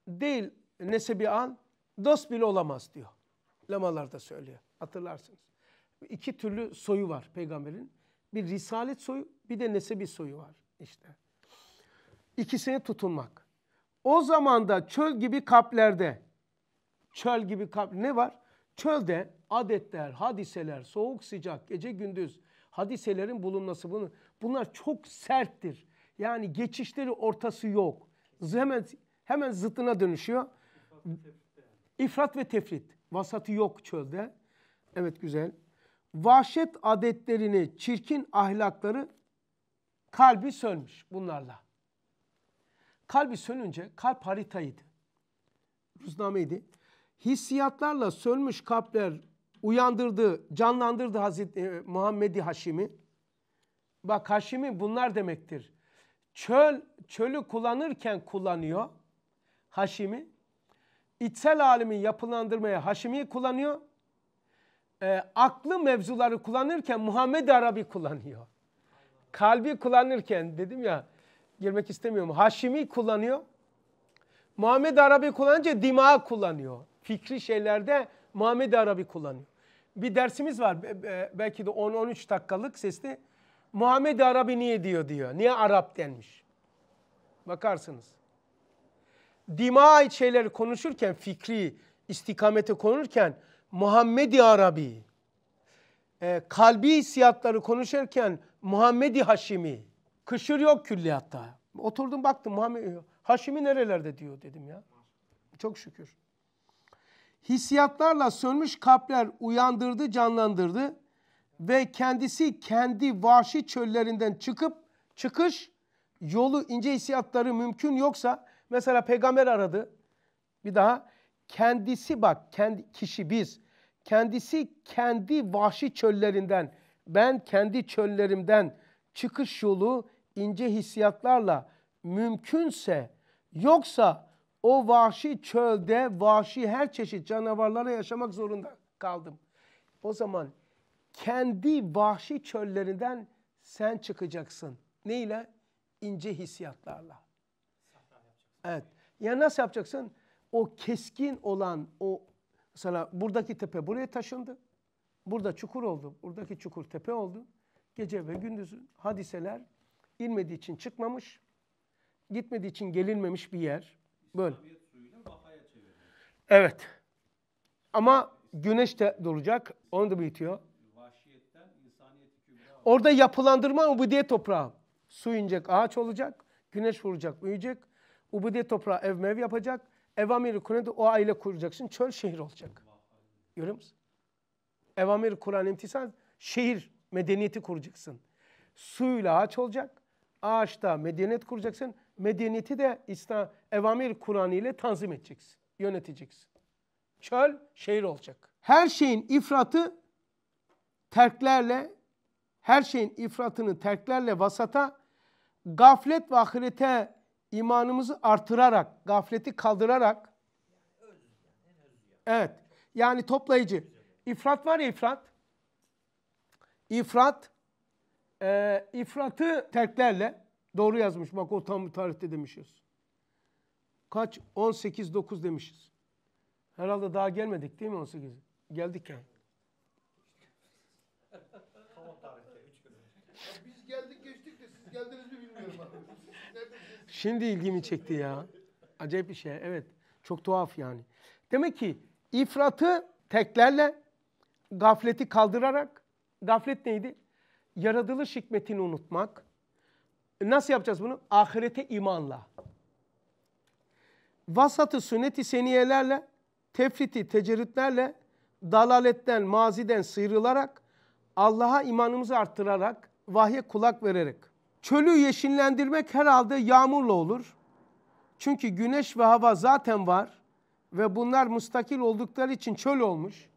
değil nesebi al, dost bile olamaz diyor. Lemalarda söylüyor. Hatırlarsınız. İki türlü soyu var peygamberin. Bir risalet soyu bir de nesebi soyu var işte. İkisini tutunmak. O zaman da çöl gibi kalplerde, çöl gibi kap ne var? Çölde adetler, hadiseler, soğuk sıcak, gece gündüz hadiselerin bulunması bunu, bunlar çok serttir. Yani geçişleri ortası yok. Hemen, hemen zıtına dönüşüyor. İfrat ve tefrit. Vasatı yok çölde. Evet güzel vahşet adetlerini, çirkin ahlakları kalbi sönmüş bunlarla. Kalbi sönünce kalp haritaydı. Ruznameydi. Hissiyatlarla sönmüş kalpler uyandırdı, canlandırdı Hazreti e, Muhammedi Haşim'i. Bak Haşim'i bunlar demektir. Çöl, çölü kullanırken kullanıyor Haşim'i. İçsel alemi yapılandırmaya Haşim'i kullanıyor e, aklı mevzuları kullanırken Muhammed Arabi kullanıyor. Kalbi kullanırken dedim ya girmek istemiyorum. Haşimi kullanıyor. Muhammed Arabi kullanınca dimağı kullanıyor. Fikri şeylerde Muhammed Arabi kullanıyor. Bir dersimiz var belki de 10-13 dakikalık sesli. Muhammed Arabi niye diyor diyor. Niye Arap denmiş. Bakarsınız. Dima ait şeyleri konuşurken, fikri istikamete konurken Muhammedi Arabi, e, kalbi hissiyatları konuşurken Muhammedi i Haşimi, kışır yok külliyatta. Oturdum baktım Muhammed Haşimi nerelerde diyor dedim ya. Çok şükür. Hissiyatlarla sönmüş kalpler uyandırdı, canlandırdı ve kendisi kendi vahşi çöllerinden çıkıp çıkış yolu ince hissiyatları mümkün yoksa mesela peygamber aradı bir daha kendisi bak kendi kişi biz kendisi kendi vahşi çöllerinden ben kendi çöllerimden çıkış yolu ince hissiyatlarla mümkünse yoksa o vahşi çölde vahşi her çeşit canavarlara yaşamak zorunda kaldım. O zaman kendi vahşi çöllerinden sen çıkacaksın. Neyle? İnce hissiyatlarla. Evet. Ya nasıl yapacaksın? o keskin olan o mesela buradaki tepe buraya taşındı. Burada çukur oldu. Buradaki çukur tepe oldu. Gece ve gündüz hadiseler inmediği için çıkmamış, gitmediği için gelinmemiş bir yer. Böyle. Evet. Ama güneş de duracak, Onu da bitiyor. Orada yapılandırma ubudiye toprağı. Su inecek, ağaç olacak. Güneş vuracak, büyüyecek. Ubudiye toprağı ev mev yapacak. Evamir-i Kur'an'ı o aile kuracaksın. Çöl şehir olacak. Görüyor musun? Evamir-i Kur'an imtisal şehir medeniyeti kuracaksın. Suyla ağaç olacak. Ağaçta medeniyet kuracaksın. Medeniyeti de İslam Evamir-i Kur'an ile tanzim edeceksin. Yöneteceksin. Çöl şehir olacak. Her şeyin ifratı terklerle her şeyin ifratını terklerle vasata gaflet ve ahirete imanımızı artırarak, gafleti kaldırarak Evet. Yani toplayıcı. İfrat var ya ifrat. İfrat e, ifratı terklerle doğru yazmış. Bak o tam tarihte demişiz. Kaç? 18-9 demişiz. Herhalde daha gelmedik değil mi 18? Geldik yani. Şimdi ilgimi çekti ya. Acayip bir şey. Evet. Çok tuhaf yani. Demek ki ifratı teklerle, gafleti kaldırarak, gaflet neydi? Yaradılış hikmetini unutmak. E, nasıl yapacağız bunu? Ahirete imanla. Vasatı sünnet seniyelerle, tefriti tecerrütlerle, dalaletten, maziden sıyrılarak, Allah'a imanımızı arttırarak, vahye kulak vererek. Çölü yeşillendirmek herhalde yağmurla olur. Çünkü güneş ve hava zaten var ve bunlar müstakil oldukları için çöl olmuş.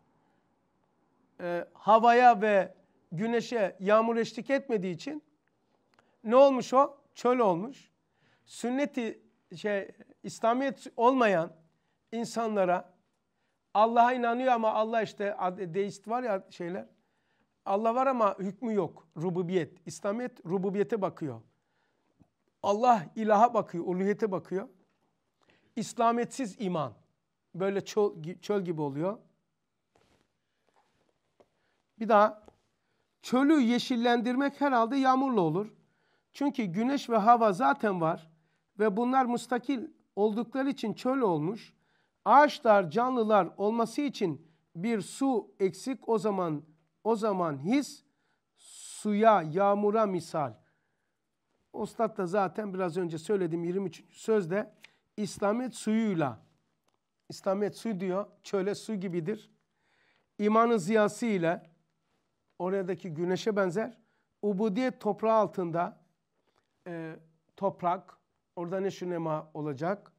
E, havaya ve güneşe yağmur eşlik etmediği için ne olmuş o? Çöl olmuş. Sünneti şey İslamiyet olmayan insanlara Allah'a inanıyor ama Allah işte deist var ya şeyler Allah var ama hükmü yok. Rububiyet. İslamiyet rububiyete bakıyor. Allah ilaha bakıyor, uluhiyete bakıyor. İslamiyetsiz iman. Böyle çöl, çöl gibi oluyor. Bir daha. Çölü yeşillendirmek herhalde yağmurla olur. Çünkü güneş ve hava zaten var ve bunlar müstakil oldukları için çöl olmuş. Ağaçlar, canlılar olması için bir su eksik o zaman o zaman his suya, yağmura misal. Ustad da zaten biraz önce söyledim 23. sözde İslamiyet suyuyla. İslamiyet su diyor. Çöle su gibidir. İmanı ziyası ile oradaki güneşe benzer. Ubudiyet toprağı altında e, toprak orada ne şu nema olacak.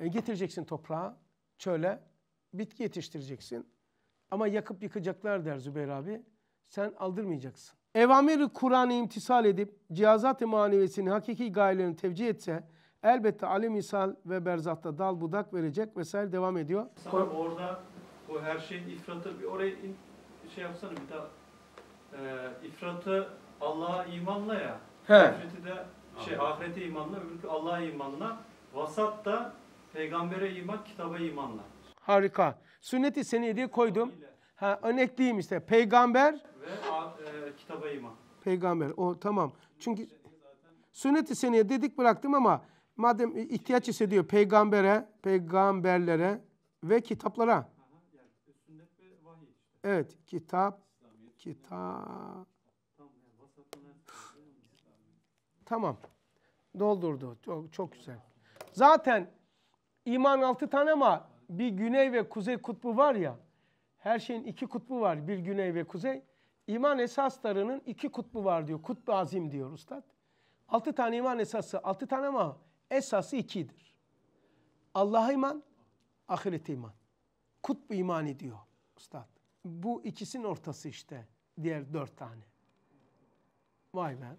E, getireceksin toprağı çöle bitki yetiştireceksin. Ama yakıp yıkacaklar der Zübeyir abi. Sen aldırmayacaksın. Evamir-i Kur'an'ı imtisal edip cihazat-ı manevesinin hakiki gayelerini tevcih etse elbette alim misal ve berzatta dal budak verecek vesaire devam ediyor. Sana orada o her şeyin ifratı bir oraya in, bir şey yapsana bir daha e, ifratı Allah'a imanla ya. He. Ücreti de şey Anladım. ahirete imanla, öbürkü Allah'a imanla. Vasat da peygambere iman, kitaba imanla. Harika. Sünnet-i seniye diye koydum. Ha, örnekliyim işte. Peygamber. Ve e, kitaba iman. Peygamber. O tamam. Çünkü sünnet-i seniye dedik bıraktım ama madem ihtiyaç hissediyor peygambere, peygamberlere ve kitaplara. E, evet, kitap, kitap. Şey tamam. Doldurdu. Çok, çok güzel. Zaten iman altı tane ama bir güney ve kuzey kutbu var ya. Her şeyin iki kutbu var. Bir güney ve kuzey. İman esaslarının iki kutbu var diyor. Kutbu azim diyor ustad. Altı tane iman esası. Altı tane ama esası ikidir. Allah'a iman, ahirete iman. Kutbu imani diyor ustad. Bu ikisinin ortası işte. Diğer dört tane. Vay be.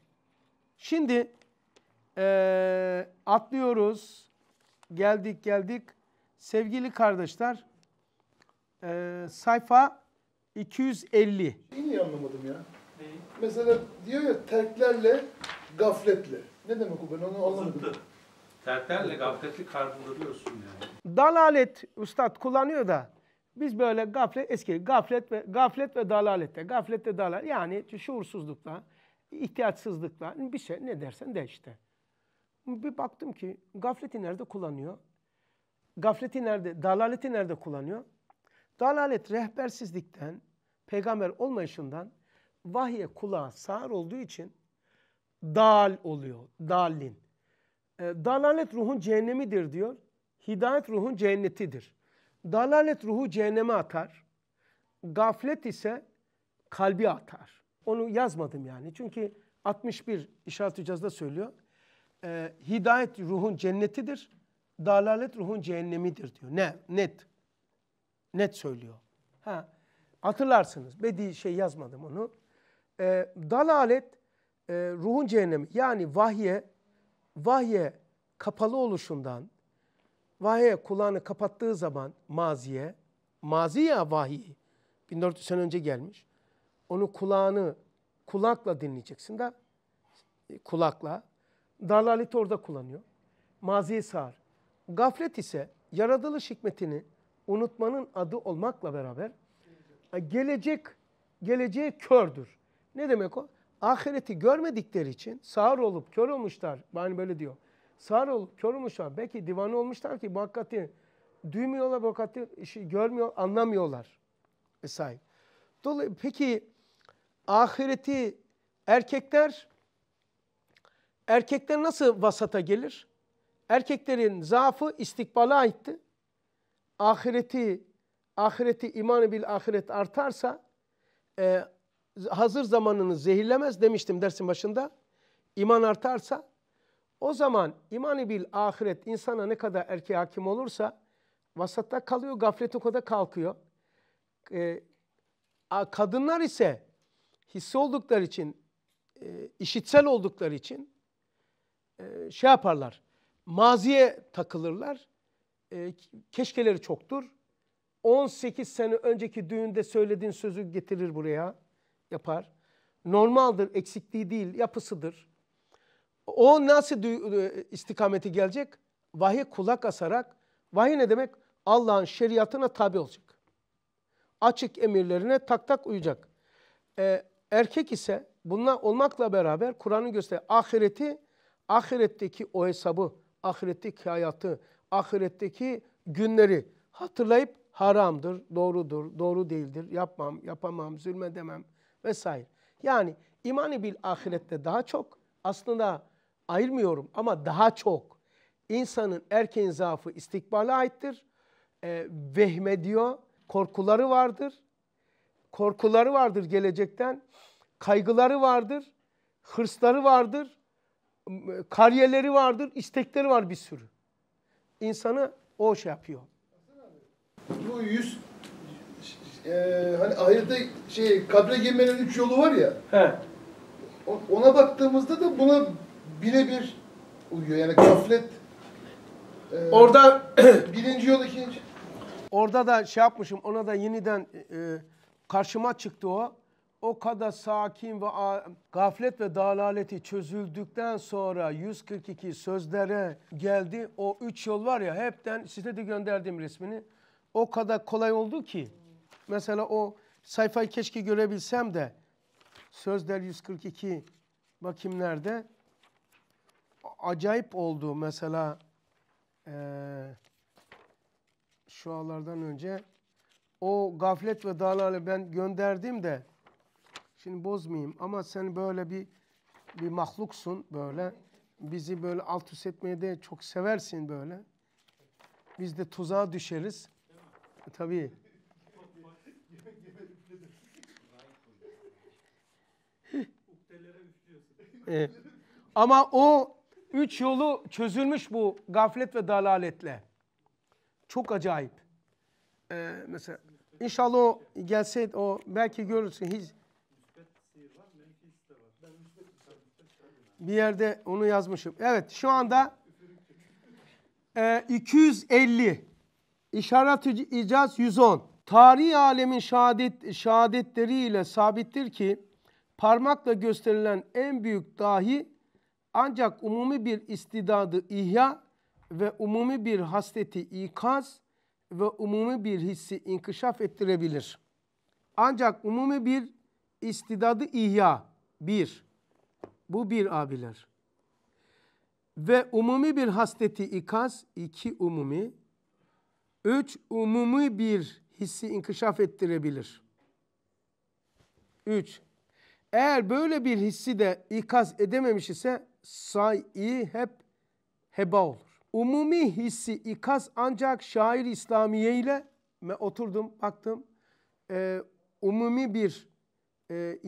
Şimdi ee, atlıyoruz. Geldik geldik. Sevgili kardeşler, e, sayfa 250. Niye anlamadım ya? Neyi? Mesela diyor ya terklerle gafletle. Ne demek o ben onu anlamadım. Zıttı. Terklerle gafleti karbonluyorsun yani. Dalalet ustad kullanıyor da biz böyle gaflet eski gaflet ve gaflet ve dalalette. Gaflette dalal yani şuursuzlukla, ihtiyaçsızlıkla bir şey ne dersen de işte. Bir baktım ki gafleti nerede kullanıyor? gafleti nerede, dalaleti nerede kullanıyor? Dalalet rehbersizlikten, peygamber olmayışından vahye kulağa sağır olduğu için dal oluyor, dalin. E, dalalet ruhun cehennemidir diyor. Hidayet ruhun cennetidir. Dalalet ruhu cehenneme atar. Gaflet ise kalbi atar. Onu yazmadım yani. Çünkü 61 işaret hücazda söylüyor. E, hidayet ruhun cennetidir dalalet ruhun cehennemidir diyor. Ne? Net. Net söylüyor. Ha. Hatırlarsınız. Bedi şey yazmadım onu. E, dalalet e, ruhun cehennemi. Yani vahye, vahye kapalı oluşundan, vahye kulağını kapattığı zaman maziye, mazi ya vahiy, 1400 sene önce gelmiş. Onu kulağını kulakla dinleyeceksin de e, kulakla. Dalaleti orada kullanıyor. Maziye sağır. Gaflet ise yaratılış hikmetini unutmanın adı olmakla beraber e, gelecek geleceğe kördür. Ne demek o? Ahireti görmedikleri için sağır olup kör olmuşlar. Yani böyle diyor. Sağır olup kör olmuşlar. Belki divanı olmuşlar ki bu hakikati duymuyorlar, bu hakikati şey, görmüyor, anlamıyorlar. Vesaire. Dolayı, peki ahireti erkekler erkekler nasıl vasata gelir? Erkeklerin zaafı istikbala aitti. Ahireti, ahireti imanı bil ahiret artarsa e, hazır zamanını zehirlemez demiştim dersin başında. İman artarsa o zaman imanı bil ahiret insana ne kadar erkeğe hakim olursa vasatta kalıyor, gaflet o kadar kalkıyor. E, kadınlar ise hisse oldukları için, e, işitsel oldukları için e, şey yaparlar maziye takılırlar. E, keşkeleri çoktur. 18 sene önceki düğünde söylediğin sözü getirir buraya yapar. Normaldir, eksikliği değil, yapısıdır. O nasıl e, istikameti gelecek? Vahiy kulak asarak. Vahiy ne demek? Allah'ın şeriatına tabi olacak. Açık emirlerine tak tak uyacak. Ee, erkek ise bunlar olmakla beraber Kur'an'ın göster ahireti, ahiretteki o hesabı, ahiretteki hayatı, ahiretteki günleri hatırlayıp haramdır, doğrudur, doğru değildir, yapmam, yapamam, zulme demem vesaire. Yani imanı bil ahirette daha çok aslında ayırmıyorum ama daha çok insanın erken zaafı istikbale aittir. E, ee, vehme diyor, korkuları vardır. Korkuları vardır gelecekten, kaygıları vardır, hırsları vardır kariyerleri vardır, istekleri var bir sürü. İnsanı o şey yapıyor. Bu yüz e, hani ahirette şey kabre girmenin üç yolu var ya. He. Ona baktığımızda da buna birebir uyuyor. Yani gaflet e, Orada birinci yol ikinci. Orada da şey yapmışım ona da yeniden e, e karşıma çıktı o o kadar sakin ve gaflet ve dalaleti çözüldükten sonra 142 sözlere geldi. O üç yol var ya hepten size de gönderdim resmini. O kadar kolay oldu ki. Mesela o sayfayı keşke görebilsem de sözler 142 bakayım nerede. Acayip oldu mesela ee, şu anlardan önce o gaflet ve dalalı ben gönderdim de Şimdi bozmayayım ama sen böyle bir bir mahluksun böyle. Bizi böyle alt üst etmeye de çok seversin böyle. Biz de tuzağa düşeriz. E, tabii. e, ama o üç yolu çözülmüş bu gaflet ve dalaletle. Çok acayip. Ee, mesela inşallah o gelseydi o belki görürsün. Hiç, Bir yerde onu yazmışım. Evet şu anda e, 250 işaret icaz 110. Tarihi alemin şehadet, şehadetleriyle sabittir ki parmakla gösterilen en büyük dahi ancak umumi bir istidadı ihya ve umumi bir hasleti ikaz ve umumi bir hissi inkişaf ettirebilir. Ancak umumi bir istidadı ihya bir bu bir abiler. Ve umumi bir hasteti ikaz, iki umumi. Üç umumi bir hissi inkişaf ettirebilir. Üç, eğer böyle bir hissi de ikaz edememiş ise say'i hep heba olur. Umumi hissi ikaz ancak şair İslamiye ile oturdum baktım. E, umumi bir e,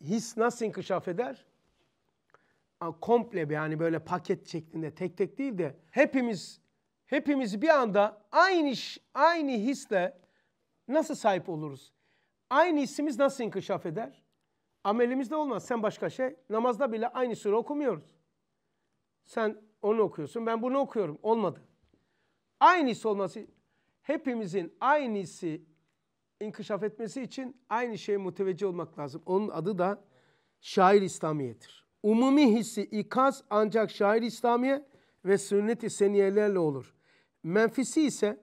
his nasıl inkişaf eder? komple yani böyle paket şeklinde tek tek değil de hepimiz hepimiz bir anda aynı iş aynı hisle nasıl sahip oluruz? Aynı hissimiz nasıl inkişaf eder? Amelimizde olmaz. Sen başka şey. Namazda bile aynı sure okumuyoruz. Sen onu okuyorsun. Ben bunu okuyorum. Olmadı. Aynı his olması hepimizin aynı hissi inkişaf etmesi için aynı şeye muteveccih olmak lazım. Onun adı da şair İslamiyet'tir. Umumi hissi ikaz ancak şair İslamiye ve sünnet-i seniyelerle olur. Menfisi ise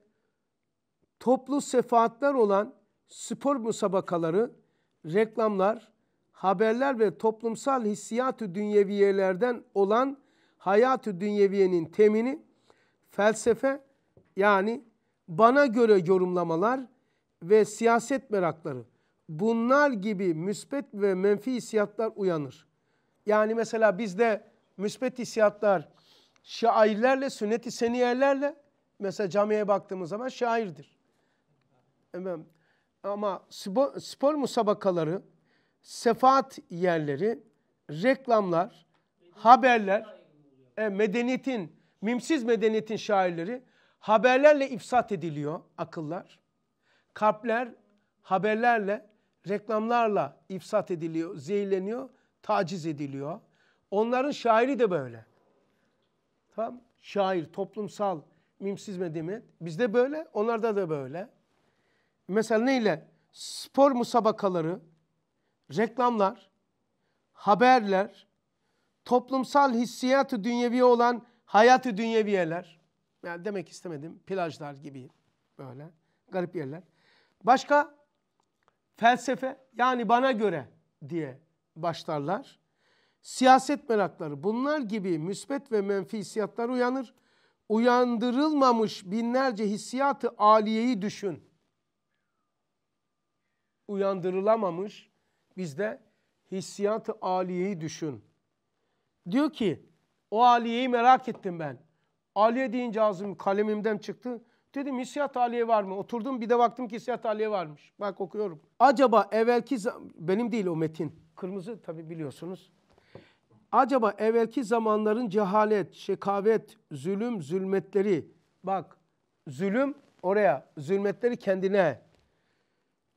toplu sefaatler olan spor musabakaları, reklamlar, haberler ve toplumsal hissiyatı dünyeviyelerden olan hayatı dünyeviyenin temini, felsefe yani bana göre yorumlamalar ve siyaset merakları bunlar gibi müspet ve menfi hissiyatlar uyanır. Yani mesela bizde müsbet hissiyatlar şairlerle, sünnet-i seniyelerle mesela camiye baktığımız zaman şairdir. Efendim, ama spor, spor musabakaları, sefaat yerleri, reklamlar, Medeniyet haberler, e, medeniyetin, mimsiz medeniyetin şairleri haberlerle ifsat ediliyor akıllar. Kalpler haberlerle, reklamlarla ifsat ediliyor, zehirleniyor taciz ediliyor. Onların şairi de böyle. Tamam? Şair, toplumsal, mimsiz medeniyet. Bizde böyle, onlarda da böyle. Mesela neyle? Spor musabakaları, reklamlar, haberler, toplumsal hissiyatı dünyevi olan hayatı dünyeviyeler. Yani demek istemedim. Plajlar gibi böyle garip yerler. Başka felsefe yani bana göre diye başlarlar. Siyaset merakları bunlar gibi müsbet ve menfi hissiyatlar uyanır. Uyandırılmamış binlerce hissiyatı aliyeyi düşün. Uyandırılamamış bizde hissiyatı aliyeyi düşün. Diyor ki o aliyeyi merak ettim ben. Aliye deyince ağzım kalemimden çıktı. Dedim hissiyat aliye var mı? Oturdum bir de baktım ki hissiyat aliye varmış. Bak okuyorum. Acaba evvelki benim değil o metin. Kırmızı tabi biliyorsunuz. Acaba evvelki zamanların cehalet, şekavet, zulüm, zulmetleri bak zulüm oraya, zulmetleri kendine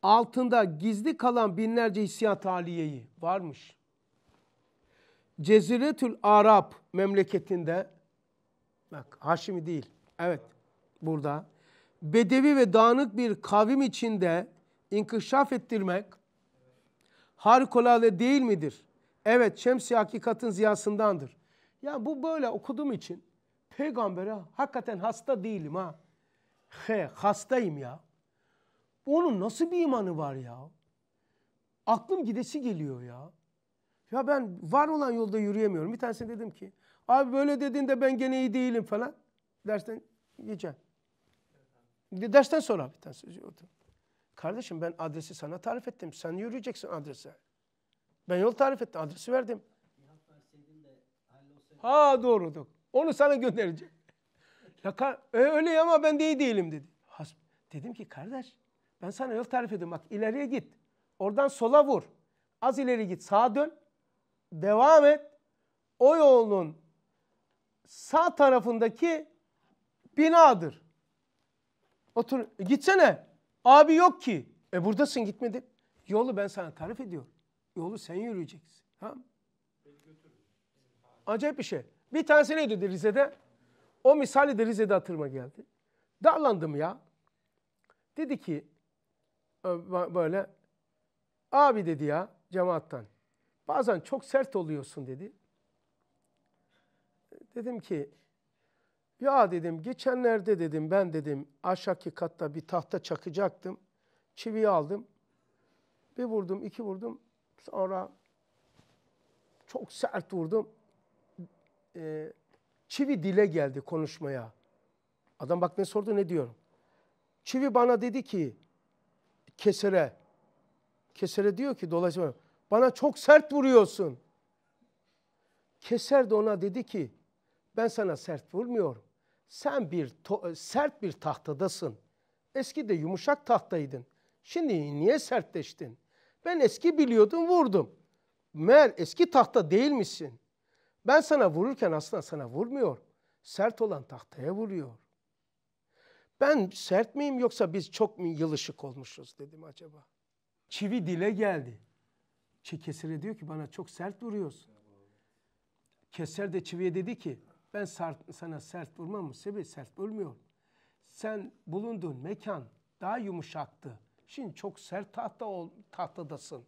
altında gizli kalan binlerce hissiyat haliyeyi varmış. Ceziretül Arap memleketinde bak Haşimi değil. Evet burada bedevi ve dağınık bir kavim içinde inkişaf ettirmek harikulade değil midir? Evet şemsi hakikatin ziyasındandır. Ya bu böyle okuduğum için peygambere hakikaten hasta değilim ha. He hastayım ya. Onun nasıl bir imanı var ya? Aklım gidesi geliyor ya. Ya ben var olan yolda yürüyemiyorum. Bir tanesine dedim ki abi böyle dediğinde ben gene iyi değilim falan. Dersten geçen. Dersten sonra bir tanesi otur. Kardeşim ben adresi sana tarif ettim. Sen yürüyeceksin adrese. Ben yol tarif ettim, adresi verdim. Ha doğrudur. Onu sana göndereceğim. Laka, e, öyle ama ben de iyi değilim dedi. Has, dedim ki kardeş ben sana yol tarif ediyorum. Bak ileriye git. Oradan sola vur. Az ileri git sağa dön. Devam et. O yolun sağ tarafındaki binadır. Otur, e, gitsene. Abi yok ki. E buradasın gitmedin. Yolu ben sana tarif ediyorum. Yolu sen yürüyeceksin. Ha? Acayip bir şey. Bir tanesi ne dedi Rize'de? O misali de Rize'de hatırıma geldi. Darlandım ya. Dedi ki e, böyle abi dedi ya cemaattan bazen çok sert oluyorsun dedi. Dedim ki ya dedim geçenlerde dedim ben dedim aşağıki katta bir tahta çakacaktım. Çiviyi aldım. Bir vurdum, iki vurdum. Sonra çok sert vurdum. Ee, çivi dile geldi konuşmaya. Adam bak ne sordu ne diyorum. Çivi bana dedi ki kesere. Kesere diyor ki dolaşma. Bana çok sert vuruyorsun. Keser de ona dedi ki ben sana sert vurmuyorum. Sen bir sert bir tahtadasın. Eski de yumuşak tahtaydın. Şimdi niye sertleştin? Ben eski biliyordum vurdum. Meğer eski tahta değilmişsin. Ben sana vururken aslında sana vurmuyor. Sert olan tahtaya vuruyor. Ben sert miyim yoksa biz çok mu yılışık olmuşuz dedim acaba. Çivi dile geldi. Çi Kesir'e diyor ki bana çok sert vuruyorsun. Keser de çiviye dedi ki ben sert, sana sert vurmam mı? Sebebi sert vurmuyorum. Sen bulunduğun mekan daha yumuşaktı. Şimdi çok sert tahta ol, tahtadasın.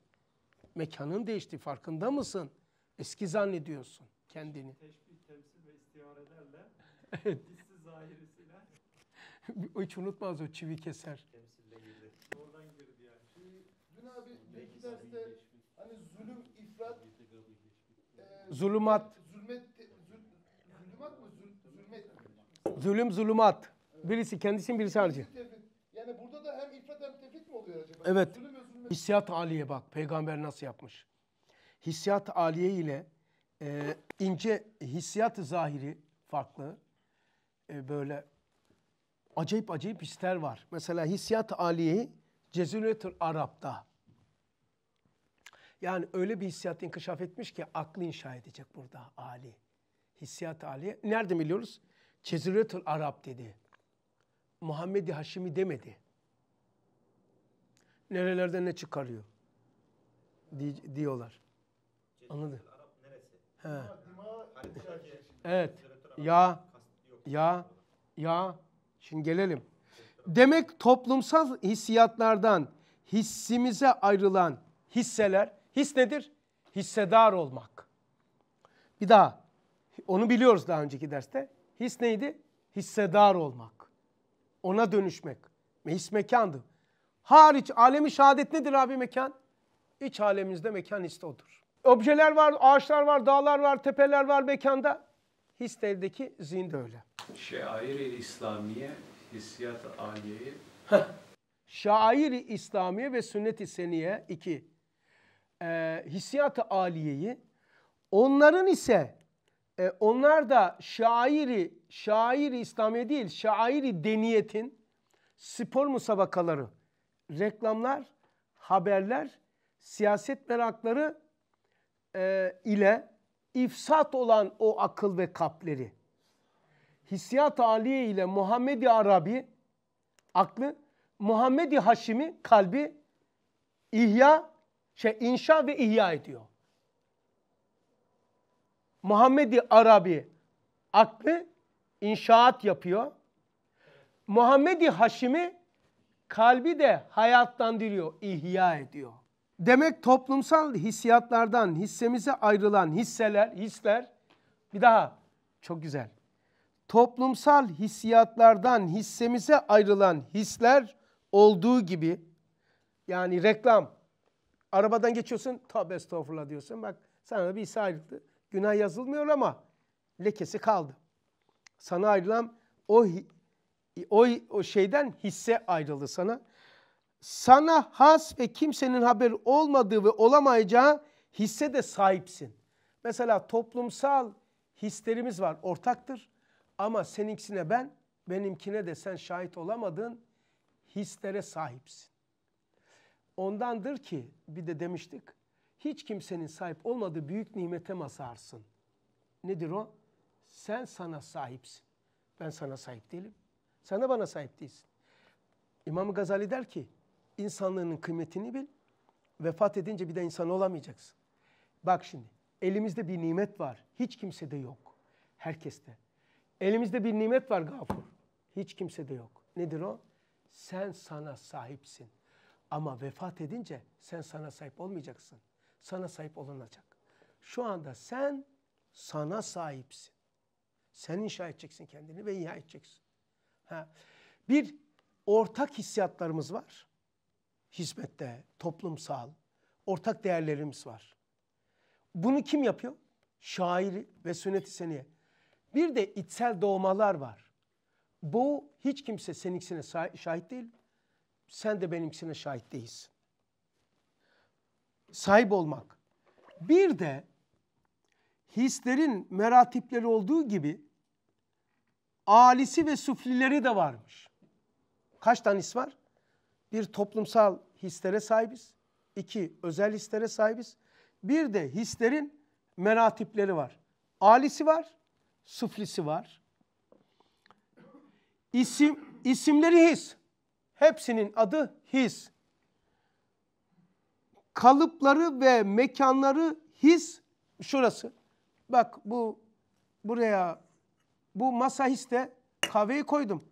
Mekanın değişti farkında mısın? Eski zannediyorsun kendini. Teşbih, temsil ve istiharelerle evet. hissi zahirisiyle. Hiç unutmaz o çivi keser. Temsille girdi. Oradan girdi yani. Şimdi dün abi belki derste hani zulüm, ifrat, e, zulumat, Zulüm zulümat. Birisi kendisinin birisi harici. Yani burada da hem ifrat hem tefrit mi oluyor acaba? Evet. Hissiyat aliye bak peygamber nasıl yapmış. Hissiyat aliye ile e, ince hissiyat zahiri farklı. E, böyle acayip acayip hisler var. Mesela hissiyat aliyeyi Cezüretül Arap'ta. Yani öyle bir hissiyat inkişaf etmiş ki aklı inşa edecek burada Ali. Hissiyat Ali. Nerede biliyoruz? Ceziretul Arap dedi. Muhammed-i Haşimi demedi. Nerelerden ne çıkarıyor? Di- diyorlar. Anladın? He. Şey evet. Ya, ya, ya. Şimdi gelelim. Demek toplumsal hissiyatlardan hissimize ayrılan hisseler, his nedir? Hissedar olmak. Bir daha, onu biliyoruz daha önceki derste. His neydi? Hissedar olmak. Ona dönüşmek. His mekandı. Hariç alemi şehadet nedir abi mekan? İç alemimizde mekan hisse odur. Objeler var, ağaçlar var, dağlar var, tepeler var mekanda. His de eldeki zihinde öyle. Şair-i İslamiye, hissiyat aliyeyi. Şair-i İslamiye ve sünnet-i seniye iki. Ee, hissiyat-ı aliyeyi, onların ise e, onlar da şairi, şairi İslamiye değil, şairi deniyetin spor musabakaları, reklamlar, haberler, siyaset merakları e, ile ifsat olan o akıl ve kalpleri, Hissiyat aliye ile Muhammed-i Arabi aklı, Muhammed-i Haşimi kalbi ihya, şey inşa ve ihya ediyor. Muhammed-i Arabi aklı inşaat yapıyor. Muhammed-i Haşim'i kalbi de hayatlandırıyor, ihya ediyor. Demek toplumsal hissiyatlardan hissemize ayrılan hisseler, hisler bir daha çok güzel. Toplumsal hissiyatlardan hissemize ayrılan hisler olduğu gibi yani reklam arabadan geçiyorsun tabi estağfurullah diyorsun bak sana da bir hisse ayrıldı. Günah yazılmıyor ama lekesi kaldı. Sana ayrılan o o, o şeyden hisse ayrıldı sana. Sana has ve kimsenin haberi olmadığı ve olamayacağı hisse de sahipsin. Mesela toplumsal hislerimiz var, ortaktır. Ama seninkisine ben, benimkine de sen şahit olamadığın hislere sahipsin. Ondandır ki bir de demiştik hiç kimsenin sahip olmadığı büyük nimete masarsın. Nedir o? Sen sana sahipsin. Ben sana sahip değilim. Sen de bana sahip değilsin. İmam Gazali der ki, insanlığının kıymetini bil, vefat edince bir de insan olamayacaksın. Bak şimdi, elimizde bir nimet var, hiç kimse de yok. Herkeste. Elimizde bir nimet var gafur, hiç kimse de yok. Nedir o? Sen sana sahipsin. Ama vefat edince sen sana sahip olmayacaksın sana sahip olunacak. Şu anda sen sana sahipsin. Sen inşa edeceksin kendini ve inşa edeceksin. Ha. Bir ortak hissiyatlarımız var. Hizmette, toplumsal, ortak değerlerimiz var. Bunu kim yapıyor? Şair ve sünnet seniye. Bir de içsel doğmalar var. Bu hiç kimse seninkisine şahit değil. Sen de benimkisine şahit değilsin sahip olmak. Bir de hislerin meratipleri olduğu gibi alisi ve süflileri de varmış. Kaç tane var? Bir toplumsal hislere sahibiz. İki özel hislere sahibiz. Bir de hislerin meratipleri var. Alisi var, süflisi var. İsim, isimleri his. Hepsinin adı his kalıpları ve mekanları his şurası. Bak bu buraya bu masa histe kahveyi koydum.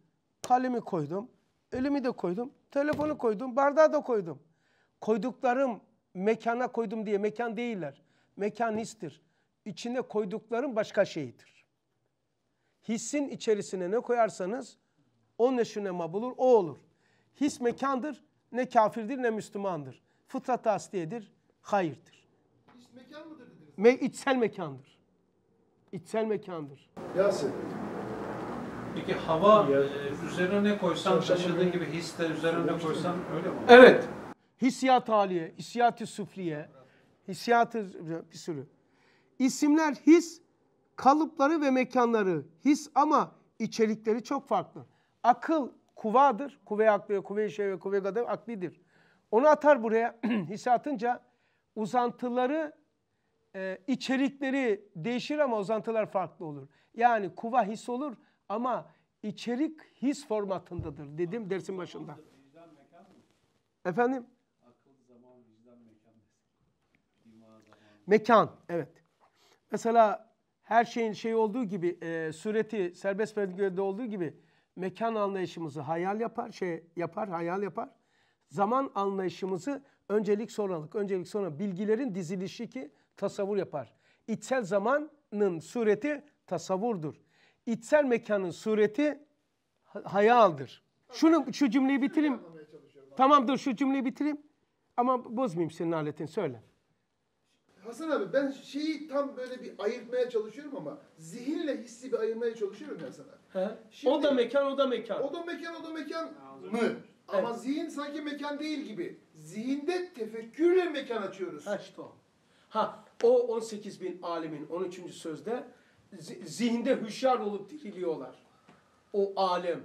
Kalemi koydum. Elimi de koydum. Telefonu koydum. Bardağı da koydum. Koyduklarım mekana koydum diye mekan değiller. Mekan histir. İçine koyduklarım başka şeydir. Hissin içerisine ne koyarsanız o ne şünema bulur o olur. His mekandır. Ne kafirdir ne Müslümandır fıtrat asliyedir, hayırdır. İç mekan mıdır dediniz? Me içsel mekandır. İçsel mekandır. Yasin. Peki hava e, üzerine ne koysan taşıdığı gibi his de üzerine ne koysan öyle mi? Evet. Hissiyat haliye, hissiyat-ı süfliye, hissiyat-ı bir sürü. İsimler his, kalıpları ve mekanları his ama içerikleri çok farklı. Akıl kuvadır. Kuvve aklı, kuvve şey ve kuvve kadar aklidir. Onu atar buraya hisse atınca uzantıları e, içerikleri değişir ama uzantılar farklı olur. Yani kuva his olur ama içerik his formatındadır dedim Akıl dersin başında. Efendim? Akıl zaman vicdan mekan. Zaman. Mekan evet. Mesela her şeyin şey olduğu gibi e, sureti serbest bölgede olduğu gibi mekan anlayışımızı hayal yapar, şey yapar, hayal yapar zaman anlayışımızı öncelik sonralık, öncelik sonra bilgilerin dizilişi ki tasavvur yapar. İçsel zamanın sureti tasavvurdur. İçsel mekanın sureti hayaldir. Şunu şu cümleyi bitireyim. Tamam dur şu cümleyi bitireyim. Ama bozmayayım senin aletin. söyle. Hasan abi ben şeyi tam böyle bir ayırmaya çalışıyorum ama zihinle hissi bir ayırmaya çalışıyorum ya sana. Şimdi, o da mekan, o da mekan. O da mekan, o da mekan mı? Ama Evet. zihin sanki mekan değil gibi. Zihinde tefekkürle mekan açıyoruz. Ha işte o. Ha o 18 bin alimin 13. sözde zihinde hüşyar olup diriliyorlar. O alem.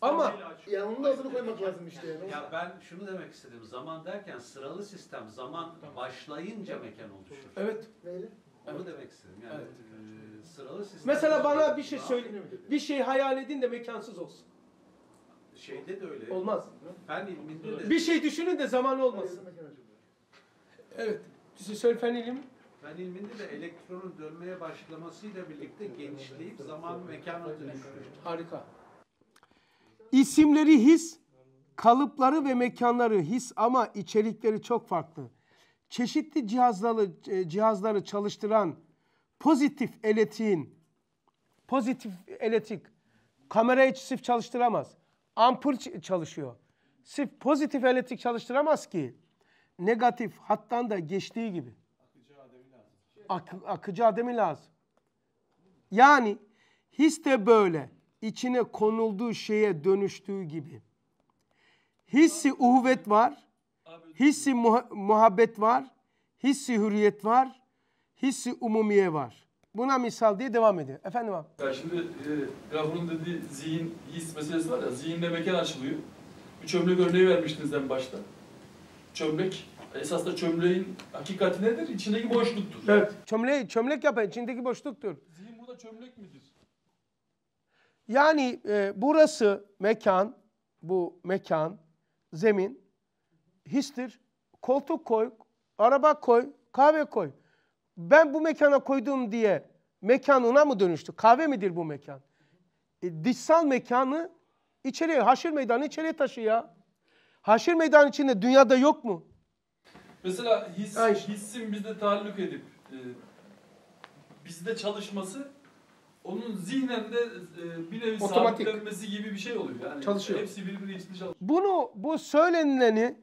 Ama ile açıyor. da adını koymak lazım işte. yani. Ya ben şunu demek istedim. Zaman derken sıralı sistem zaman başlayınca mekan oluşur. Evet. Neyle? Onu demek istedim. Yani Evet. e, sıralı sistem. Mesela bana bir şey söyle, bir şey hayal edin de mekansız olsun şeyde de öyle. Olmaz. Fen ilminde de. Bir şey düşünün de zaman olmasın. Evet. Söyle fen ilmi. Fen ilminde de elektronun dönmeye başlamasıyla birlikte genişleyip zaman mekana dönüşüyor. Harika. İsimleri his, kalıpları ve mekanları his ama içerikleri çok farklı. Çeşitli cihazları, e, cihazları çalıştıran pozitif elektriğin, pozitif elektrik kamerayı çizip çalıştıramaz ampır çalışıyor. Sırf pozitif elektrik çalıştıramaz ki. Negatif hattan da geçtiği gibi. Akıcı ademi lazım. Ak, akıcı ademi lazım. Yani his de böyle içine konulduğu şeye dönüştüğü gibi. Hissi uhvet var, hissi muha muhabbet var, hissi hürriyet var, hissi umumiye var. Buna misal diye devam ediyor. Efendim abi. Ya şimdi e, Rahur'un dediği zihin, his meselesi var ya, zihinde mekan açılıyor. Bir çömlek örneği vermiştiniz en başta. Çömlek, esasında çömleğin hakikati nedir? İçindeki boşluktur. Evet. Çömleği, çömlek yapan içindeki boşluktur. Zihin burada çömlek midir? Yani e, burası mekan, bu mekan, zemin, histir. Koltuk koy, araba koy, kahve koy ben bu mekana koydum diye mekan ona mı dönüştü? Kahve midir bu mekan? E, dışsal mekanı içeriye, haşir meydanı içeriye taşı ya. Haşir meydanı içinde dünyada yok mu? Mesela his, Ay. hissin bizde taalluk edip e, bizde çalışması onun zihnen de e, bir nevi Otomatik. sabitlenmesi gibi bir şey oluyor. Yani Çalışıyor. Hepsi birbirine içinde çalışıyor. Bunu, bu söylenileni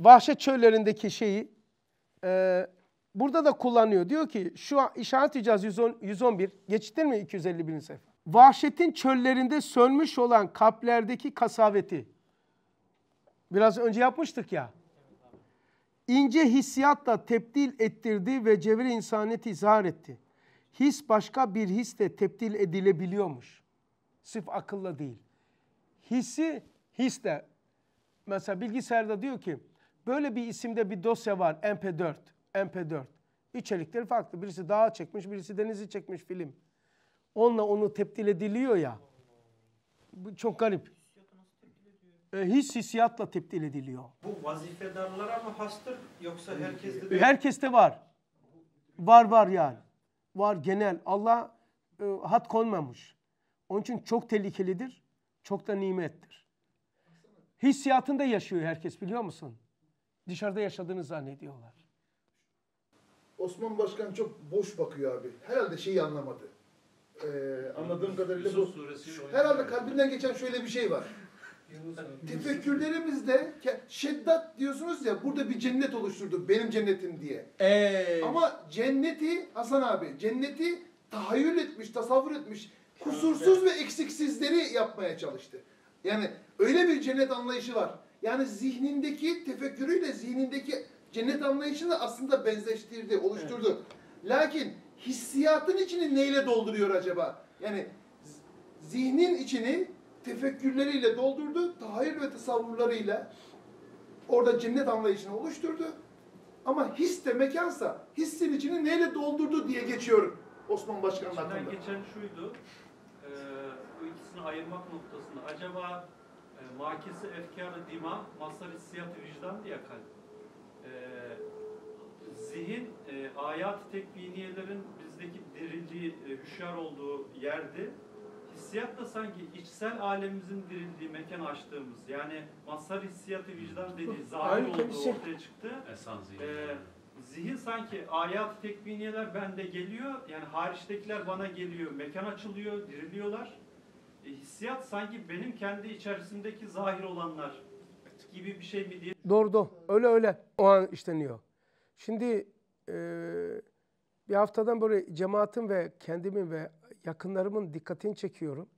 vahşet çöllerindeki şeyi e, Burada da kullanıyor. Diyor ki şu İşaret İcaz 110, 111 geçtin mi 251. sayfa? Vahşetin çöllerinde sönmüş olan kalplerdeki kasaveti. Biraz önce yapmıştık ya. İnce hissiyatla tebdil ettirdi ve cevir insaniyeti izhar etti. His başka bir hisle tebdil edilebiliyormuş. Sırf akılla değil. Hissi hisle. Mesela bilgisayarda diyor ki böyle bir isimde bir dosya var MP4 MP4. İçerikleri farklı. Birisi dağ çekmiş, birisi denizi çekmiş film. Onunla onu teptil ediliyor ya. Bu çok garip. E, his hissiyatla teptil ediliyor. Bu vazifedarlara mı hastır yoksa herkeste de... E, herkeste var. Var var yani. Var genel. Allah e, hat konmamış. Onun için çok tehlikelidir. Çok da nimettir. Hissiyatında yaşıyor herkes biliyor musun? Dışarıda yaşadığını zannediyorlar. Osman Başkan çok boş bakıyor abi. Herhalde şeyi anlamadı. Ee, anladığım kadarıyla bu. Herhalde kalbinden geçen şöyle bir şey var. Tefekkürlerimizde şeddat diyorsunuz ya burada bir cennet oluşturdu benim cennetim diye. Ee... Ama cenneti Hasan abi cenneti tahayyül etmiş, tasavvur etmiş. Kusursuz ve eksiksizleri yapmaya çalıştı. Yani öyle bir cennet anlayışı var. Yani zihnindeki tefekkürüyle zihnindeki cennet anlayışını aslında benzeştirdi, oluşturdu. Evet. Lakin hissiyatın içini neyle dolduruyor acaba? Yani zihnin içini tefekkürleriyle doldurdu, tahir ve tasavvurlarıyla orada cennet anlayışını oluşturdu. Ama his de mekansa hissin içini neyle doldurdu diye geçiyorum Osman Başkan'ın aklında. geçen şuydu, e, bu ikisini ayırmak noktasında. Acaba e, makesi efkarı dima, masar hissiyatı vicdan diye kalp ee, zihin e, ayat tekviniyelerin bizdeki dirildiği, e, hüşyar olduğu yerdi. Hissiyat da sanki içsel alemimizin dirildiği mekan açtığımız, yani mazhar hissiyatı vicdan dediği zahir olduğu şey. ortaya çıktı. Esan zihin. E, zihin sanki ayat tekviniyeler bende geliyor, yani hariçtekiler bana geliyor, mekan açılıyor, diriliyorlar. E, hissiyat sanki benim kendi içerisindeki zahir olanlar gibi bir şey mi diye. Doğru doğru. Öyle öyle. O an işleniyor. Şimdi e, bir haftadan böyle cemaatin ve kendimin ve yakınlarımın dikkatini çekiyorum.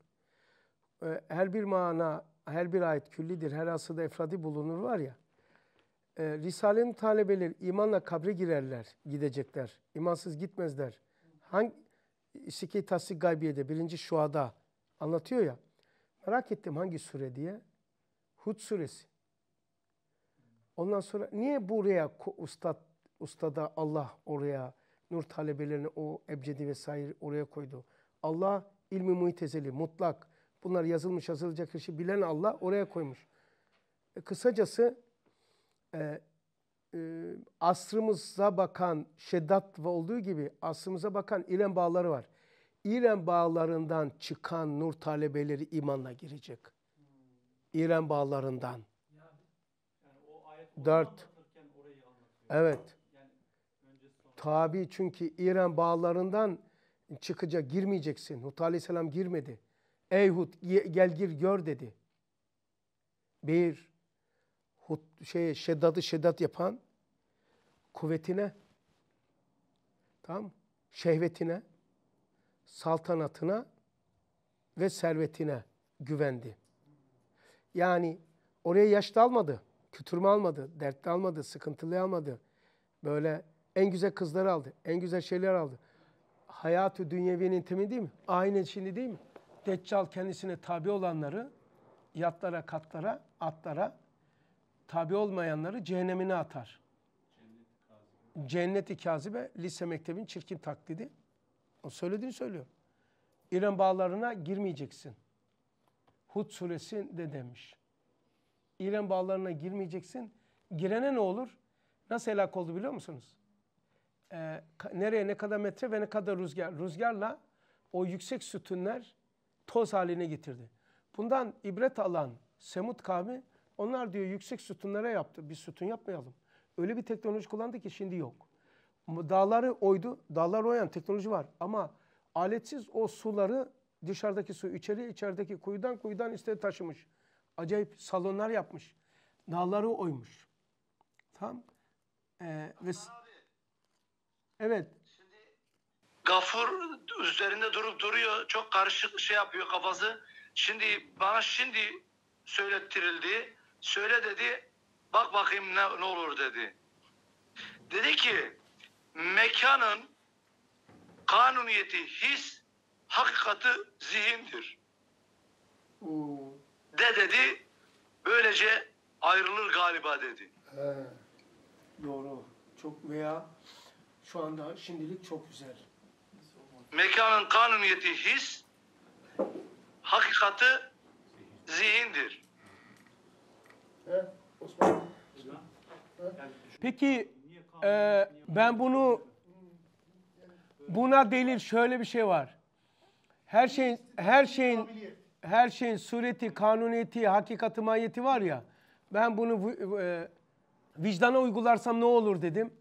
E, her bir mana, her bir ayet küllidir. Her asıda efradi bulunur var ya. E, Risale'nin talebeleri imanla kabre girerler, gidecekler. İmansız gitmezler. Hangi Siki Tasdik Gaybiye'de, birinci şuada anlatıyor ya. Merak ettim hangi sure diye. Hud suresi. Ondan sonra niye buraya ustad, ustada Allah oraya nur talebelerini o ebcedi vesaire oraya koydu? Allah ilmi muhtezeli, mutlak. Bunlar yazılmış, yazılacak her şey bilen Allah oraya koymuş. E, kısacası e, e, asrımıza bakan şeddat olduğu gibi asrımıza bakan İrem bağları var. İrem bağlarından çıkan nur talebeleri imanla girecek. İrem bağlarından dört. Evet. Tabi çünkü İran bağlarından çıkacak girmeyeceksin. Hud aleyhisselam girmedi. Ey Hud gel gir gör dedi. Bir Hud şeye şeddatı şeddat yapan kuvvetine tam şehvetine saltanatına ve servetine güvendi. Yani oraya yaş dalmadı kütürme almadı, dertli almadı, sıkıntılı almadı. Böyle en güzel kızları aldı, en güzel şeyler aldı. Hayatı dünyevinin temi değil mi? Aynen şimdi değil mi? Deccal kendisine tabi olanları yatlara, katlara, atlara tabi olmayanları cehennemine atar. Cenneti i Kazibe lise mektebin çirkin taklidi. O söylediğini söylüyor. İran bağlarına girmeyeceksin. Hud suresinde demiş. İran bağlarına girmeyeceksin. Girene ne olur? Nasıl helak oldu biliyor musunuz? Ee, nereye ne kadar metre ve ne kadar rüzgar. Rüzgarla o yüksek sütunlar toz haline getirdi. Bundan ibret alan Semut kavmi onlar diyor yüksek sütunlara yaptı. Bir sütun yapmayalım. Öyle bir teknoloji kullandı ki şimdi yok. Dağları oydu. Dağlar oyan teknoloji var. Ama aletsiz o suları dışarıdaki su içeri içerideki kuyudan kuyudan üstüne taşımış. Acayip salonlar yapmış. dağları oymuş. tam Ee, ve... evet. Şimdi Gafur üzerinde durup duruyor. Çok karışık şey yapıyor kafası. Şimdi bana şimdi söylettirildi. Söyle dedi. Bak bakayım ne, ne olur dedi. Dedi ki mekanın kanuniyeti his hakikati zihindir. Oo de dedi. Böylece ayrılır galiba dedi. He, doğru. Çok veya şu anda şimdilik çok güzel. Mekanın kanuniyeti his, hakikati zihindir. Peki e, ben bunu buna delil şöyle bir şey var. Her şeyin her şeyin her şeyin sureti, kanuniyeti, hakikati, mahiyeti var ya. Ben bunu e, vicdana uygularsam ne olur dedim.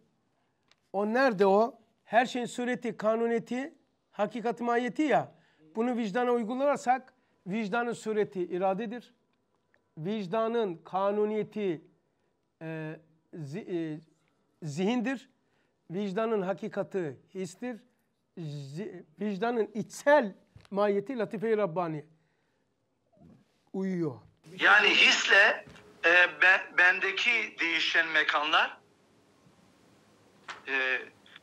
O nerede o? Her şeyin sureti, kanuniyeti, hakikati, mahiyeti ya. Bunu vicdana uygularsak vicdanın sureti iradedir. Vicdanın kanuniyeti e, zi, e, zihindir. Vicdanın hakikati histir. Zi, vicdanın içsel mahiyeti latife-i rabbaniye uyuyor. Yani hisle e, ben, bendeki değişen mekanlar e,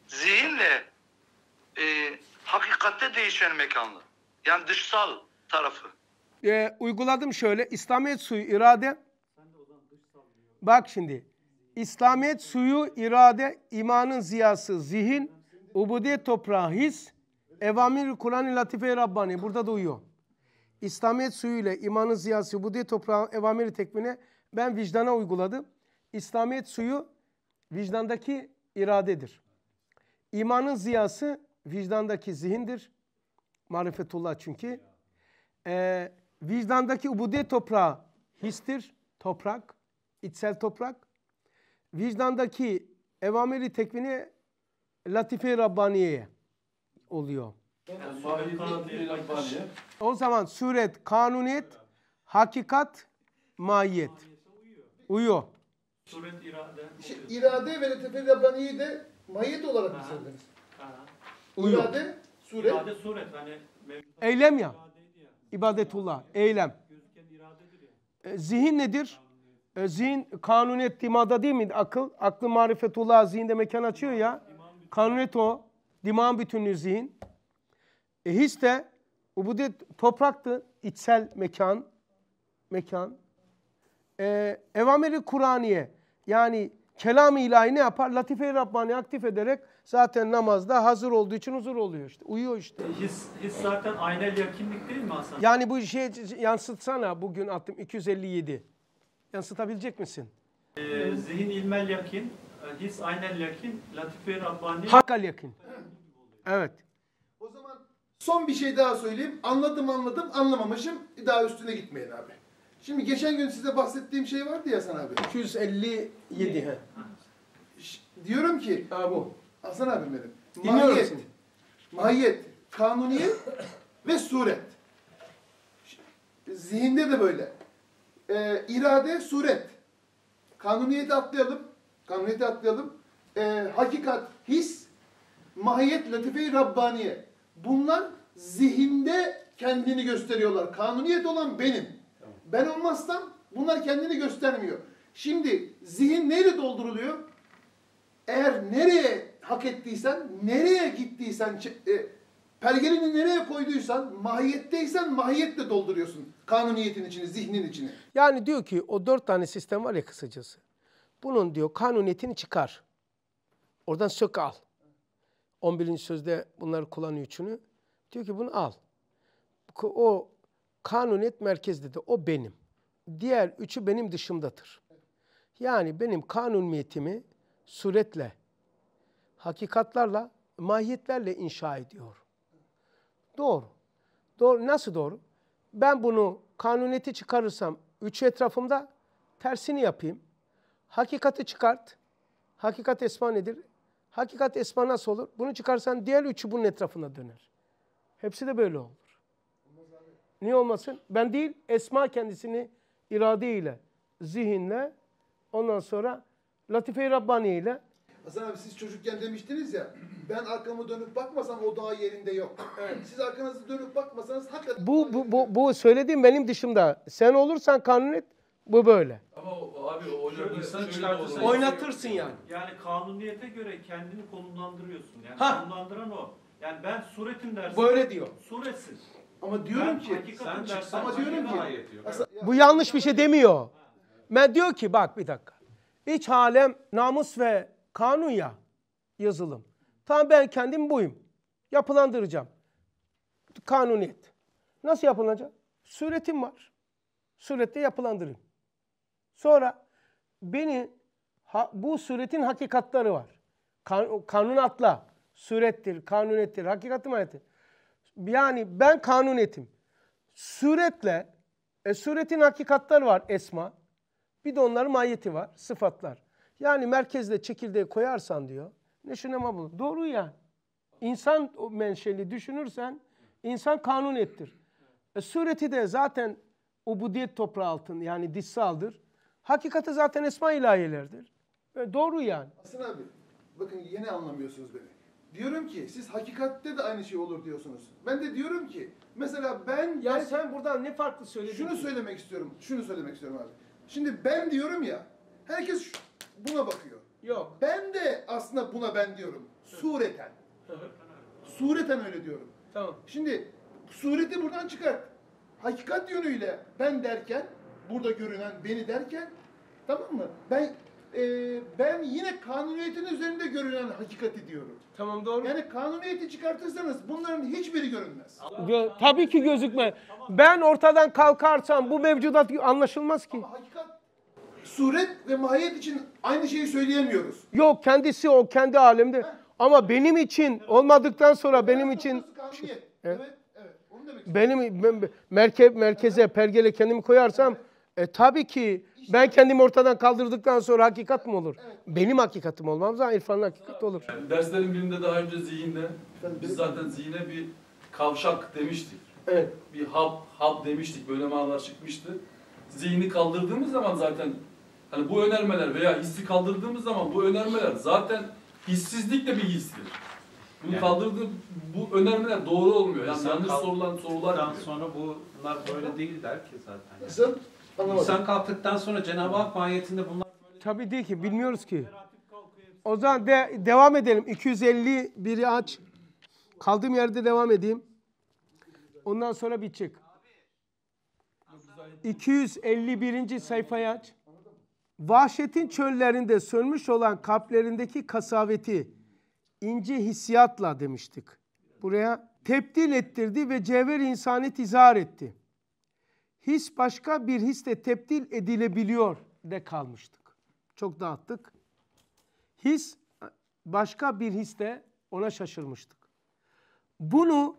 zihinle e, hakikatte değişen mekanlar. Yani dışsal tarafı. E, uyguladım şöyle. İslamiyet suyu irade. Bak şimdi. İslamiyet suyu irade, imanın ziyası zihin, ubudiyet toprağı his, evamir Kur'an-ı Latife-i Rabbani. Burada da uyuyor. İslamiyet suyu ile imanın ziyası Budya toprağın evamiri tekmini ben vicdana uyguladım. İslamiyet suyu vicdandaki iradedir. İmanın ziyası vicdandaki zihindir. Marifetullah çünkü. Ee, vicdandaki ubudiyet toprağı histir, toprak, içsel toprak. Vicdandaki evameli tekvini latife-i Rabbaniye'ye oluyor. O zaman suret, kanuniyet, hakikat, mahiyet. Uyuyor. Suret, irade. İşte irade ve letefeli rabbaniyi de mahiyet olarak mı söylediniz? Uyuyor. İrade, suret. İrade, suret. Hani Eylem ya. İbadetullah, eylem. E, zihin nedir? E, zihin kanuniyet dimada değil mi? Akıl, aklı marifetullah zihinde mekan açıyor ya. Kanuniyet o. diman bütünlüğü zihin. E his de ubudiyet topraktı. içsel mekan. Mekan. E, evamiri Kur'aniye yani kelam-ı ilahi ne yapar? Latife-i Rabbani aktif ederek zaten namazda hazır olduğu için huzur oluyor işte. Uyuyor işte. E, his, his zaten aynel yakinlik değil mi Hasan? Yani bu şey yansıtsana bugün attım 257. Yansıtabilecek misin? Ee, zihin ilmel yakin, e, his aynel yakin, latife-i Rabbani. Hakkal yakin. evet. Son bir şey daha söyleyeyim. Anladım anladım anlamamışım. Daha üstüne gitmeyin abi. Şimdi geçen gün size bahsettiğim şey vardı ya Hasan abi. 257 he. Diyorum ki ha, bu. Hasan abi benim. Mahiyet, seni. mahiyet, kanuniyet ve suret. Zihinde de böyle. Ee, irade, suret. Kanuniyeti atlayalım. Kanuniyeti atlayalım. Ee, hakikat, his, mahiyet, latife-i rabbaniye. Bunlar zihinde kendini gösteriyorlar. Kanuniyet olan benim. Ben olmazsam bunlar kendini göstermiyor. Şimdi zihin neyle dolduruluyor? Eğer nereye hak ettiysen, nereye gittiysen, e, pergelini nereye koyduysan, mahiyetteysen mahiyetle dolduruyorsun kanuniyetin içini, zihnin içini. Yani diyor ki o dört tane sistem var ya kısacası. Bunun diyor kanuniyetini çıkar. Oradan sök al. 11. sözde bunları kullanıyor üçünü. Diyor ki bunu al. O kanuniyet merkezde dedi o benim. Diğer üçü benim dışımdadır. Yani benim kanuniyetimi suretle, hakikatlarla, mahiyetlerle inşa ediyor. Doğru. Doğru. Nasıl doğru? Ben bunu kanuniyeti çıkarırsam üçü etrafımda tersini yapayım. Hakikati çıkart. Hakikat esma nedir? Hakikat esma nasıl olur? Bunu çıkarsan diğer üçü bunun etrafına döner. Hepsi de böyle olur. Niye olmasın? Ben değil, esma kendisini iradeyle, zihinle, ondan sonra Latife-i Rabbani ile. Hasan abi siz çocukken demiştiniz ya, ben arkamı dönüp bakmasam o dağ yerinde yok. Evet. Siz arkanızı dönüp bakmasanız hakikaten... Bu, bu, bu, bu söylediğim benim dışımda. Sen olursan kanun et, bu böyle. Ama abi o hocam insan çıkartırsa... Oynatırsın yani. Yani kanuniyete göre kendini konumlandırıyorsun. Yani Ha! konumlandıran o. Yani ben suretim dersin. Böyle diyor. Suretsin. Ama diyorum ki sen dersen ama diyorum ki bu yanlış bir şey demiyor. Ben diyor ki bak bir dakika. İç halem namus ve kanun ya yazılım. Tam ben kendim buyum. Yapılandıracağım. Kanuniyet. Nasıl yapılacak? Suretim var. Surette yapılandırayım. Sonra beni ha, bu suretin hakikatları var. Kan, kanun atla. Sürettir, kanunettir, hakikati manettir. Yani ben kanunetim. Suretle, e, suretin hakikatları var esma. Bir de onların mahiyeti var, sıfatlar. Yani merkezde çekirdeği koyarsan diyor, Ne bulur. Doğru yani. İnsan menşeli düşünürsen, insan kanunettir. E, sureti de zaten ubudiyet toprağı altın yani dişsaldır. Hakikati zaten esma ilahiyelerdir. E, doğru yani. Hasan abi bakın yine anlamıyorsunuz beni. Diyorum ki siz hakikatte de aynı şey olur diyorsunuz. Ben de diyorum ki mesela ben Ya ben, sen buradan ne farklı söyledin? şunu ki? söylemek istiyorum. Şunu söylemek istiyorum abi. Şimdi ben diyorum ya herkes şu- buna bakıyor. Yok. Ben de aslında buna ben diyorum. Sureten. Sureten öyle diyorum. Tamam. Şimdi sureti buradan çıkart. Hakikat yönüyle ben derken, burada görünen beni derken, tamam mı? Ben e, ben yine kanuniyetin üzerinde görünen hakikati diyorum. Tamam doğru. Yani kanuniyeti çıkartırsanız bunların hiçbiri görünmez. Gö tabii ki gözükme. Ben ortadan kalkarsam bu mevcudat anlaşılmaz ki. Ama hakikat suret ve mahiyet için aynı şeyi söyleyemiyoruz. Yok kendisi o kendi alemde. Heh. Ama benim için olmadıktan sonra benim için kanuniyet. Evet. evet. evet. Benim merke, merkeze, evet. pergele kendimi koyarsam evet. e, tabii ki ben kendimi ortadan kaldırdıktan sonra hakikat mı olur? Evet. Benim hakikatim olmaz ama İrfan'ın hakikat olur. Yani derslerin birinde daha önce zihinde, biz zaten zihine bir kavşak demiştik. Evet. Bir hap, hap demiştik. Böyle manalar çıkmıştı. Zihni kaldırdığımız zaman zaten hani bu önermeler veya hissi kaldırdığımız zaman bu önermeler zaten hissizlik de bir histir. Bunu yani, kaldırdığı bu önermeler doğru olmuyor. Yani yanlış sorulan sorular. Sonra bunlar böyle değil der ki zaten. Nasıl? Yani. Anlamadım. İnsan kalktıktan sonra Cenab-ı Hak mahiyetinde bunlar böyle... Tabii değil ki bilmiyoruz ki. O zaman de, devam edelim. 251'i aç. Kaldığım yerde devam edeyim. Ondan sonra bir çık. 251. sayfayı aç. Vahşetin çöllerinde sönmüş olan kalplerindeki kasaveti ince hissiyatla demiştik. Buraya tebdil ettirdi ve cevher insanı tizar etti his başka bir hisle tebdil edilebiliyor de kalmıştık. Çok dağıttık. His başka bir hisle ona şaşırmıştık. Bunu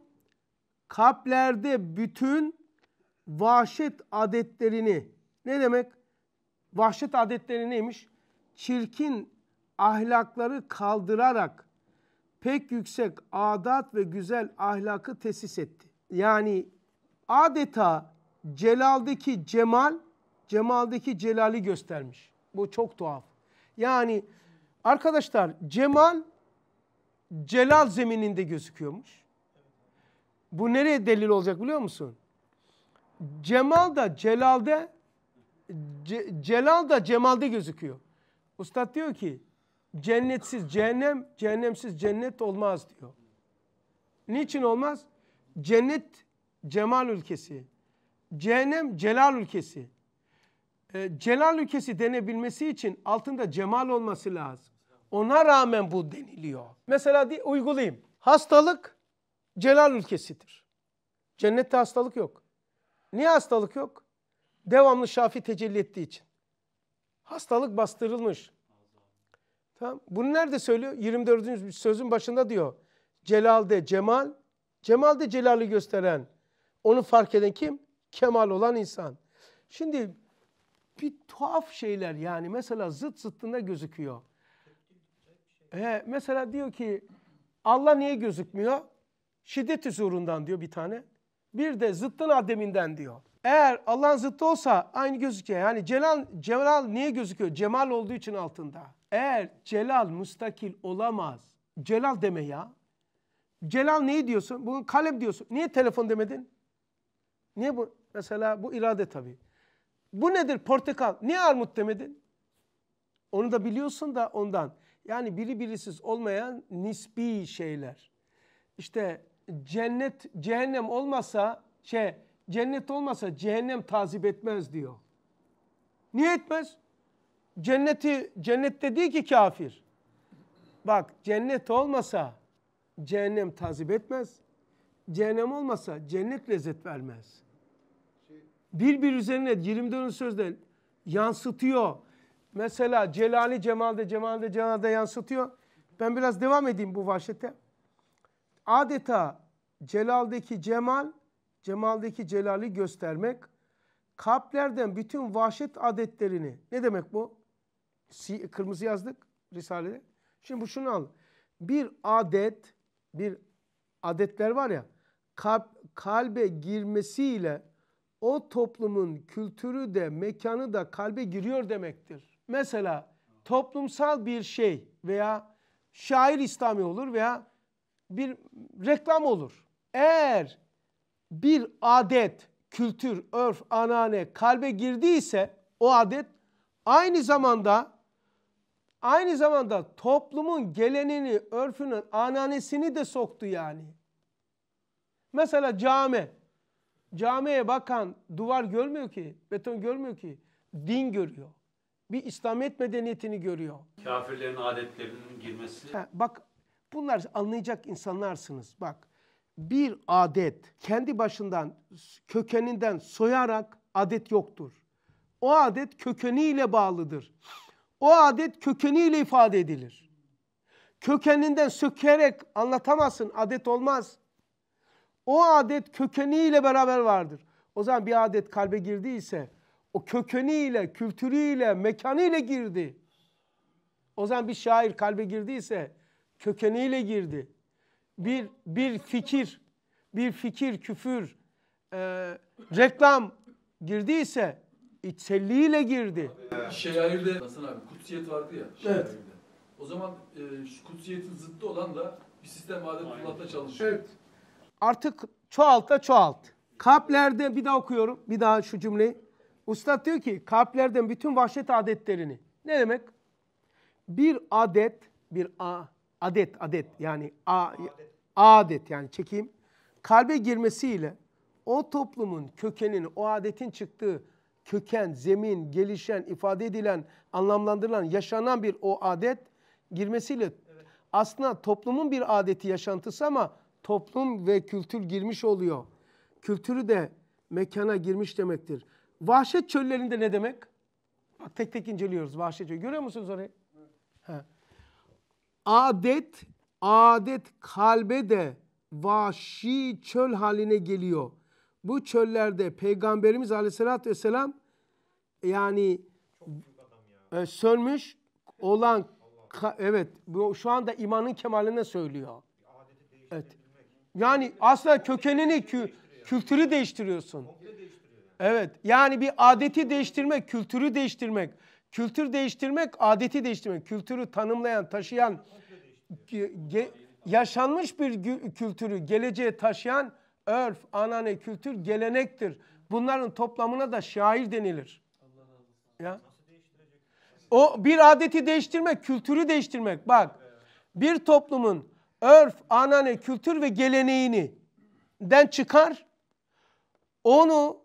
kalplerde bütün vahşet adetlerini ne demek? Vahşet adetleri neymiş? Çirkin ahlakları kaldırarak pek yüksek adat ve güzel ahlakı tesis etti. Yani adeta celaldeki cemal, cemaldeki celali göstermiş. Bu çok tuhaf. Yani arkadaşlar cemal celal zemininde gözüküyormuş. Bu nereye delil olacak biliyor musun? Cemal da celalde ce, celal da cemalde gözüküyor. Ustad diyor ki cennetsiz cehennem, cehennemsiz cennet olmaz diyor. Niçin olmaz? Cennet cemal ülkesi. Cehennem celal ülkesi. E, celal ülkesi denebilmesi için altında cemal olması lazım. Ona rağmen bu deniliyor. Mesela de, uygulayayım. Hastalık celal ülkesidir. Cennette hastalık yok. Niye hastalık yok? Devamlı şafi tecelli ettiği için. Hastalık bastırılmış. Tamam. Bunu nerede söylüyor? 24. sözün başında diyor. Celal de cemal, Cemal de celali gösteren, onu fark eden kim? kemal olan insan. Şimdi bir tuhaf şeyler yani mesela zıt zıttında gözüküyor. Ee, mesela diyor ki Allah niye gözükmüyor? Şiddet huzurundan diyor bir tane. Bir de zıttın ademinden diyor. Eğer Allah'ın zıttı olsa aynı gözüküyor. Yani Celal, Celal niye gözüküyor? Cemal olduğu için altında. Eğer Celal müstakil olamaz. Celal deme ya. Celal neyi diyorsun? Bugün kalem diyorsun. Niye telefon demedin? Niye bu? Mesela bu irade tabii. Bu nedir portakal? Niye armut demedin? Onu da biliyorsun da ondan. Yani biri birisiz olmayan nisbi şeyler. İşte cennet cehennem olmasa şey cennet olmasa cehennem tazip etmez diyor. Niye etmez? Cenneti cennette değil ki kafir. Bak cennet olmasa cehennem tazip etmez. Cehennem olmasa cennet lezzet vermez bir bir üzerine 24'ün sözde yansıtıyor. Mesela Celali Cemal'de Cemal'de Cemal'de yansıtıyor. Ben biraz devam edeyim bu vahşete. Adeta Celal'deki Cemal, Cemal'deki Celal'i göstermek, kalplerden bütün vahşet adetlerini, ne demek bu? Kırmızı yazdık Risale'de. Şimdi bu şunu al. Bir adet, bir adetler var ya, kalp, kalbe girmesiyle o toplumun kültürü de mekanı da kalbe giriyor demektir. Mesela toplumsal bir şey veya şair İslami olur veya bir reklam olur. Eğer bir adet, kültür, örf, anane kalbe girdiyse o adet aynı zamanda aynı zamanda toplumun gelenini, örfünün, ananesini de soktu yani. Mesela cami Camiye bakan duvar görmüyor ki, beton görmüyor ki. Din görüyor. Bir İslamiyet medeniyetini görüyor. Kafirlerin adetlerinin girmesi. Ha, bak bunlar anlayacak insanlarsınız. Bak bir adet kendi başından kökeninden soyarak adet yoktur. O adet kökeniyle bağlıdır. O adet kökeniyle ifade edilir. Kökeninden sökerek anlatamazsın adet olmaz o adet kökeniyle beraber vardır. O zaman bir adet kalbe girdiyse o kökeniyle, kültürüyle, mekanıyla girdi. O zaman bir şair kalbe girdiyse kökeniyle girdi. Bir, bir fikir, bir fikir, küfür, e, reklam girdiyse içselliğiyle girdi. Şeairde Hasan abi kutsiyet vardı ya Evet. O zaman e, şu kutsiyetin zıttı olan da bir sistem adetullah'ta çalışıyor. Evet. Artık çoğalt da çoğalt. Kalplerde bir daha okuyorum. Bir daha şu cümleyi. Ustad diyor ki kalplerden bütün vahşet adetlerini. Ne demek? Bir adet, bir a, adet, adet yani a, adet. adet yani çekeyim. Kalbe girmesiyle o toplumun kökenini, o adetin çıktığı köken, zemin, gelişen, ifade edilen, anlamlandırılan, yaşanan bir o adet girmesiyle evet. aslında toplumun bir adeti yaşantısı ama toplum ve kültür girmiş oluyor. Kültürü de mekana girmiş demektir. Vahşet çöllerinde ne demek? Bak tek tek inceliyoruz vahşet çölü. Görüyor musunuz orayı? Evet. Ha. Adet, adet kalbe de vahşi çöl haline geliyor. Bu çöllerde Peygamberimiz Aleyhisselatü vesselam yani ya. e, sönmüş olan ka, evet bu şu anda imanın kemaline söylüyor. Evet. Yani aslında kökenini, kü kültürü değiştiriyorsun. Evet yani bir adeti değiştirmek, kültürü değiştirmek. Kültür değiştirmek, adeti değiştirmek. Kültürü tanımlayan, taşıyan, yaşanmış bir kültürü geleceğe taşıyan örf, anane, kültür, gelenektir. Bunların toplamına da şair denilir. Ya. O bir adeti değiştirmek, kültürü değiştirmek. Bak bir toplumun örf, anane, kültür ve geleneğini den çıkar. Onu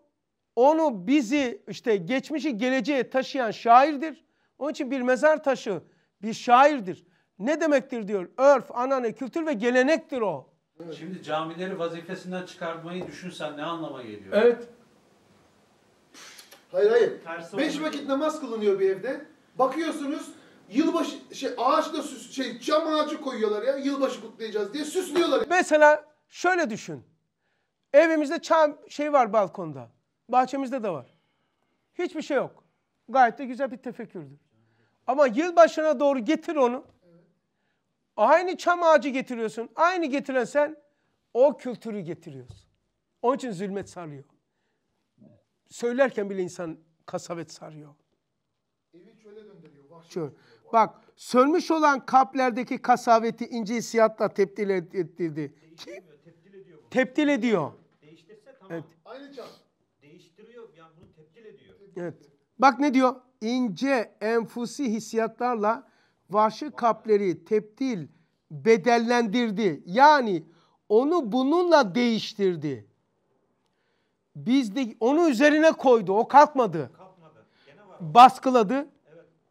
onu bizi işte geçmişi geleceğe taşıyan şairdir. Onun için bir mezar taşı bir şairdir. Ne demektir diyor? Örf, anane, kültür ve gelenektir o. Şimdi camileri vazifesinden çıkartmayı düşünsen ne anlama geliyor? Evet. Hayır hayır. Tersi Beş vakit namaz kılınıyor bir evde. Bakıyorsunuz yılbaşı şey ağaçla süs şey cam ağacı koyuyorlar ya yılbaşı kutlayacağız diye süslüyorlar. Mesela şöyle düşün. Evimizde çam şey var balkonda. Bahçemizde de var. Hiçbir şey yok. Gayet de güzel bir tefekkürdür. Ama yılbaşına doğru getir onu. Aynı çam ağacı getiriyorsun. Aynı getiren sen o kültürü getiriyorsun. Onun için zulmet sarıyor. Söylerken bile insan kasavet sarıyor. Evi çöle döndürüyor. Şöyle. Bak sönmüş olan kalplerdeki kasaveti ince hissiyatla teptil ettirdi. Kim? Teptil ediyor. Bunu. Teptil ediyor. Değiştirse tamam. Evet. Aynı çap. Değiştiriyor yani bunu teptil ediyor. Evet. Bak ne diyor? İnce enfusi hissiyatlarla vahşi kalpleri teptil bedellendirdi. Yani onu bununla değiştirdi. Biz de onu üzerine koydu. O kalkmadı. kalkmadı. Baskıladı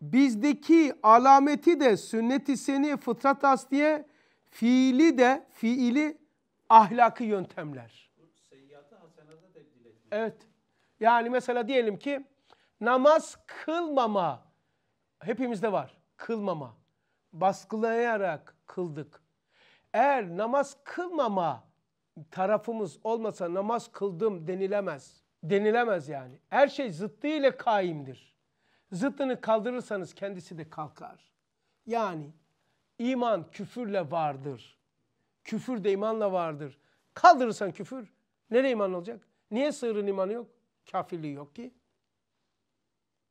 bizdeki alameti de sünnet-i seni fıtrat asliye fiili de fiili ahlaki yöntemler. Evet. Yani mesela diyelim ki namaz kılmama hepimizde var. Kılmama. Baskılayarak kıldık. Eğer namaz kılmama tarafımız olmasa namaz kıldım denilemez. Denilemez yani. Her şey zıttı ile kaimdir. Zıttını kaldırırsanız kendisi de kalkar. Yani iman küfürle vardır. Küfür de imanla vardır. Kaldırırsan küfür nereye iman olacak? Niye sığırın imanı yok? Kafirliği yok ki.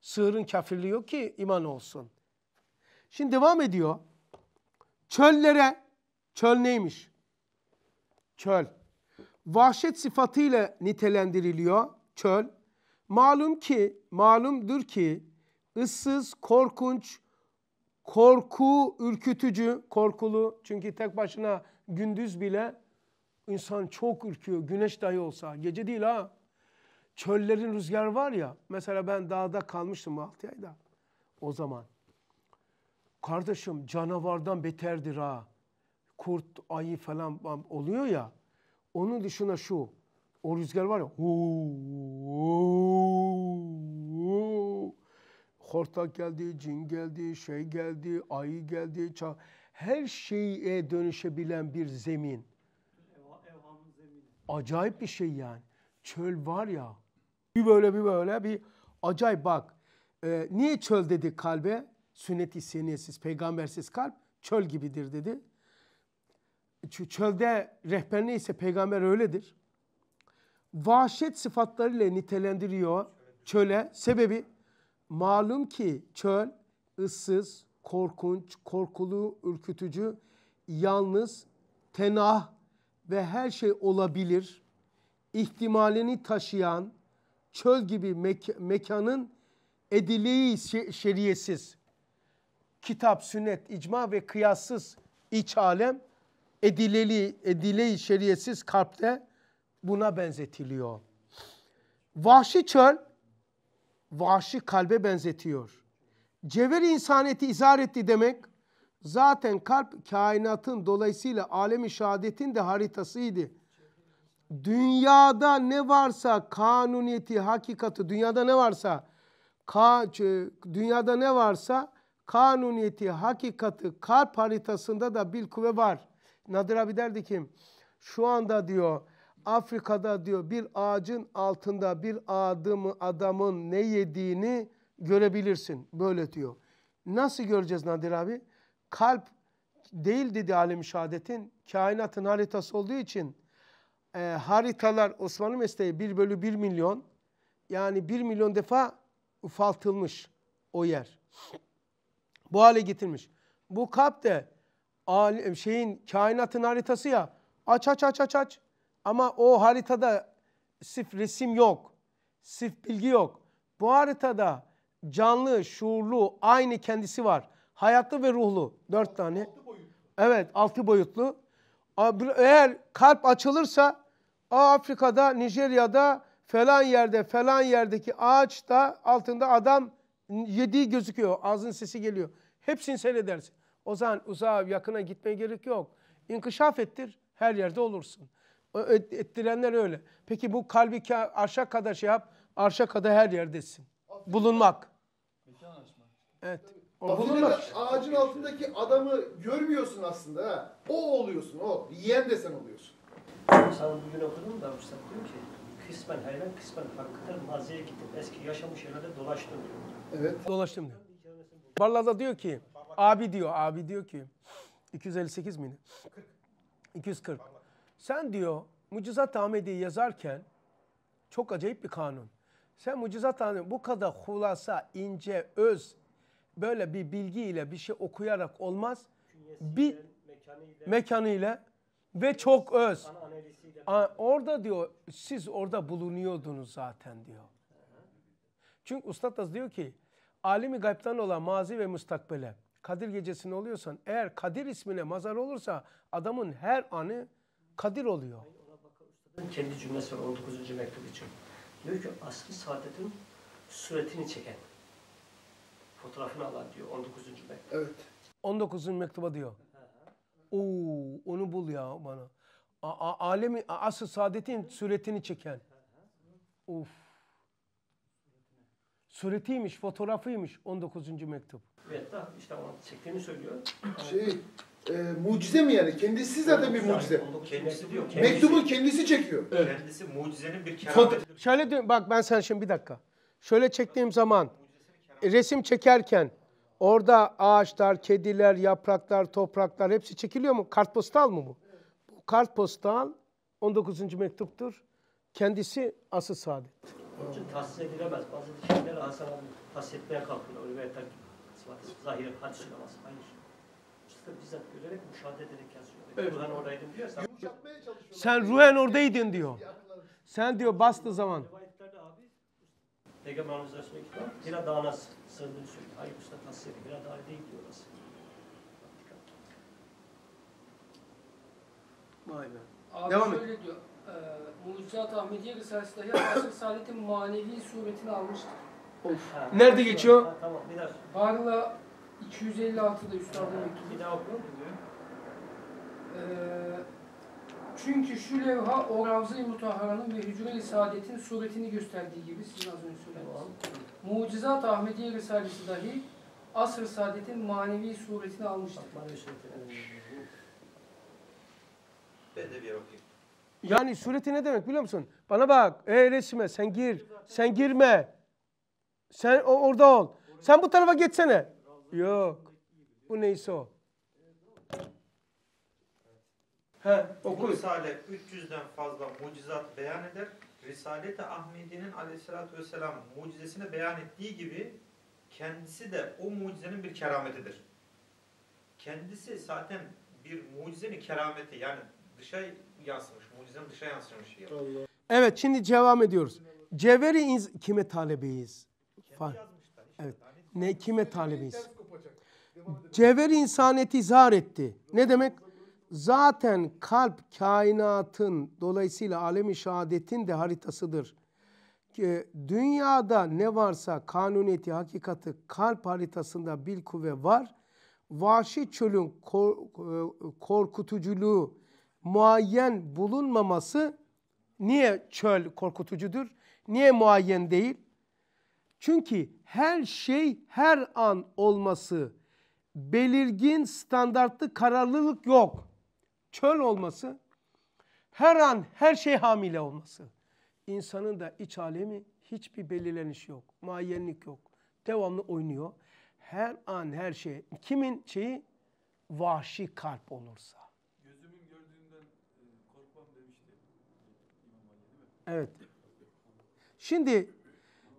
Sığırın kafirliği yok ki iman olsun. Şimdi devam ediyor. Çöllere, çöl neymiş? Çöl. Vahşet sıfatıyla nitelendiriliyor çöl. Malum ki, malumdur ki ıssız, korkunç, korku ürkütücü, korkulu. Çünkü tek başına gündüz bile insan çok ürküyor. Güneş dahi olsa. Gece değil ha. Çöllerin rüzgarı var ya. Mesela ben dağda kalmıştım 6 ayda. O zaman. Kardeşim canavardan beterdir ha. Kurt, ayı falan oluyor ya. Onun dışında şu. O rüzgar var ya. Huu, huu hortlak geldi, cin geldi, şey geldi, ayı geldi, çağ, her şeye dönüşebilen bir zemin. Acayip bir şey yani. Çöl var ya. Bir böyle bir böyle bir acayip bak. E, niye çöl dedi kalbe? Sünnet-i seniyesiz, peygambersiz kalp çöl gibidir dedi. Çölde rehber neyse peygamber öyledir. Vahşet sıfatlarıyla nitelendiriyor çöle. Sebebi Malum ki çöl ıssız, korkunç, korkulu, ürkütücü, yalnız, tenah ve her şey olabilir ihtimalini taşıyan çöl gibi mek mekanın ediliği şeriyesiz, kitap, sünnet, icma ve kıyassız iç alem edileli, edile-i şeriyesiz kalpte buna benzetiliyor. Vahşi çöl vahşi kalbe benzetiyor. Cevher insaniyeti izah etti demek zaten kalp kainatın dolayısıyla alemi şehadetin de haritasıydı. Dünyada ne varsa kanuniyeti, hakikati, dünyada ne varsa ka, dünyada ne varsa kanuniyeti, hakikati kalp haritasında da bir kuvve var. Nadir abi derdi ki şu anda diyor Afrika'da diyor bir ağacın altında bir adımı adamın ne yediğini görebilirsin. Böyle diyor. Nasıl göreceğiz Nadir abi? Kalp değil dedi alim şehadetin. Kainatın haritası olduğu için e, haritalar Osmanlı mesleği 1 bölü 1 milyon. Yani 1 milyon defa ufaltılmış o yer. Bu hale getirmiş. Bu kalp de şeyin kainatın haritası ya. Aç aç aç aç aç. Ama o haritada sırf resim yok. sif bilgi yok. Bu haritada canlı, şuurlu, aynı kendisi var. Hayatlı ve ruhlu. Dört tane. Altı boyutlu. Evet altı boyutlu. Eğer kalp açılırsa Afrika'da, Nijerya'da falan yerde falan yerdeki ağaçta altında adam yediği gözüküyor. ağzının sesi geliyor. Hepsini seyredersin. O zaman uzağa yakına gitmeye gerek yok. İnkışaf ettir. Her yerde olursun ettirenler öyle. Peki bu kalbi arşa kadar şey yap, arşa kadar her yerdesin. Bulunmak. Evet. bulunmak. Ağacın altındaki adamı görmüyorsun aslında. Ha. O oluyorsun o. Yiyen de sen oluyorsun. Sana bugün şey okudum da Mustafa diyor ki kısmen hayvan kısmen hakkıdır maziye gittim. Eski yaşamış yerlerde dolaştım diyor. Evet. Dolaştım diyor. da diyor ki abi diyor abi diyor ki 258 miydi? 240. Sen diyor Mucizat Ahmedi'yi yazarken çok acayip bir kanun. Sen Mucizat Ahmedi bu kadar hulasa, ince, öz böyle bir bilgiyle bir şey okuyarak olmaz. Künyesiyle, bir mekanıyla, mekanıyla ve çok öz. Orada diyor siz orada bulunuyordunuz zaten diyor. Çünkü Ustad diyor ki alimi gaybtan olan mazi ve mustakbele Kadir gecesini oluyorsan eğer Kadir ismine mazar olursa adamın her anı kadir oluyor. Kendi cümlesi var 19. mektup için. Diyor ki asrı saadetin suretini çeken. Fotoğrafını alan diyor 19. mektup. Evet. 19. mektuba diyor. Oo, onu bul ya bana. A, a, alemi asıl saadetin suretini çeken. Uf. Suretiymiş, fotoğrafıymış 19. mektup. Evet da işte onu çektiğini söylüyor. Şey, e, mucize mi yani? Kendisi zaten bir mucize. Kendisi diyor. Kendisi, Mektubun kendisi çekiyor. Evet. Kendisi mucizenin bir kerametidir. Şöyle diyorum bak ben sana şimdi bir dakika. Şöyle çektiğim zaman resim çekerken orada ağaçlar, kediler, yapraklar, topraklar hepsi çekiliyor mu? Kartpostal mı bu? Bu kartpostal 19. mektuptur. Kendisi asıl saadet. Onun için tahsis edilemez. Bazı şeyler tahsis etmeye kalkıyor. Öyle bir Zahir, hadis Hayır da bizzat görerek, müşahede ederek yazıyor. Evet. Ruhen oradaydım diyor. Sen, çalışıyorlar. Sen ruhen oradaydın diyor. Sen diyor bastı zaman. Rivayetlerde abi Peygamber Aleyhisselatü'nün kitabı Hira Dağı'na sığındığı söylüyor. Hayır usta tasviri. Hira Dağı değil diyor orası. Vay be. Abi Devam şöyle et. diyor. E, Mucizat Ahmediye Kısası'da ya Saadet'in manevi suretini almıştır. Of. Nerede geçiyor? Ha, tamam bir dakika. Varla 256'da üstadım mektubu. Bir daha okur diyor. Ee, çünkü şu levha o ravza Mutahara'nın ve Hücre-i Saadet'in suretini gösterdiği gibi sizin az önce söylediniz. Mucizat Ahmediye Risalesi dahi Asr-ı Saadet'in manevi suretini almıştır. Ben de bir okuyayım. Yani sureti ne demek biliyor musun? Bana bak, ey resme sen gir, sen girme. Sen orada ol. Sen bu tarafa geçsene. Yok. Bu neyse o. He, oku. Risale 300'den fazla mucizat beyan eder. risalet Ahmedi'nin aleyhissalatü vesselam mucizesini beyan ettiği gibi kendisi de o mucizenin bir kerametidir. Kendisi zaten bir mucizenin kerameti yani dışa yansımış, mucizenin dışa yansımış. Yani. Allah. Evet şimdi devam ediyoruz. Cevheri kime talebeyiz? Kendi yazmışlar. Işte. Evet. Ne kime talebeyiz? cevher insaneti izhar etti. Ne demek? Zaten kalp kainatın dolayısıyla alemi şehadetin de haritasıdır. E, dünyada ne varsa kanuniyeti, hakikati kalp haritasında bil kuvve var. Vahşi çölün e, korkutuculuğu muayyen bulunmaması niye çöl korkutucudur? Niye muayyen değil? Çünkü her şey her an olması belirgin standartlı kararlılık yok. Çöl olması, her an her şey hamile olması. İnsanın da iç alemi hiçbir belirleniş yok, muayyenlik yok. Devamlı oynuyor. Her an her şey. Kimin şeyi? Vahşi kalp olursa. Gözümün gördüğünden e, korkmam demişti. Evet. Şimdi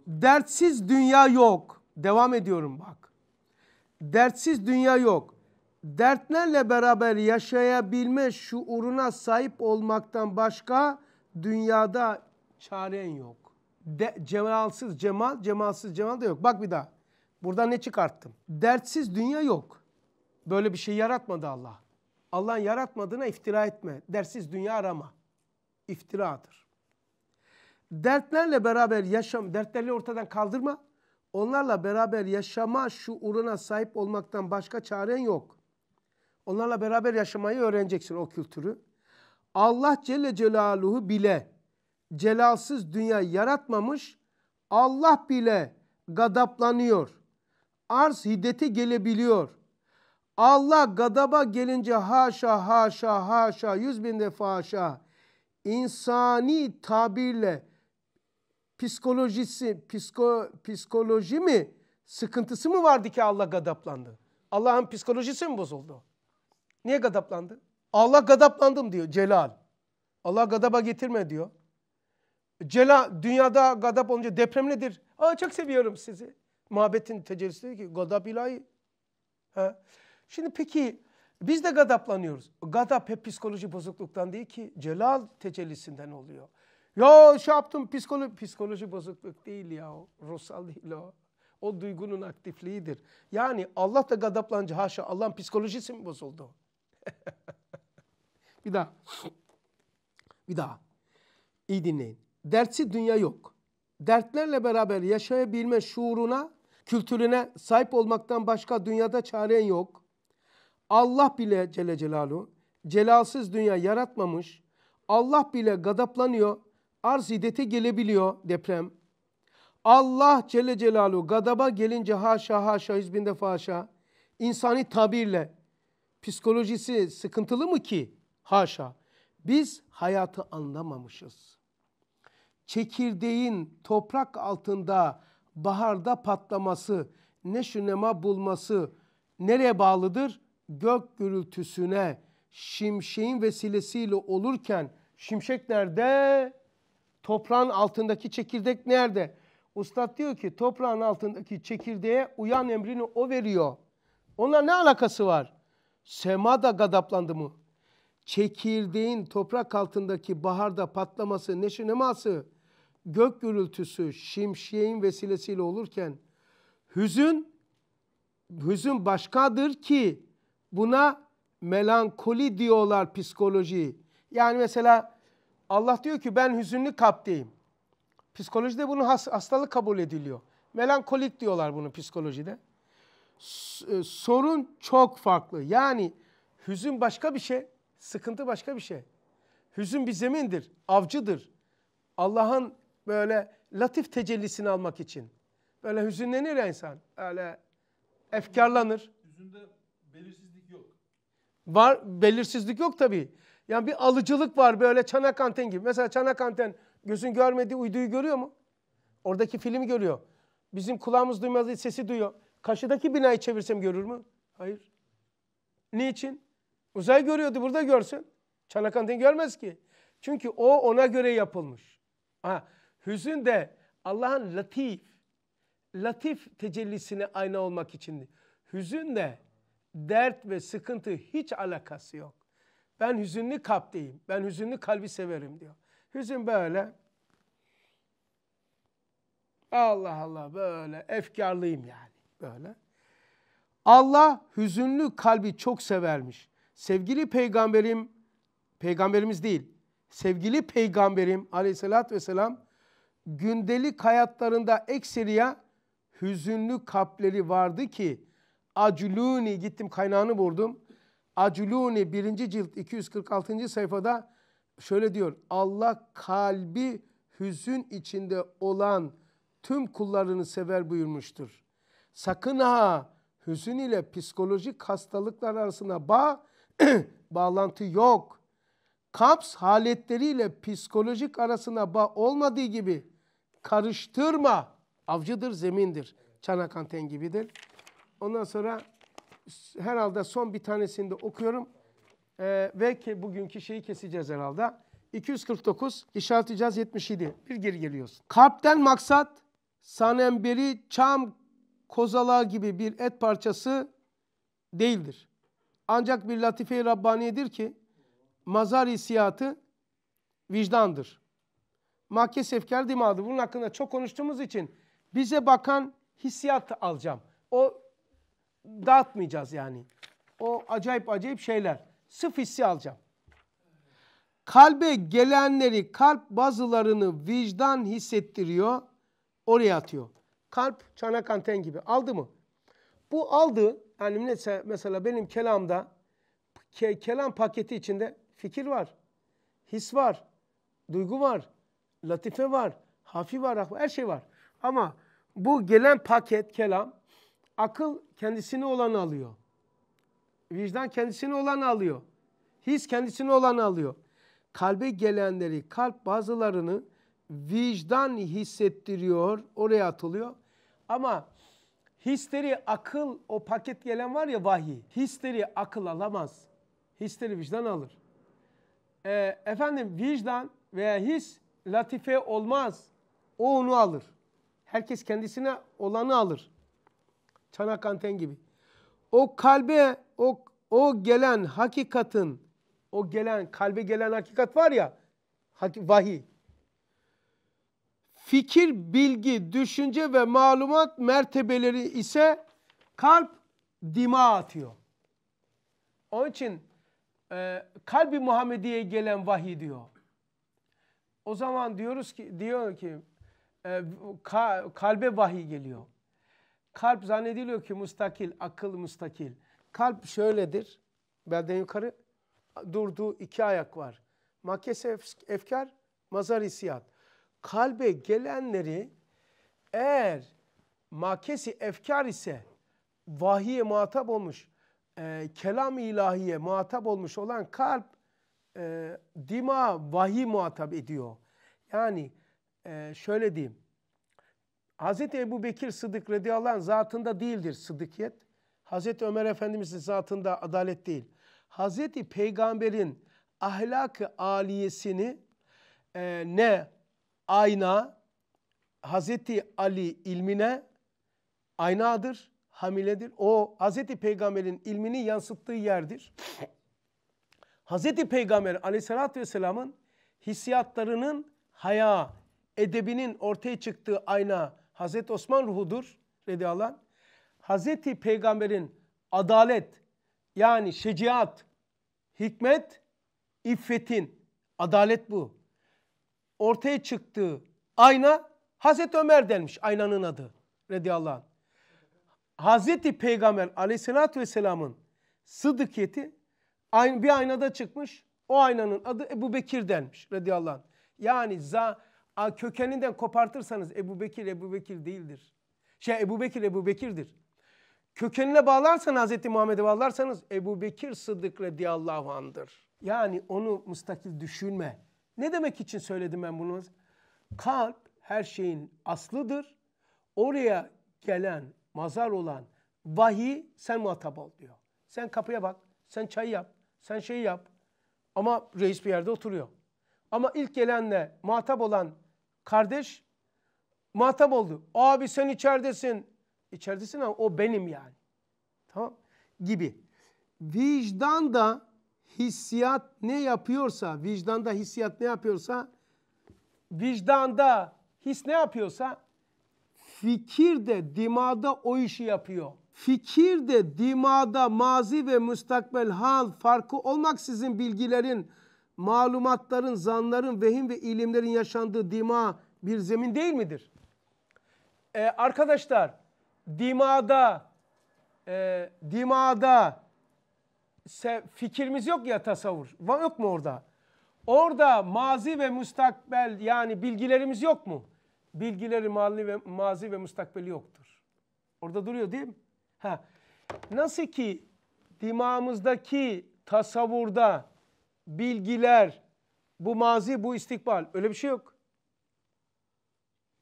dertsiz dünya yok. Devam ediyorum bak. Dertsiz dünya yok. Dertlerle beraber yaşayabilme şuuruna sahip olmaktan başka dünyada çaren yok. De, cemalsiz cemal, cemalsiz cemal da yok. Bak bir daha. Buradan ne çıkarttım? Dertsiz dünya yok. Böyle bir şey yaratmadı Allah. Allah'ın yaratmadığına iftira etme. Dertsiz dünya arama. İftiradır. Dertlerle beraber yaşam, dertleri ortadan kaldırma. Onlarla beraber yaşama şuuruna sahip olmaktan başka çaren yok. Onlarla beraber yaşamayı öğreneceksin o kültürü. Allah Celle Celaluhu bile celalsız dünya yaratmamış. Allah bile gadaplanıyor. Arz hiddeti gelebiliyor. Allah gadaba gelince haşa haşa haşa yüz bin defa haşa insani tabirle psikolojisi, psiko, psikoloji mi, sıkıntısı mı vardı ki Allah gadaplandı? Allah'ın psikolojisi mi bozuldu? Niye gadaplandı? Allah gadaplandım diyor Celal. Allah gadaba getirme diyor. Celal dünyada gadap olunca deprem nedir? Aa çok seviyorum sizi. Muhabbetin tecellisi diyor ki gadap ilahi. Ha. Şimdi peki biz de gadaplanıyoruz. Gadap hep psikoloji bozukluktan değil ki celal tecellisinden oluyor. Ya şey yaptım psikoloji, psikoloji bozukluk değil ya o. Ruhsal değil o. O duygunun aktifliğidir. Yani Allah da gadaplanca haşa Allah'ın psikolojisi mi bozuldu? bir daha. Bir daha. İyi dinleyin. Dertsi dünya yok. Dertlerle beraber yaşayabilme şuuruna, kültürüne sahip olmaktan başka dünyada çaren yok. Allah bile Celle Celaluhu celalsiz dünya yaratmamış. Allah bile gadaplanıyor arz şiddete gelebiliyor deprem. Allah Celle Celaluhu gadaba gelince haşa haşa yüz defa haşa insani tabirle psikolojisi sıkıntılı mı ki? Haşa. Biz hayatı anlamamışız. Çekirdeğin toprak altında baharda patlaması, ne neşünema bulması nereye bağlıdır? Gök gürültüsüne, şimşeğin vesilesiyle olurken şimşek nerede? Toprağın altındaki çekirdek nerede? Ustad diyor ki toprağın altındaki çekirdeğe uyan emrini o veriyor. Onunla ne alakası var? Sema da gadaplandı mı? Çekirdeğin toprak altındaki baharda patlaması, neşineması, gök gürültüsü şimşeğin vesilesiyle olurken hüzün hüzün başkadır ki buna melankoli diyorlar psikoloji. Yani mesela Allah diyor ki ben hüzünlü kalpteyim. Psikolojide bunu hastalık kabul ediliyor. Melankolik diyorlar bunu psikolojide. E, sorun çok farklı. Yani hüzün başka bir şey, sıkıntı başka bir şey. Hüzün bir zemindir, avcıdır. Allah'ın böyle latif tecellisini almak için. Böyle hüzünlenir ya insan. Öyle efkarlanır. Hüzünde belirsizlik yok. Var, belirsizlik yok tabii. Yani bir alıcılık var böyle çanak anten gibi. Mesela çanak anten gözün görmediği uyduyu görüyor mu? Oradaki filmi görüyor. Bizim kulağımız duymadığı sesi duyuyor. Karşıdaki binayı çevirsem görür mü? Hayır. Niçin? Uzay görüyordu burada görsün. Çanak anten görmez ki. Çünkü o ona göre yapılmış. Ha, hüzün de Allah'ın latif, latif tecellisine ayna olmak için Hüzün de dert ve sıkıntı hiç alakası yok. Ben hüzünlü kalpteyim. Ben hüzünlü kalbi severim diyor. Hüzün böyle. Allah Allah böyle efkarlıyım yani böyle. Allah hüzünlü kalbi çok severmiş. Sevgili peygamberim, peygamberimiz değil, sevgili peygamberim aleyhissalatü vesselam gündelik hayatlarında ekseriye hüzünlü kalpleri vardı ki acüluni gittim kaynağını buldum. Aculuni 1. cilt 246. sayfada şöyle diyor. Allah kalbi hüzün içinde olan tüm kullarını sever buyurmuştur. Sakın ha hüzün ile psikolojik hastalıklar arasında bağ bağlantı yok. Kaps haletleriyle psikolojik arasında bağ olmadığı gibi karıştırma. Avcıdır, zemindir. Çanakanten gibidir. Ondan sonra herhalde son bir tanesinde okuyorum. Ee, ve ki bugünkü şeyi keseceğiz herhalde. 249 işaretleyeceğiz 77. Bir geri geliyorsun. Kalpten maksat sanemberi, çam, kozalağı gibi bir et parçası değildir. Ancak bir latife-i Rabbaniyedir ki mazar hissiyatı vicdandır. Makke sefker dimadı. Bunun hakkında çok konuştuğumuz için bize bakan hissiyat alacağım. O dağıtmayacağız yani. O acayip acayip şeyler. Sıf hissi alacağım. Kalbe gelenleri, kalp bazılarını vicdan hissettiriyor. Oraya atıyor. Kalp çanak anten gibi. Aldı mı? Bu aldı. Yani mesela benim kelamda ke kelam paketi içinde fikir var. His var. Duygu var. Latife var. Hafi var. Her şey var. Ama bu gelen paket kelam Akıl kendisine olanı alıyor. Vicdan kendisine olanı alıyor. His kendisine olanı alıyor. Kalbe gelenleri, kalp bazılarını vicdan hissettiriyor, oraya atılıyor. Ama hisleri akıl, o paket gelen var ya vahiy, hisleri akıl alamaz. Hisleri vicdan alır. Ee, efendim vicdan veya his latife olmaz. O onu alır. Herkes kendisine olanı alır. Çanak anten gibi. O kalbe o o gelen hakikatin o gelen kalbe gelen hakikat var ya vahiy. Fikir, bilgi, düşünce ve malumat mertebeleri ise kalp dima atıyor. Onun için e, kalbi Muhammediye gelen vahiy diyor. O zaman diyoruz ki diyor ki e, kalbe vahiy geliyor. Kalp zannediliyor ki mustakil, akıl mustakil. Kalp şöyledir. Belden yukarı durduğu iki ayak var. Makese efkar, mazar hissiyat. Kalbe gelenleri eğer makesi efkar ise vahiye muhatap olmuş, e, kelam ilahiye muhatap olmuş olan kalp e, dima vahiy muhatap ediyor. Yani e, şöyle diyeyim, Hazreti Ebu Bekir Sıdık radıyallahu anh zatında değildir sıdıkiyet. Hazreti Ömer Efendimiz'in zatında adalet değil. Hazreti Peygamber'in ahlakı aliyesini e, ne ayna Hazreti Ali ilmine aynadır, hamiledir. O Hazreti Peygamber'in ilmini yansıttığı yerdir. Hazreti Peygamber aleyhissalatü vesselamın hissiyatlarının haya, edebinin ortaya çıktığı ayna Hazreti Osman ruhudur radıyallahu anh. Hazreti Peygamber'in adalet yani şeciat, hikmet, iffetin, adalet bu. Ortaya çıktığı ayna Hazreti Ömer denmiş aynanın adı radıyallahu anh. Hazreti Peygamber aleyhissalatü vesselamın sıdıkiyeti bir aynada çıkmış. O aynanın adı Ebu Bekir denmiş radıyallahu anh. Yani za, kökeninden kopartırsanız Ebu Bekir Ebu Bekir değildir. Şey Ebu Bekir Ebu Bekir'dir. Kökenine bağlarsanız Hz. Muhammed'e bağlarsanız Ebu Bekir Sıddık radiyallahu andır. Yani onu müstakil düşünme. Ne demek için söyledim ben bunu? Kalp her şeyin aslıdır. Oraya gelen, mazar olan vahiy sen muhatap ol diyor. Sen kapıya bak, sen çay yap, sen şeyi yap. Ama reis bir yerde oturuyor. Ama ilk gelenle muhatap olan Kardeş muhatap oldu. Abi sen içeridesin. İçeridesin ama o benim yani. Tamam gibi. Vicdan da hissiyat ne yapıyorsa, vicdan da hissiyat ne yapıyorsa, vicdanda his ne yapıyorsa fikir de dimada o işi yapıyor. Fikir de dimada mazi ve müstakbel hal farkı olmaksızın bilgilerin malumatların, zanların, vehim ve ilimlerin yaşandığı dima bir zemin değil midir? Ee, arkadaşlar, dimada, e, dimada fikrimiz yok ya tasavvur. Var yok mu orada? Orada mazi ve müstakbel yani bilgilerimiz yok mu? Bilgileri mali ve, mazi ve müstakbeli yoktur. Orada duruyor değil mi? Ha. Nasıl ki dimağımızdaki tasavvurda bilgiler, bu mazi, bu istikbal. Öyle bir şey yok.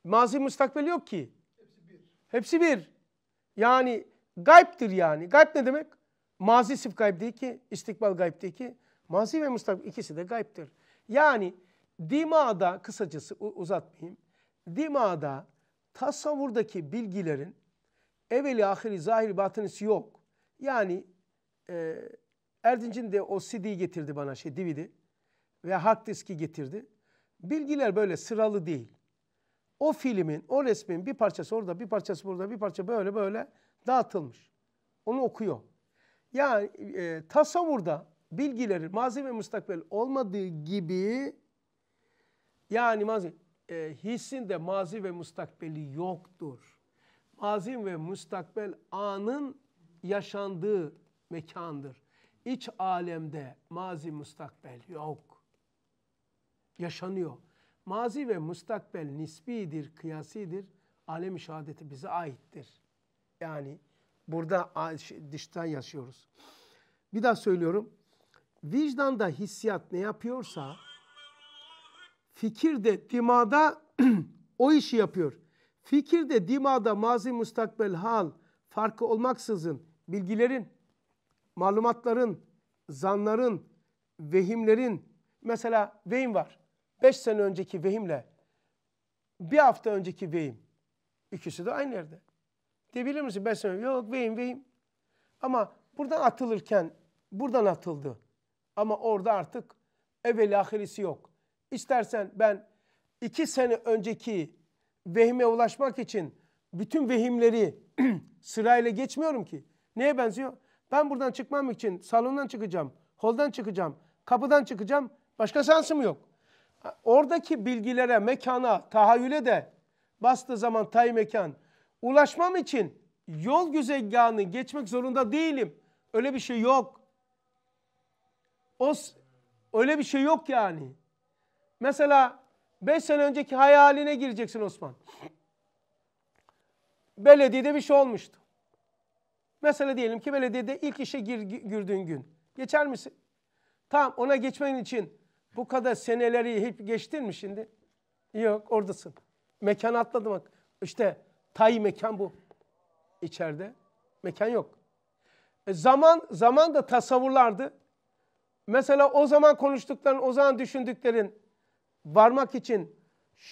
Mazi müstakbel yok ki. Hepsi bir. Hepsi bir. Yani gayptir yani. Gayb ne demek? Mazi sif gayb değil ki, istikbal gayb değil ki. Mazi ve müstakbel ikisi de gayptir. Yani dimada, kısacası uzatmayayım. Dimada tasavvurdaki bilgilerin evveli, ahiri, zahiri, batınısı yok. Yani e, Erdinc'in de o CD getirdi bana şey DVD ve hard diski getirdi. Bilgiler böyle sıralı değil. O filmin, o resmin bir parçası orada, bir parçası burada, bir parça böyle böyle dağıtılmış. Onu okuyor. Yani e, tasavvurda bilgileri mazi ve müstakbel olmadığı gibi yani mazi, e, hissinde mazi ve müstakbeli yoktur. Mazi ve müstakbel anın yaşandığı mekandır. İç alemde mazi mustakbel yok. Yaşanıyor. Mazi ve mustakbel nisbidir, kıyasidir. Alem-i şehadeti bize aittir. Yani burada şey, dıştan yaşıyoruz. Bir daha söylüyorum. Vicdanda hissiyat ne yapıyorsa fikir de dimada o işi yapıyor. Fikir de dimada mazi mustakbel hal farkı olmaksızın bilgilerin malumatların, zanların, vehimlerin, mesela vehim var. Beş sene önceki vehimle bir hafta önceki vehim. ikisi de aynı yerde. Diyebilir misin? Ben sana yok vehim vehim. Ama buradan atılırken buradan atıldı. Ama orada artık evveli ahirisi yok. İstersen ben iki sene önceki vehime ulaşmak için bütün vehimleri sırayla geçmiyorum ki. Neye benziyor? Ben buradan çıkmam için salondan çıkacağım, holdan çıkacağım, kapıdan çıkacağım. Başka şansım yok. Oradaki bilgilere, mekana, tahayyüle de bastığı zaman tay mekan ulaşmam için yol güzergahını geçmek zorunda değilim. Öyle bir şey yok. O öyle bir şey yok yani. Mesela 5 sene önceki hayaline gireceksin Osman. Belediyede bir şey olmuştu. Mesela diyelim ki belediyede ilk işe gir, girdiğin gün. Geçer misin? Tamam ona geçmen için bu kadar seneleri hep geçtin mi şimdi? Yok oradasın. Mekan atladım bak. İşte tay mekan bu. İçeride mekan yok. E zaman zaman da tasavvurlardı. Mesela o zaman konuştukların, o zaman düşündüklerin varmak için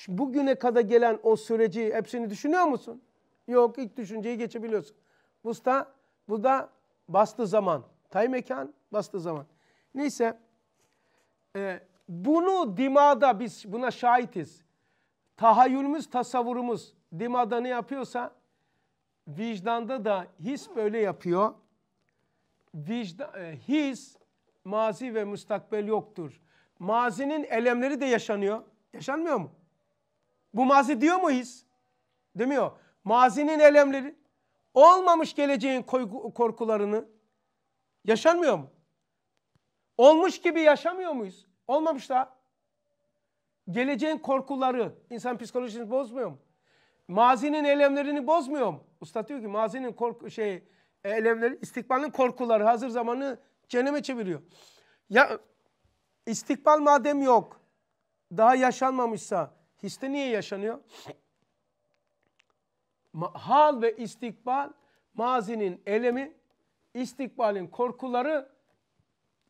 bugüne kadar gelen o süreci hepsini düşünüyor musun? Yok ilk düşünceyi geçebiliyorsun. Usta bu da bastı zaman. Tay mekan bastı zaman. Neyse. E, bunu dimada biz buna şahitiz. Tahayyülümüz, tasavvurumuz dimada ne yapıyorsa vicdanda da his böyle yapıyor. Vicda, e, his, mazi ve müstakbel yoktur. Mazinin elemleri de yaşanıyor. Yaşanmıyor mu? Bu mazi diyor mu his? Demiyor. Mazinin elemleri. Olmamış geleceğin korkularını yaşanmıyor mu? Olmuş gibi yaşamıyor muyuz? Olmamış da. Geleceğin korkuları insan psikolojisini bozmuyor mu? Mazinin elemlerini bozmuyor mu? Usta diyor ki mazinin kork şey elemleri istikbalin korkuları hazır zamanı cehenneme çeviriyor. Ya istikbal madem yok daha yaşanmamışsa histe niye yaşanıyor? hal ve istikbal mazinin elemi, istikbalin korkuları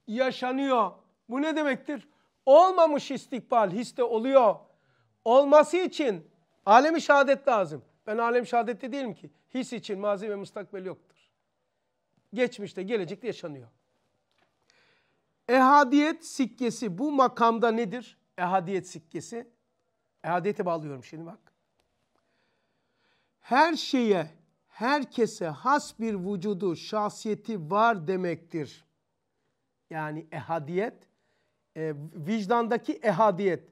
yaşanıyor. Bu ne demektir? Olmamış istikbal histe oluyor. Olması için alemi şehadet lazım. Ben alem şehadette değilim ki. His için mazi ve müstakbel yoktur. Geçmişte, gelecekte yaşanıyor. Ehadiyet sikkesi bu makamda nedir? Ehadiyet sikkesi. Ehadiyete bağlıyorum şimdi bak her şeye, herkese has bir vücudu, şahsiyeti var demektir. Yani ehadiyet, e, vicdandaki ehadiyet.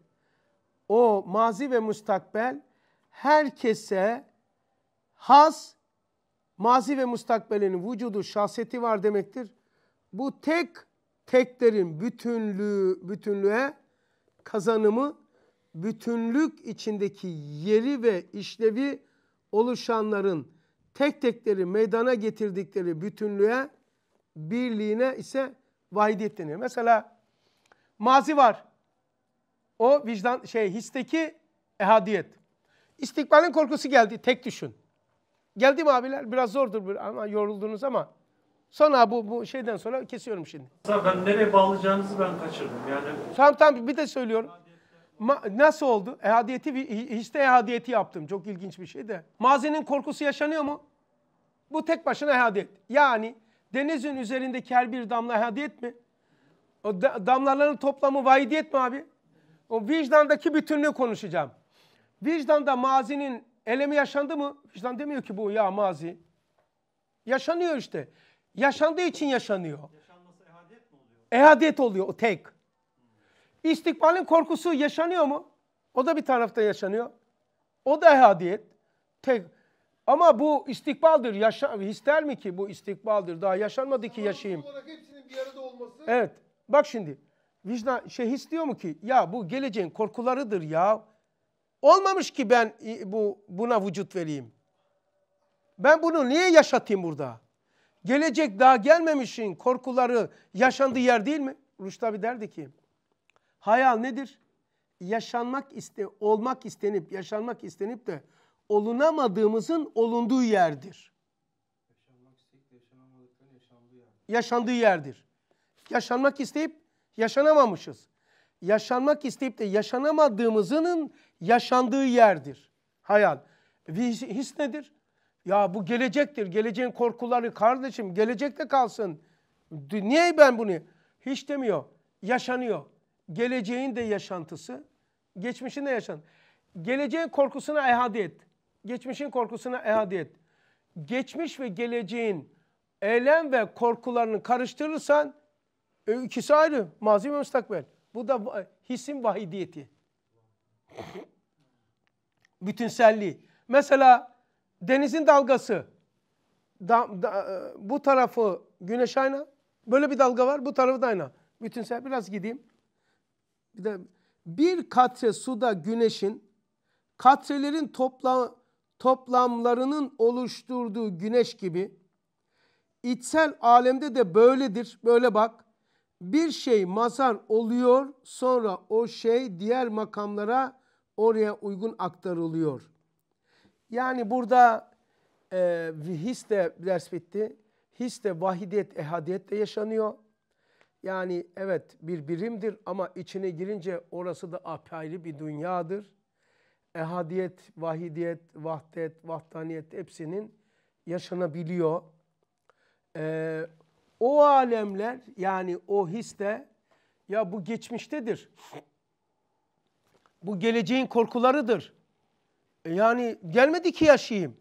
O mazi ve mustakbel herkese has mazi ve mustakbelin vücudu, şahsiyeti var demektir. Bu tek teklerin bütünlüğü, bütünlüğe kazanımı bütünlük içindeki yeri ve işlevi oluşanların tek tekleri meydana getirdikleri bütünlüğe, birliğine ise vahidiyet deniyor. Mesela mazi var. O vicdan şey histeki ehadiyet. İstikbalin korkusu geldi. Tek düşün. Geldi mi abiler? Biraz zordur ama yoruldunuz ama Sonra bu, bu şeyden sonra kesiyorum şimdi. Ben nereye bağlayacağınızı ben kaçırdım yani. Tamam tamam bir de söylüyorum. Ma nasıl oldu? Ehadiyeti, hiçte ehadiyeti yaptım. Çok ilginç bir şey de. Mazinin korkusu yaşanıyor mu? Bu tek başına ehadiyet. Yani denizin üzerindeki her bir damla ehadiyet mi? O da, damlaların toplamı vahidiyet mi abi? O vicdandaki bütünlüğü konuşacağım. Vicdanda mazinin elemi yaşandı mı? Vicdan demiyor ki bu ya mazi. Yaşanıyor işte. Yaşandığı için yaşanıyor. Ehadiyet oluyor o tek. İstikbalin korkusu yaşanıyor mu? O da bir tarafta yaşanıyor. O da ehadiyet. Tek. Ama bu istikbaldır. Yaşa, ister mi ki bu istikbaldır Daha yaşanmadı ki yaşayayım. Evet. Bak şimdi. Vicdan şey istiyor mu ki ya bu geleceğin korkularıdır ya. Olmamış ki ben bu buna vücut vereyim. Ben bunu niye yaşatayım burada? Gelecek daha gelmemişin korkuları yaşandığı yer değil mi? Rus tabi derdi ki Hayal nedir? Yaşanmak iste olmak istenip yaşanmak istenip de olunamadığımızın olunduğu yerdir. Yaşanmak isteyip yaşanamadıkların yaşandığı yerdir. Yaşandığı yerdir. Yaşanmak isteyip yaşanamamışız. Yaşanmak isteyip de yaşanamadığımızın yaşandığı yerdir. Hayal. His, his nedir? Ya bu gelecektir. Geleceğin korkuları kardeşim gelecekte kalsın. Niye ben bunu? Hiç demiyor. Yaşanıyor geleceğin de yaşantısı, geçmişin de yaşan. Geleceğin korkusuna ehadi et. Geçmişin korkusuna ehadi et. Geçmiş ve geleceğin eylem ve korkularını karıştırırsan e, ikisi ayrı. Mazi ve müstakbel. Bu da hisin vahidiyeti. Bütünselliği. Mesela denizin dalgası. Da, da, e, bu tarafı güneş ayna. Böyle bir dalga var. Bu tarafı da ayna. Bütünsel. Biraz gideyim bir de bir katre suda güneşin katrelerin topla, toplamlarının oluşturduğu güneş gibi içsel alemde de böyledir. Böyle bak bir şey mazar oluyor sonra o şey diğer makamlara oraya uygun aktarılıyor. Yani burada e, his de ders bitti. His de vahidiyet, ehadiyet de yaşanıyor. Yani evet bir birimdir ama içine girince orası da apayrı bir dünyadır. Ehadiyet, vahidiyet, vahdet, vahdaniyet hepsinin yaşanabiliyor. Ee, o alemler yani o his de ya bu geçmiştedir. Bu geleceğin korkularıdır. E, yani gelmedi ki yaşayayım.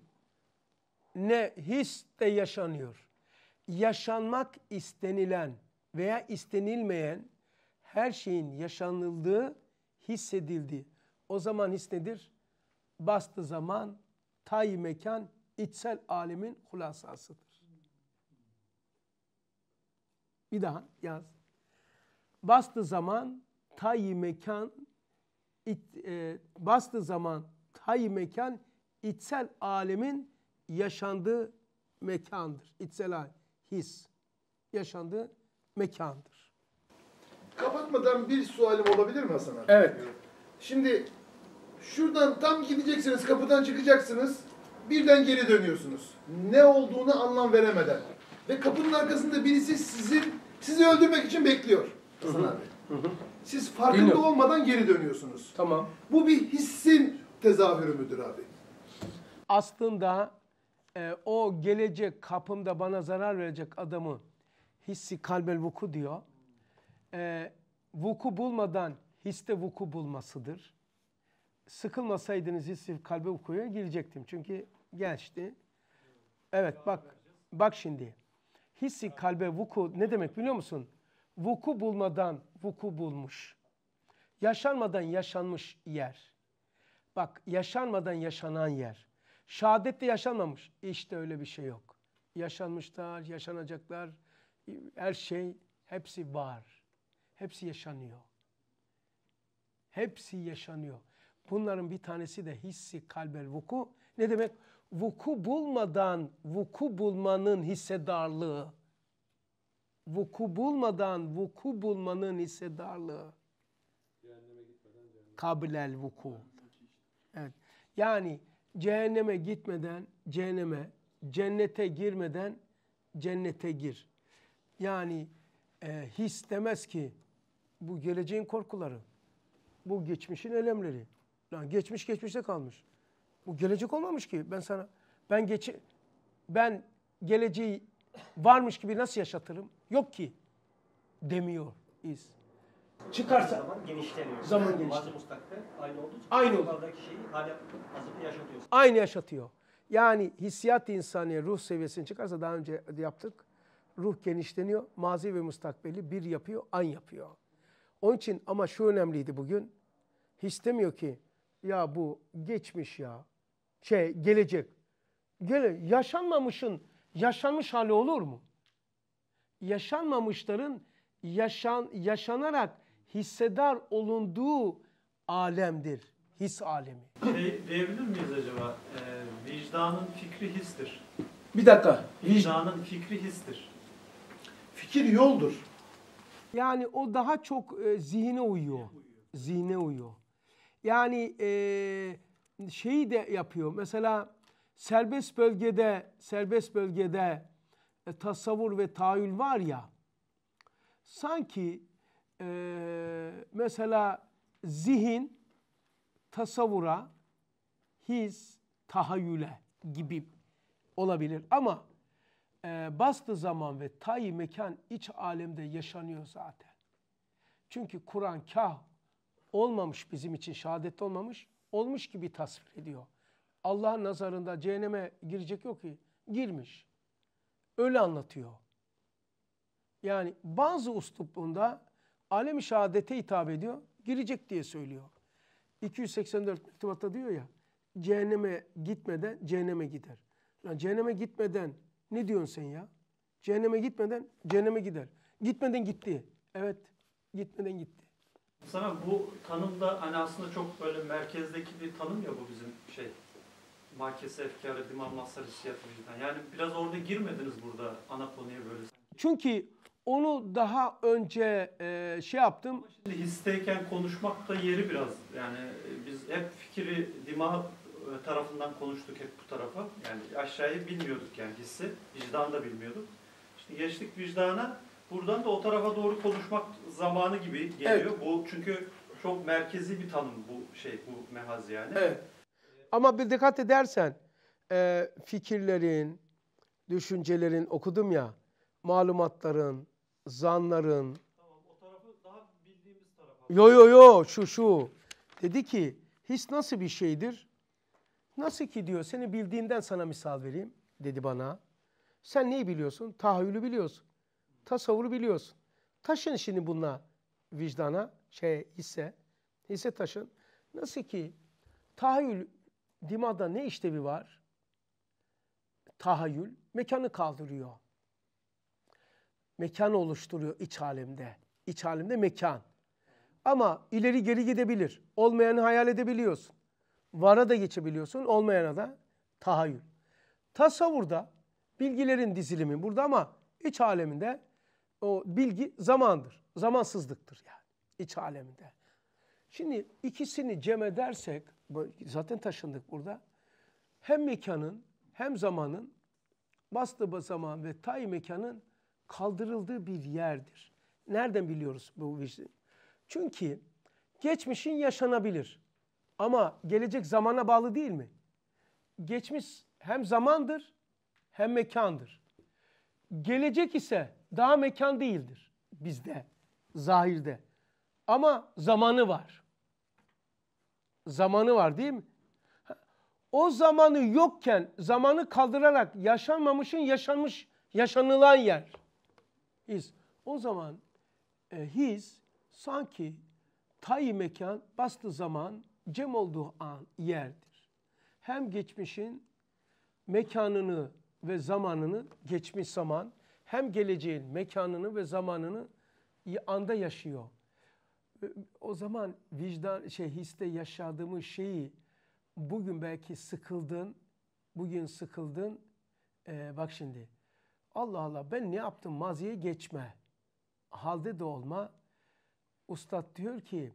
Ne his de yaşanıyor. Yaşanmak istenilen veya istenilmeyen her şeyin yaşanıldığı, hissedildiği. O zaman his nedir? Bastı zaman, tay mekan, içsel alemin hulasasıdır. Bir daha yaz. Bastı zaman, tay mekan, it, e, bastı zaman, tay mekan, içsel alemin yaşandığı mekandır. İçsel alem, his. Yaşandığı mekandır. Kapatmadan bir sualim olabilir mi Hasan abi? Evet. Şimdi şuradan tam gideceksiniz, kapıdan çıkacaksınız. Birden geri dönüyorsunuz. Ne olduğunu anlam veremeden. Ve kapının arkasında birisi sizi sizi öldürmek için bekliyor. Hasan abi. Siz farkında Bilmiyorum. olmadan geri dönüyorsunuz. Tamam. Bu bir hissin tezahürü müdür abi? Aslında e, o gelecek kapımda bana zarar verecek adamı hissi kalbel vuku diyor. Ee, vuku bulmadan histe vuku bulmasıdır. Sıkılmasaydınız hissi kalbe vukuya girecektim. Çünkü gençti. Evet bak bak şimdi. Hissi kalbe vuku ne demek biliyor musun? Vuku bulmadan vuku bulmuş. Yaşanmadan yaşanmış yer. Bak yaşanmadan yaşanan yer. Şehadet de yaşanmamış. İşte öyle bir şey yok. Yaşanmışlar, yaşanacaklar, her şey hepsi var. Hepsi yaşanıyor. Hepsi yaşanıyor. Bunların bir tanesi de hissi kalbel vuku. Ne demek? Vuku bulmadan vuku bulmanın hissedarlığı. Vuku bulmadan vuku bulmanın hissedarlığı. Kabilel vuku. Evet. Yani cehenneme gitmeden cehenneme, cennete girmeden cennete gir. Yani e, his demez ki bu geleceğin korkuları, bu geçmişin elemleri. Lan geçmiş geçmişte kalmış. Bu gelecek olmamış ki. Ben sana ben geçi ben geleceği varmış gibi nasıl yaşatırım? Yok ki demiyor iz. Çıkarsa zaman genişleniyor. Zaman genişleniyor. aynı olduğu aynı oradaki şeyi hala Aynı yaşatıyor. Yani hissiyat insaniye ruh seviyesini çıkarsa daha önce yaptık ruh genişleniyor, mazi ve mustakbeli bir yapıyor, an yapıyor. Onun için ama şu önemliydi bugün. Hiç demiyor ki ya bu geçmiş ya. Şey gelecek. Gele, yaşanmamışın yaşanmış hali olur mu? Yaşanmamışların yaşan, yaşanarak hissedar olunduğu alemdir. His alemi. Şey diyebilir miyiz acaba? Ee, vicdanın fikri histir. Bir dakika. Vicdanın fikri histir. Fikir yoldur. Yani o daha çok e, zihne uyuyor. Zihne uyuyor. Yani e, şeyi de yapıyor. Mesela serbest bölgede serbest bölgede e, tasavvur ve tahayyül var ya. Sanki e, mesela zihin tasavvura, his tahayyüle gibi olabilir ama e, bastı zaman ve tayi mekan iç alemde yaşanıyor zaten. Çünkü Kur'an kah olmamış bizim için şehadet olmamış, olmuş gibi tasvir ediyor. Allah'ın nazarında cehenneme girecek yok ki, girmiş. Öyle anlatıyor. Yani bazı uslubunda alem-i şehadete hitap ediyor, girecek diye söylüyor. 284 mektubatta diyor ya, cehenneme gitmeden cehenneme gider. Yani cehenneme gitmeden ne diyorsun sen ya? Cehenneme gitmeden cehenneme gider. Gitmeden gitti. Evet, gitmeden gitti. Sana bu tanımda hani aslında çok böyle merkezdeki bir tanım ya bu bizim şey. Makese efkarı, dimam masar, hissiyat vicdan. Yani biraz orada girmediniz burada ana konuya böyle. Çünkü onu daha önce e, şey yaptım. Ama şimdi histeyken konuşmak da yeri biraz. Yani biz hep fikri dima e, tarafından konuştuk hep bu tarafa. Yani aşağıyı bilmiyorduk yani hissi. Vicdan da bilmiyorduk. Şimdi geçtik vicdana. Buradan da o tarafa doğru konuşmak zamanı gibi geliyor. Evet. Bu çünkü çok merkezi bir tanım bu şey bu mehaz yani. Evet. Ama bir dikkat edersen e, fikirlerin, düşüncelerin okudum ya malumatların, zanların. Tamam o tarafı daha bildiğimiz tarafa. Yo yo yo şu şu. Dedi ki his nasıl bir şeydir? Nasıl ki diyor seni bildiğinden sana misal vereyim dedi bana. Sen neyi biliyorsun? Tahayyülü biliyorsun. Tasavvuru biliyorsun. Taşın şimdi bununla vicdana, şey hisse, hisse taşın. Nasıl ki tahayyül dimada ne işlevi var? Tahayyül mekanı kaldırıyor. Mekan oluşturuyor iç alemde. İç alemde mekan. Ama ileri geri gidebilir. Olmayanı hayal edebiliyorsun vara da geçebiliyorsun, olmayana da tahayyül. Tasavvurda bilgilerin dizilimi burada ama iç aleminde o bilgi zamandır. Zamansızlıktır yani iç aleminde. Şimdi ikisini cem edersek, zaten taşındık burada. Hem mekanın hem zamanın, bastı zaman ve tay mekanın kaldırıldığı bir yerdir. Nereden biliyoruz bu vicdan? Çünkü geçmişin yaşanabilir. Ama gelecek zamana bağlı değil mi? Geçmiş hem zamandır hem mekandır. Gelecek ise daha mekan değildir bizde, zahirde. Ama zamanı var. Zamanı var değil mi? O zamanı yokken zamanı kaldırarak yaşanmamışın yaşanmış yaşanılan yer. His. O zaman e, his sanki tay mekan bastı zaman cem olduğu an yerdir. Hem geçmişin mekanını ve zamanını geçmiş zaman hem geleceğin mekanını ve zamanını anda yaşıyor. O zaman vicdan şey histe yaşadığımız şeyi bugün belki sıkıldın, bugün sıkıldın. Ee, bak şimdi Allah Allah ben ne yaptım maziye geçme. Halde de olma. Ustad diyor ki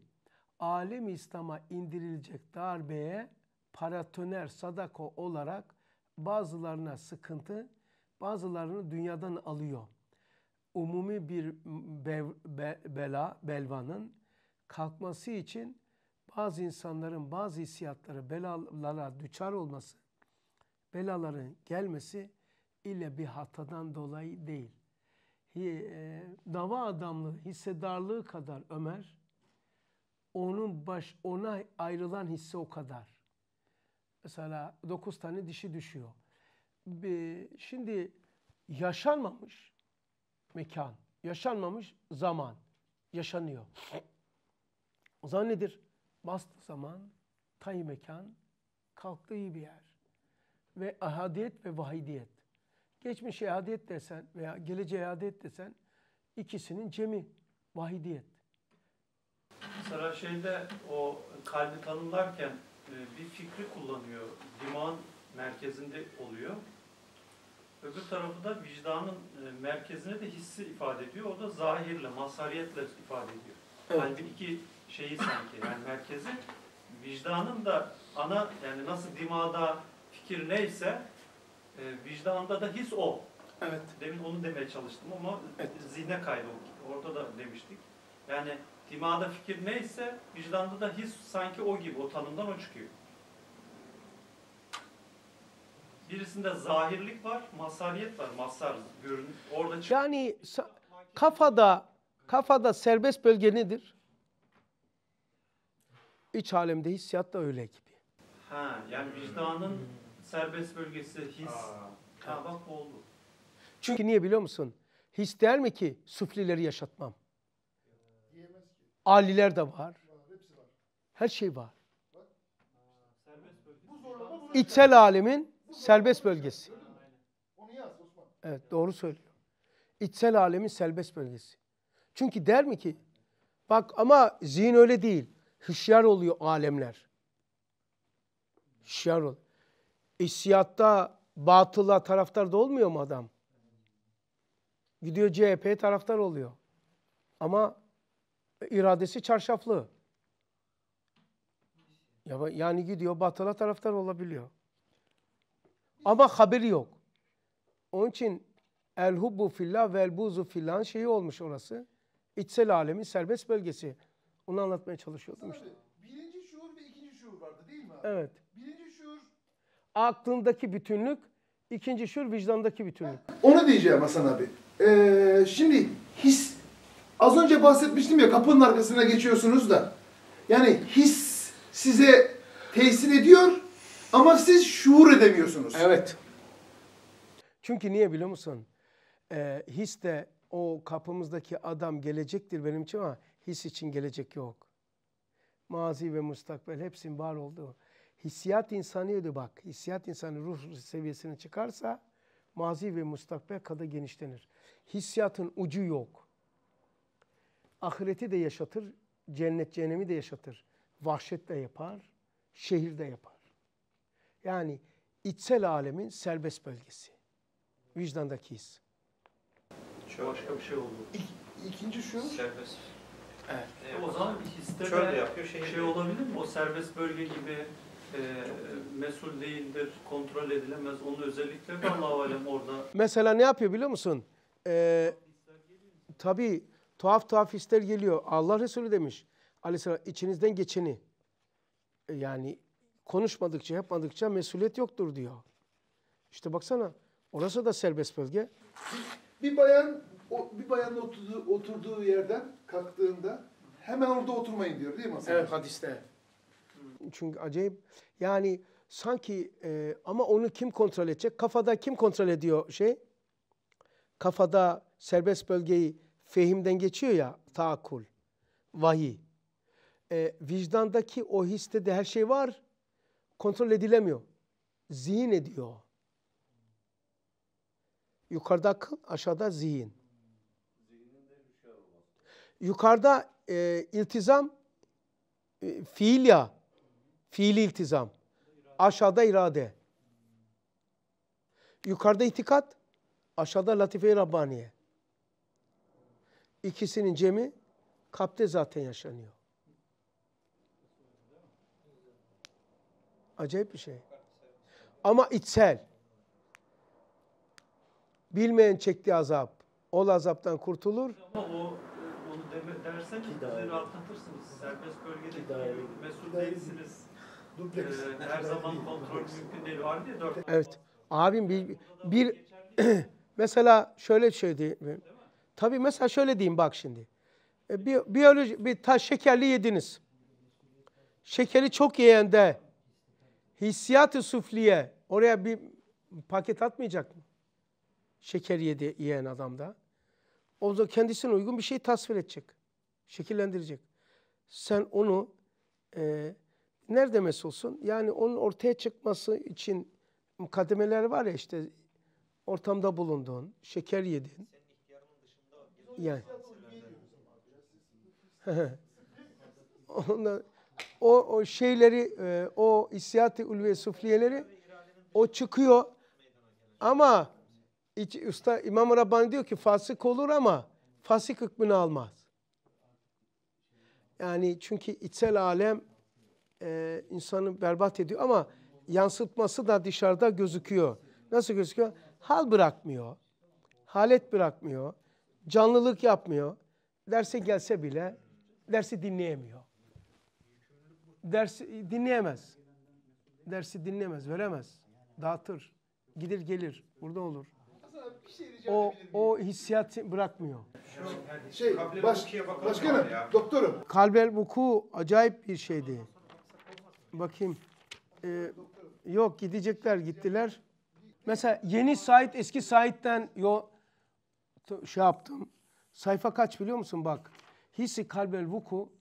alem İslam'a indirilecek darbeye paratoner sadaka olarak bazılarına sıkıntı, bazılarını dünyadan alıyor. Umumi bir be, be, bela, belvanın kalkması için bazı insanların bazı hissiyatları, belalara düçar olması, belaların gelmesi ile bir hatadan dolayı değil. E, dava adamlığı, hissedarlığı kadar Ömer onun baş ona ayrılan hisse o kadar. Mesela dokuz tane dişi düşüyor. Şimdi yaşanmamış mekan, yaşanmamış zaman yaşanıyor. Zannedir, bast zaman, tay mekan, kalktığı bir yer. Ve ahadiyet ve vahidiyet. Geçmişe ahadiyet desen veya geleceğe ahadiyet desen ikisinin cemi, vahidiyet. Mesela şeyde o kalbi tanımlarken e, bir fikri kullanıyor. Dimağın merkezinde oluyor. Öbür tarafı da vicdanın e, merkezine de hissi ifade ediyor. O da zahirle, mazhariyetle ifade ediyor. Evet. Kalbin iki şeyi sanki yani merkezi. Vicdanın da ana yani nasıl dimağda fikir neyse e, vicdanda da his o. Evet. Demin onu demeye çalıştım ama evet. zihne kaydı. Orada da demiştik. Yani Dimağda fikir neyse vicdanda da his sanki o gibi, o tanımdan o çıkıyor. Birisinde zahirlik var, mazhariyet var, masar görün orada çıkıyor. Yani kafada kafada serbest bölge nedir? İç alemde hissiyat da öyle gibi. Ha, yani vicdanın hmm. serbest bölgesi his. Aa, ha, bak oldu. Çünkü niye biliyor musun? His der mi ki suflileri yaşatmam. Aliler de var. Her şey var. İçsel alemin serbest bölgesi. Evet doğru söylüyor. İçsel alemin serbest bölgesi. Çünkü der mi ki bak ama zihin öyle değil. Hışyar oluyor alemler. Hışyar ol. İssiyatta batıla taraftar da olmuyor mu adam? Gidiyor CHP taraftar oluyor. Ama iradesi çarşaflı. Yani gidiyor batıla taraftar olabiliyor. Ama haberi yok. Onun için el hubbu fillah vel buzu filan şeyi olmuş orası. İçsel alemin serbest bölgesi. Onu anlatmaya çalışıyordum işte. Birinci şuur ve ikinci şuur vardı değil mi? Evet. Birinci şuur aklındaki bütünlük, ikinci şuur vicdandaki bütünlük. Onu diyeceğim Hasan abi. Ee, şimdi his Az önce bahsetmiştim ya kapının arkasına geçiyorsunuz da. Yani his size tesir ediyor ama siz şuur edemiyorsunuz. Evet. Çünkü niye biliyor musun? Ee, his de o kapımızdaki adam gelecektir benim için ama his için gelecek yok. Mazi ve mustakbel hepsinin var olduğu. Hissiyat insanıydı bak. Hissiyat insanı ruh seviyesine çıkarsa mazi ve mustakbel kadı genişlenir. Hissiyatın ucu yok ahireti de yaşatır, cennet cehennemi de yaşatır. Vahşet de yapar, şehir de yapar. Yani içsel alemin serbest bölgesi. Vicdandaki his. Çöl. Başka bir şey oldu. İk, ikinci şu. Serbest. Evet. E, o zaman hisse de yapıyor, şey, şey olabilir mi? O serbest bölge gibi e, mesul değildir, kontrol edilemez. Onun özellikleri de allah Alem orada. Mesela ne yapıyor biliyor musun? Ee, tabii Tuhaf tuhaf hisler geliyor. Allah Resulü demiş aleyhisselam içinizden geçeni e, yani konuşmadıkça yapmadıkça mesuliyet yoktur diyor. İşte baksana orası da serbest bölge. Bir bayan o, bir bayanın oturduğu, oturduğu yerden kalktığında hemen orada oturmayın diyor değil mi? Aslında? Evet hadiste. Çünkü acayip yani sanki e, ama onu kim kontrol edecek? Kafada kim kontrol ediyor şey? Kafada serbest bölgeyi fehimden geçiyor ya taakul, vahiy. E, vicdandaki o histe de her şey var. Kontrol edilemiyor. Zihin ediyor. Yukarıda akıl, aşağıda zihin. Yukarıda e, iltizam, e, fiil ya. Fiili iltizam. Aşağıda irade. Yukarıda itikat, aşağıda latife-i Rabbaniye. İkisinin cemi kapte zaten yaşanıyor. Acayip bir şey. Ama içsel. Bilmeyen çektiği azap. O azaptan kurtulur. Ama o e, onu deme, derseniz sizi rahatlatırsınız. Serbest bölgede mesul değilsiniz. Dupleks. Ee, her zaman kontrol mümkün değil. Var diye dört. Evet. Abim bir, bir mesela şöyle söyleyeyim. Şey Tabii mesela şöyle diyeyim bak şimdi. E, biyoloji, bir taş şekerli yediniz. Şekeri çok yiyende hissiyat-ı sufliye oraya bir paket atmayacak mı? Şeker yedi, yiyen adamda. O da kendisine uygun bir şey tasvir edecek. Şekillendirecek. Sen onu e, nerede mes olsun? Yani onun ortaya çıkması için kademeler var ya işte ortamda bulunduğun şeker yedin yani. Ondan, o, o şeyleri, e, o hissiyat-ı ulviye sufliyeleri o çıkıyor. Ama iç, usta İmam Rabbani diyor ki fasık olur ama fasık hükmünü almaz. Yani çünkü içsel alem e, insanı berbat ediyor ama yansıtması da dışarıda gözüküyor. Nasıl gözüküyor? Hal bırakmıyor. Halet bırakmıyor. Canlılık yapmıyor. Derse gelse bile dersi dinleyemiyor. Dersi dinleyemez. Dersi dinleyemez, veremez. Dağıtır. Gidir gelir. Burada olur. O, o hissiyat bırakmıyor. Şey, baş, başkanım, doktorum. Kalbel vuku acayip bir şeydi. Bakayım. Ee, yok gidecekler gittiler. Mesela yeni Said eski Said'den yo, şey yaptım. Sayfa kaç biliyor musun bak. Hissi kalbel vuku,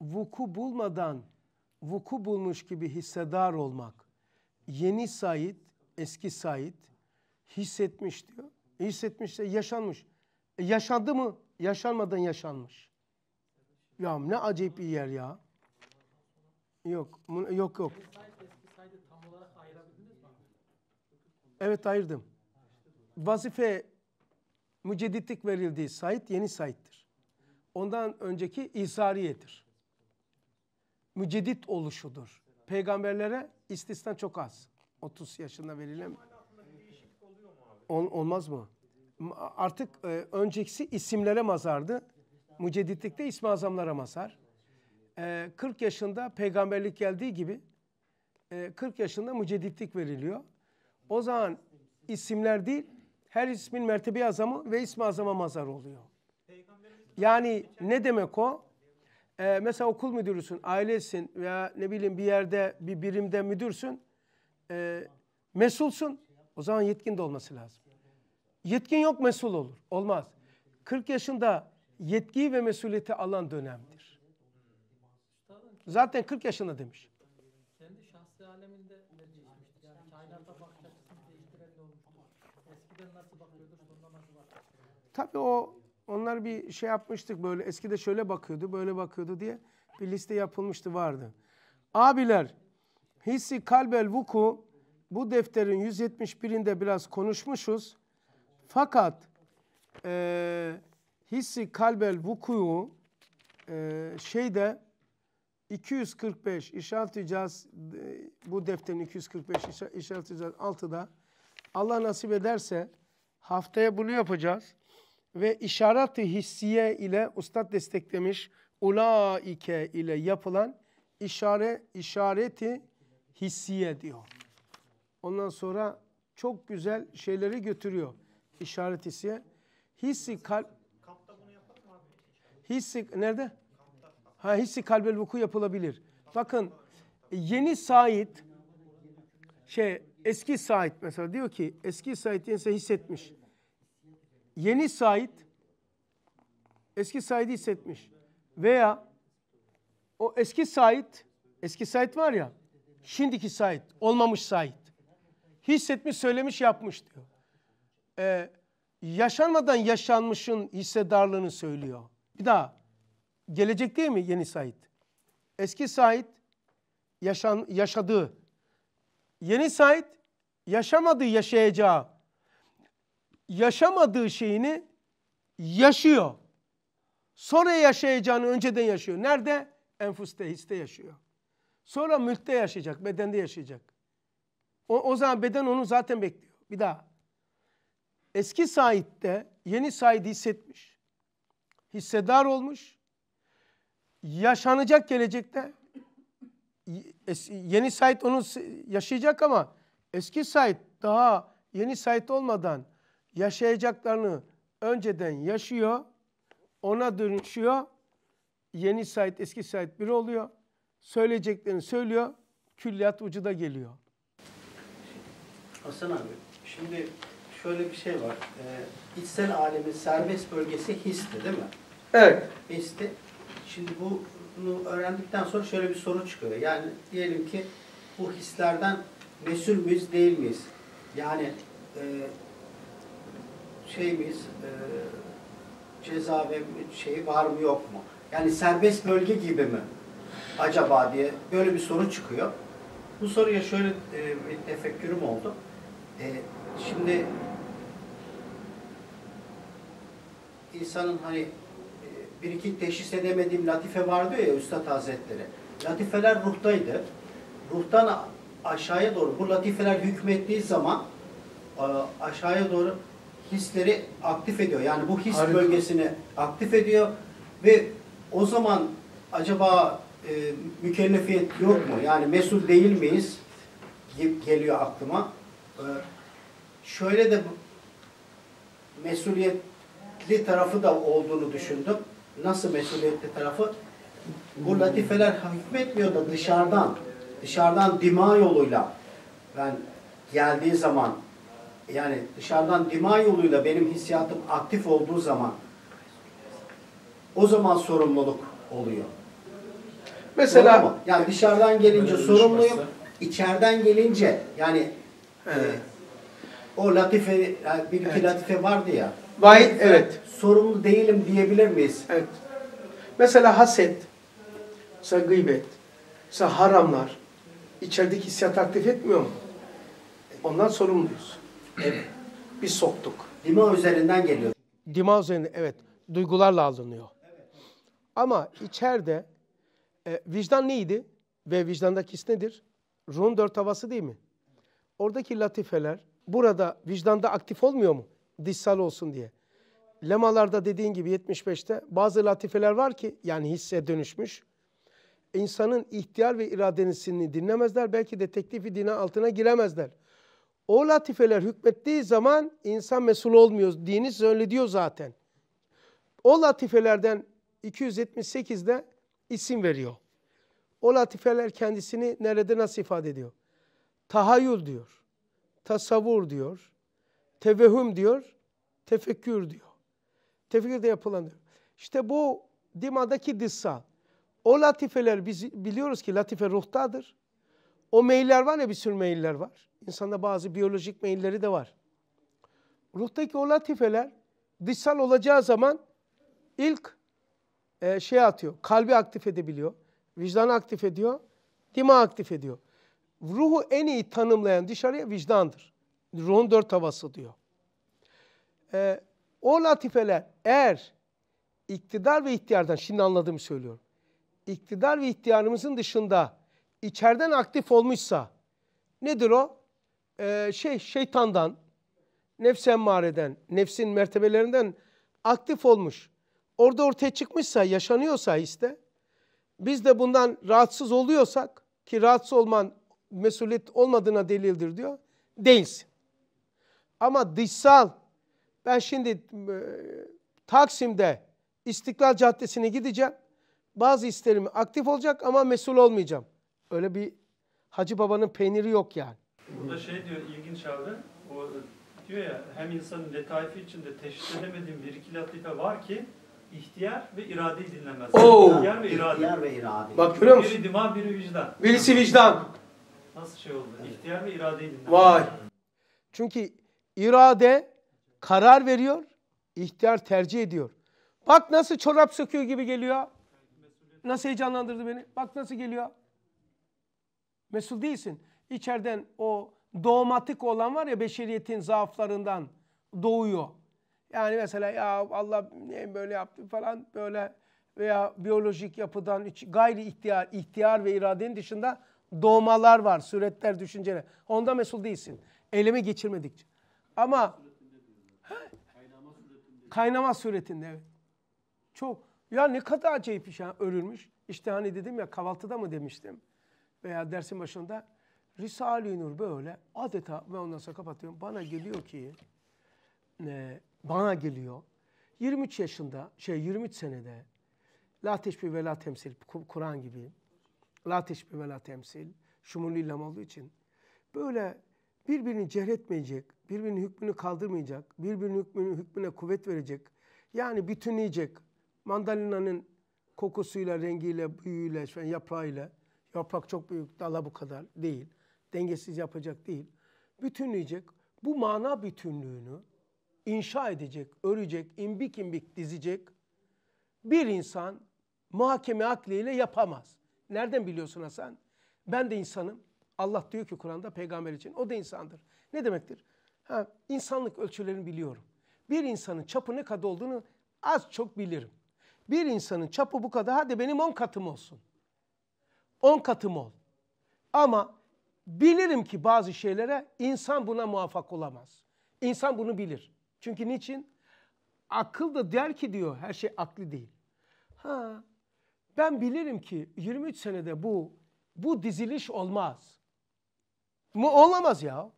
vuku bulmadan vuku bulmuş gibi hissedar olmak. Yeni Said, eski Said hissetmiş diyor. Hissetmişse yaşanmış. E yaşandı mı? Yaşanmadan yaşanmış. Ya ne acayip bir yer ya. Yok, yok yok. Evet ayırdım. Vazife mücedditlik verildiği Said yeni Said'dir. Ondan önceki İsariye'dir. Müceddit oluşudur. Peygamberlere istisna çok az. 30 yaşında verilen. Ol, olmaz mı? Artık e, öncekisi isimlere mazardı. Mücedditlikte ismi azamlara mazar. E, 40 yaşında peygamberlik geldiği gibi e, 40 yaşında mücedditlik veriliyor. O zaman isimler değil her ismin mertebi azamı ve ismi azama mazar oluyor. Yani ne demek o? Ee, mesela okul müdürüsün, ailesin veya ne bileyim bir yerde, bir birimde müdürsün. E, mesulsun. O zaman yetkin de olması lazım. Yetkin yok mesul olur. Olmaz. 40 yaşında yetkiyi ve mesuliyeti alan dönemdir. Zaten 40 yaşında demiş. Tabii o onlar bir şey yapmıştık böyle eski de şöyle bakıyordu böyle bakıyordu diye bir liste yapılmıştı vardı. Abiler hissi kalbel vuku bu defterin 171'inde biraz konuşmuşuz. Fakat e, hissi kalbel vukuyu e, şeyde 245 İşaret-i e, bu defterin 245 İşaret-i 6'da Allah nasip ederse haftaya bunu yapacağız ve işaret-i hissiye ile ustad desteklemiş ulaike ile yapılan işare, işareti hissiye diyor. Ondan sonra çok güzel şeyleri götürüyor. işaret hissiye. Hissi kalp... Hissi nerede? Ha, hissi kalbel vuku yapılabilir. Bakın yeni sait şey eski sait mesela diyor ki eski sait insan hissetmiş yeni Said eski Said'i hissetmiş. Veya o eski Said, eski Said var ya, şimdiki Said, olmamış Said. Hissetmiş, söylemiş, yapmış diyor. Ee, yaşanmadan yaşanmışın hissedarlığını söylüyor. Bir daha, gelecek değil mi yeni Said? Eski Said yaşan, yaşadığı, yeni Said yaşamadığı yaşayacağı yaşamadığı şeyini yaşıyor. Sonra yaşayacağını önceden yaşıyor. Nerede? Enfuste, histe yaşıyor. Sonra mülkte yaşayacak, bedende yaşayacak. O, o zaman beden onu zaten bekliyor. Bir daha. Eski sahipte yeni sahibi hissetmiş. Hissedar olmuş. Yaşanacak gelecekte. Yeni sahip onu yaşayacak ama eski sahip daha yeni sahip olmadan yaşayacaklarını önceden yaşıyor, ona dönüşüyor. Yeni Said, eski Said bir oluyor. Söyleyeceklerini söylüyor, külliyat ucuda geliyor. Hasan abi, şimdi şöyle bir şey var. Ee, içsel alemin serbest bölgesi histi değil mi? Evet. Histi. Şimdi bu bunu öğrendikten sonra şöyle bir soru çıkıyor. Yani diyelim ki bu hislerden mesul müyüz değil miyiz? Yani e, şeyimiz e, ceza ve şey var mı yok mu? Yani serbest bölge gibi mi acaba diye böyle bir soru çıkıyor. Bu soruya şöyle e, bir tefekkürüm oldu. E, şimdi insanın hani e, bir iki teşhis edemediğim latife vardı ya Üstad Hazretleri. Latifeler ruhtaydı. Ruhtan aşağıya doğru bu latifeler hükmettiği zaman e, aşağıya doğru hisleri aktif ediyor. Yani bu his Harika. bölgesini aktif ediyor ve o zaman acaba e, mükellefiyet yok mu? Yani mesul değil miyiz? Geliyor aklıma. E, şöyle de mesuliyetli tarafı da olduğunu düşündüm. Nasıl mesuliyetli tarafı? Bu hmm. latifeler hükmetmiyor da dışarıdan, dışarıdan dima yoluyla ben geldiği zaman yani dışarıdan dima yoluyla benim hissiyatım aktif olduğu zaman o zaman sorumluluk oluyor. Mesela yani dışarıdan gelince sorumluyum, şey içeriden gelince yani He. e, o latife yani bir iki evet. latife vardı ya. Vahid evet. Sorumlu değilim diyebilir miyiz? Evet. Mesela haset, mesela gıybet, mesela haramlar içerideki hissiyat aktif etmiyor mu? Ondan sorumluyuz. Evet. Bir soktuk. Dima üzerinden geliyor. Dima üzerinden evet. Duygularla alınıyor. Evet. Ama içeride e, vicdan neydi? Ve vicdandaki his nedir? Ruhun dört havası değil mi? Oradaki latifeler burada vicdanda aktif olmuyor mu? Dışsal olsun diye. Lemalarda dediğin gibi 75'te bazı latifeler var ki yani hisse dönüşmüş. İnsanın ihtiyar ve iradesini dinlemezler. Belki de teklifi dine altına giremezler o latifeler hükmettiği zaman insan mesul olmuyor. diniz öyle diyor zaten. O latifelerden 278'de isim veriyor. O latifeler kendisini nerede nasıl ifade ediyor? Tahayyül diyor. Tasavvur diyor. Tevehüm diyor. Tefekkür diyor. Tefekkür de yapılan diyor. İşte bu dimadaki dissal. O latifeler biz biliyoruz ki latife ruhtadır. O meyiller var ya bir sürü meyiller var. İnsanda bazı biyolojik meyilleri de var. Ruhtaki o latifeler dışsal olacağı zaman ilk e, şey atıyor. Kalbi aktif edebiliyor. vicdan aktif ediyor. Dima aktif ediyor. Ruhu en iyi tanımlayan dışarıya vicdandır. Ruhun dört havası diyor. E, o latifeler eğer iktidar ve ihtiyardan, şimdi anladığımı söylüyorum. İktidar ve ihtiyarımızın dışında içeriden aktif olmuşsa nedir o? e, şey şeytandan, nefs emmareden, nefsin mertebelerinden aktif olmuş. Orada ortaya çıkmışsa, yaşanıyorsa işte biz de bundan rahatsız oluyorsak ki rahatsız olman mesuliyet olmadığına delildir diyor. Değilsin. Ama dışsal ben şimdi e, Taksim'de İstiklal Caddesi'ne gideceğim. Bazı isterim aktif olacak ama mesul olmayacağım. Öyle bir Hacı Baba'nın peyniri yok yani. Burada şey diyor ilginç abi. O e, diyor ya hem insanın letaifi içinde teşhis edemediğim bir iki latife var ki ihtiyar ve iradeyi dinlemez. Oo. İhtiyar ve irade. İhtiyar ve irade. Bak görüyor musun? Biri dimağ, biri vicdan. Birisi vicdan. Nasıl şey oldu? Evet. İhtiyar ve iradeyi dinlemez. Vay. Çünkü irade karar veriyor, ihtiyar tercih ediyor. Bak nasıl çorap söküyor gibi geliyor. Nasıl heyecanlandırdı beni. Bak nasıl geliyor. Mesul değilsin içeriden o doğmatik olan var ya beşeriyetin zaaflarından doğuyor. Yani mesela ya Allah ne böyle yaptı falan böyle veya biyolojik yapıdan gayri ihtiyar, ihtiyar ve iradenin dışında doğmalar var, suretler, düşünceler. Onda mesul değilsin. Eyleme geçirmedikçe. Ama kaynama suretinde. Çok. Ya ne kadar acayip iş şey örülmüş. İşte hani dedim ya kahvaltıda mı demiştim veya dersin başında Risale-i Nur böyle adeta ben ondan sonra kapatıyorum. Bana geliyor ki e, bana geliyor 23 yaşında şey 23 senede La teşbih ve la temsil Kur'an gibi La teşbih ve la temsil şumul ilham olduğu için böyle birbirini cehretmeyecek, birbirinin hükmünü kaldırmayacak, birbirinin hükmünü, hükmüne kuvvet verecek, yani bütünleyecek mandalinanın kokusuyla, rengiyle, büyüğüyle, şey, yaprağıyla, yaprak çok büyük, dala bu kadar değil dengesiz yapacak değil. Bütünleyecek. Bu mana bütünlüğünü inşa edecek, örecek, imbik imbik dizecek bir insan muhakeme akliyle yapamaz. Nereden biliyorsun Hasan? Ben de insanım. Allah diyor ki Kur'an'da peygamber için o da insandır. Ne demektir? Ha, insanlık ölçülerini biliyorum. Bir insanın çapı ne kadar olduğunu az çok bilirim. Bir insanın çapı bu kadar hadi benim on katım olsun. On katım ol. Ama Bilirim ki bazı şeylere insan buna muvaffak olamaz. İnsan bunu bilir. Çünkü niçin? Akıl da der ki diyor her şey akli değil. Ha, ben bilirim ki 23 senede bu bu diziliş olmaz. Mu olamaz ya.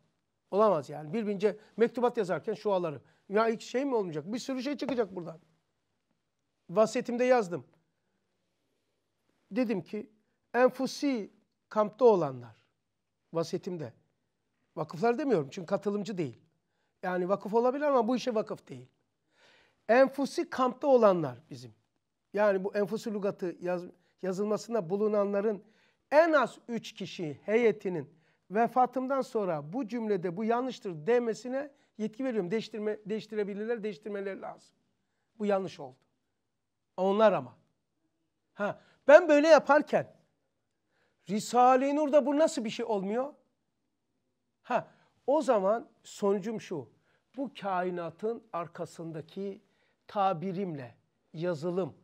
Olamaz yani. Birbirince mektubat yazarken şuaları. Ya hiç şey mi olmayacak? Bir sürü şey çıkacak buradan. Vasiyetimde yazdım. Dedim ki enfusi kampta olanlar vasiyetimde. Vakıflar demiyorum çünkü katılımcı değil. Yani vakıf olabilir ama bu işe vakıf değil. Enfusi kampta olanlar bizim. Yani bu enfusi lugatı yaz, yazılmasında bulunanların en az üç kişi heyetinin vefatımdan sonra bu cümlede bu yanlıştır demesine yetki veriyorum. Değiştirme, değiştirebilirler, değiştirmeleri lazım. Bu yanlış oldu. Onlar ama. Ha, ben böyle yaparken Risale-i Nur'da bu nasıl bir şey olmuyor? Ha, o zaman sonucum şu. Bu kainatın arkasındaki tabirimle yazılım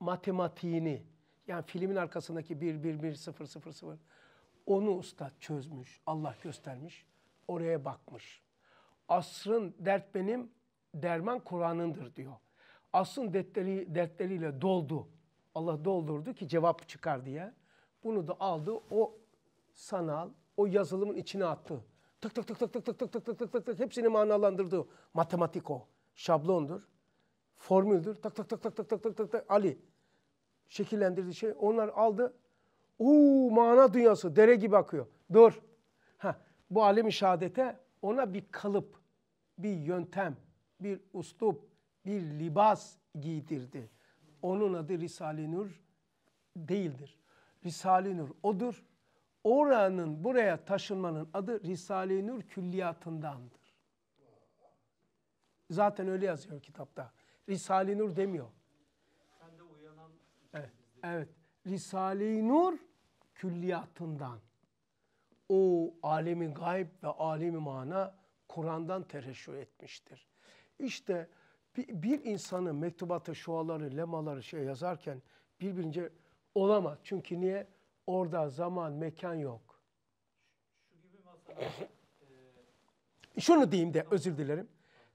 matematiğini yani filmin arkasındaki 1 1 1 0 0 0 onu usta çözmüş. Allah göstermiş. Oraya bakmış. Asrın dert benim, derman Kur'an'ındır diyor. Asrın dertleri, dertleriyle doldu. Allah doldurdu ki cevap çıkar diye. Bunu da aldı o sanal, o yazılımın içine attı. Tık tık tık tık tık tık tık tık tık tık tık tık hepsini manalandırdı. Matematik o. Şablondur. Formüldür. Tak tak tak tak tak tak tak tak tak Ali şekillendirdiği şey onlar aldı. Uu mana dünyası dere gibi akıyor. Dur. Ha, bu alemi şehadete ona bir kalıp, bir yöntem, bir uslup, bir libas giydirdi. Onun adı Risale-i Nur değildir. Risale-i Nur odur. Oranın buraya taşınmanın adı Risale-i Nur külliyatındandır. Zaten öyle yazıyor kitapta. Risale-i Nur demiyor. Ben de uyanan... Evet. evet. Risale-i Nur külliyatından. O alemi gayb ve alemi mana Kur'an'dan tereşür etmiştir. İşte bir, bir insanın mektubatı, şuaları, lemaları şey yazarken birbirince Olamaz. Çünkü niye? Orada zaman, mekan yok. Şu gibi masada... E, Şunu diyeyim de özür dilerim.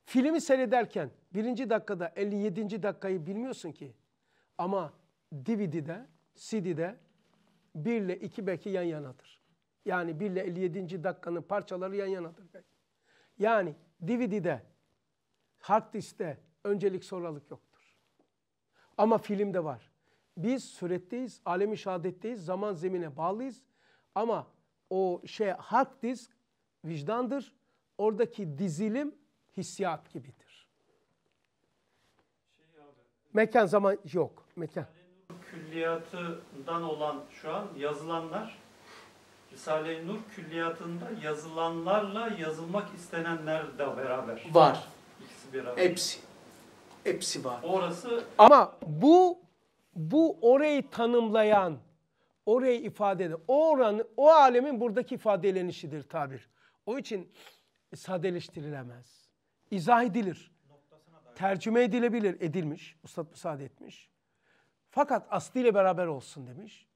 Filmi seyrederken birinci dakikada 57. dakikayı bilmiyorsun ki. Ama DVD'de, CD'de 1 ile 2 belki yan yanadır. Yani 1 ile 57. dakikanın parçaları yan yanadır Yani DVD'de, hard diskte öncelik sonralık yoktur. Ama filmde var. Biz suretteyiz, alemi şehadetteyiz, zaman zemine bağlıyız. Ama o şey hak diz vicdandır. Oradaki dizilim hissiyat gibidir. Şey abi, mekan zaman yok. Mekan. Külliyatından olan şu an yazılanlar Risale-i Nur külliyatında yazılanlarla yazılmak istenenler de beraber. Var. İkisi beraber. Hepsi. Hepsi var. Orası Ama bu bu orayı tanımlayan, orayı ifade eden, o oranı, o alemin buradaki ifadelenişidir tabir. O için sadeleştirilemez. İzah edilir. Tercüme edilebilir, edilmiş. Ustad müsaade etmiş. Fakat asliyle beraber olsun demiş.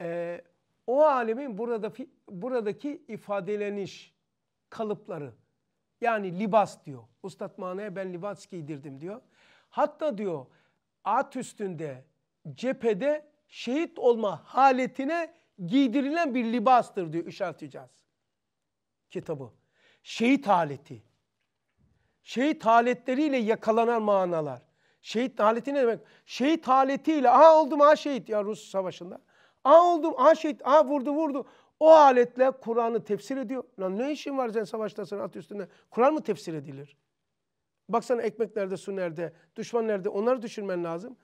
Ee, o alemin burada, buradaki ifadeleniş kalıpları yani libas diyor. Ustad manaya ben libas giydirdim diyor. Hatta diyor at üstünde cephede şehit olma haletine giydirilen bir libastır diyor işaretleyeceğiz kitabı. Şehit haleti. Şehit haletleriyle yakalanan manalar. Şehit haleti ne demek? Şehit haletiyle aha oldum aha şehit ya Rus savaşında. Aha oldum aha şehit aha vurdu vurdu. O aletle Kur'an'ı tefsir ediyor. Lan ne işin var sen savaştasın at üstünde? Kur'an mı tefsir edilir? Baksana ekmek nerede, su nerede, düşman nerede onları düşünmen lazım.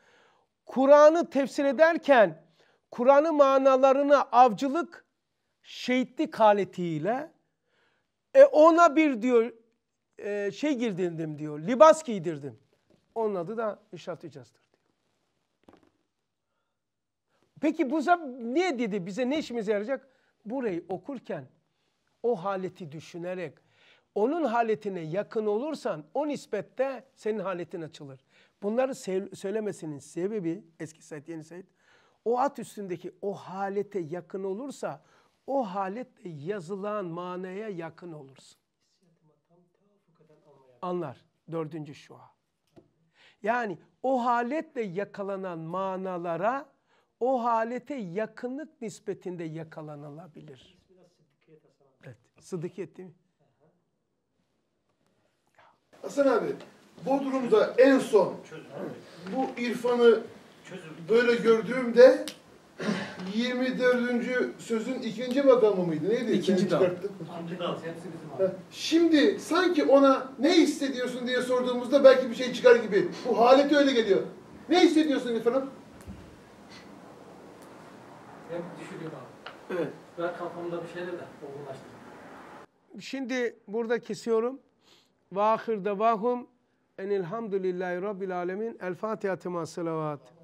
Kur'an'ı tefsir ederken Kur'an'ı manalarını avcılık şehitlik aletiyle e ona bir diyor e, şey girdirdim diyor. Libas giydirdim. Onun adı da Eşraf Tecaz'dır diyor. Peki bu niye dedi? Bize ne işimize yarayacak? Burayı okurken o haleti düşünerek onun haletine yakın olursan o nispette senin haletin açılır. Bunları söylemesinin sebebi eski Said yeni Said o at üstündeki o halete yakın olursa o halette yazılan manaya yakın olursun. Anlar. Dördüncü şua. Yani o haletle yakalanan manalara o halete yakınlık nispetinde yakalanılabilir. Evet. Sıddıkiyet değil mi? Hasan abi Bodrum'da en son bu irfanı böyle gördüğümde 24. sözün ikinci adamı mıydı? Neydi? İkinci dal. Şimdi sanki ona ne hissediyorsun diye sorduğumuzda belki bir şey çıkar gibi. Bu haleti öyle geliyor. Ne hissediyorsun efendim? Hem düşünüyorum abi. Evet. Ben kafamda bir şeyler de olgunlaştırdım. Şimdi burada kesiyorum. Vahırda vahum Enilhamdülillahi Rabbil Alemin. El Fatiha tıma salavat.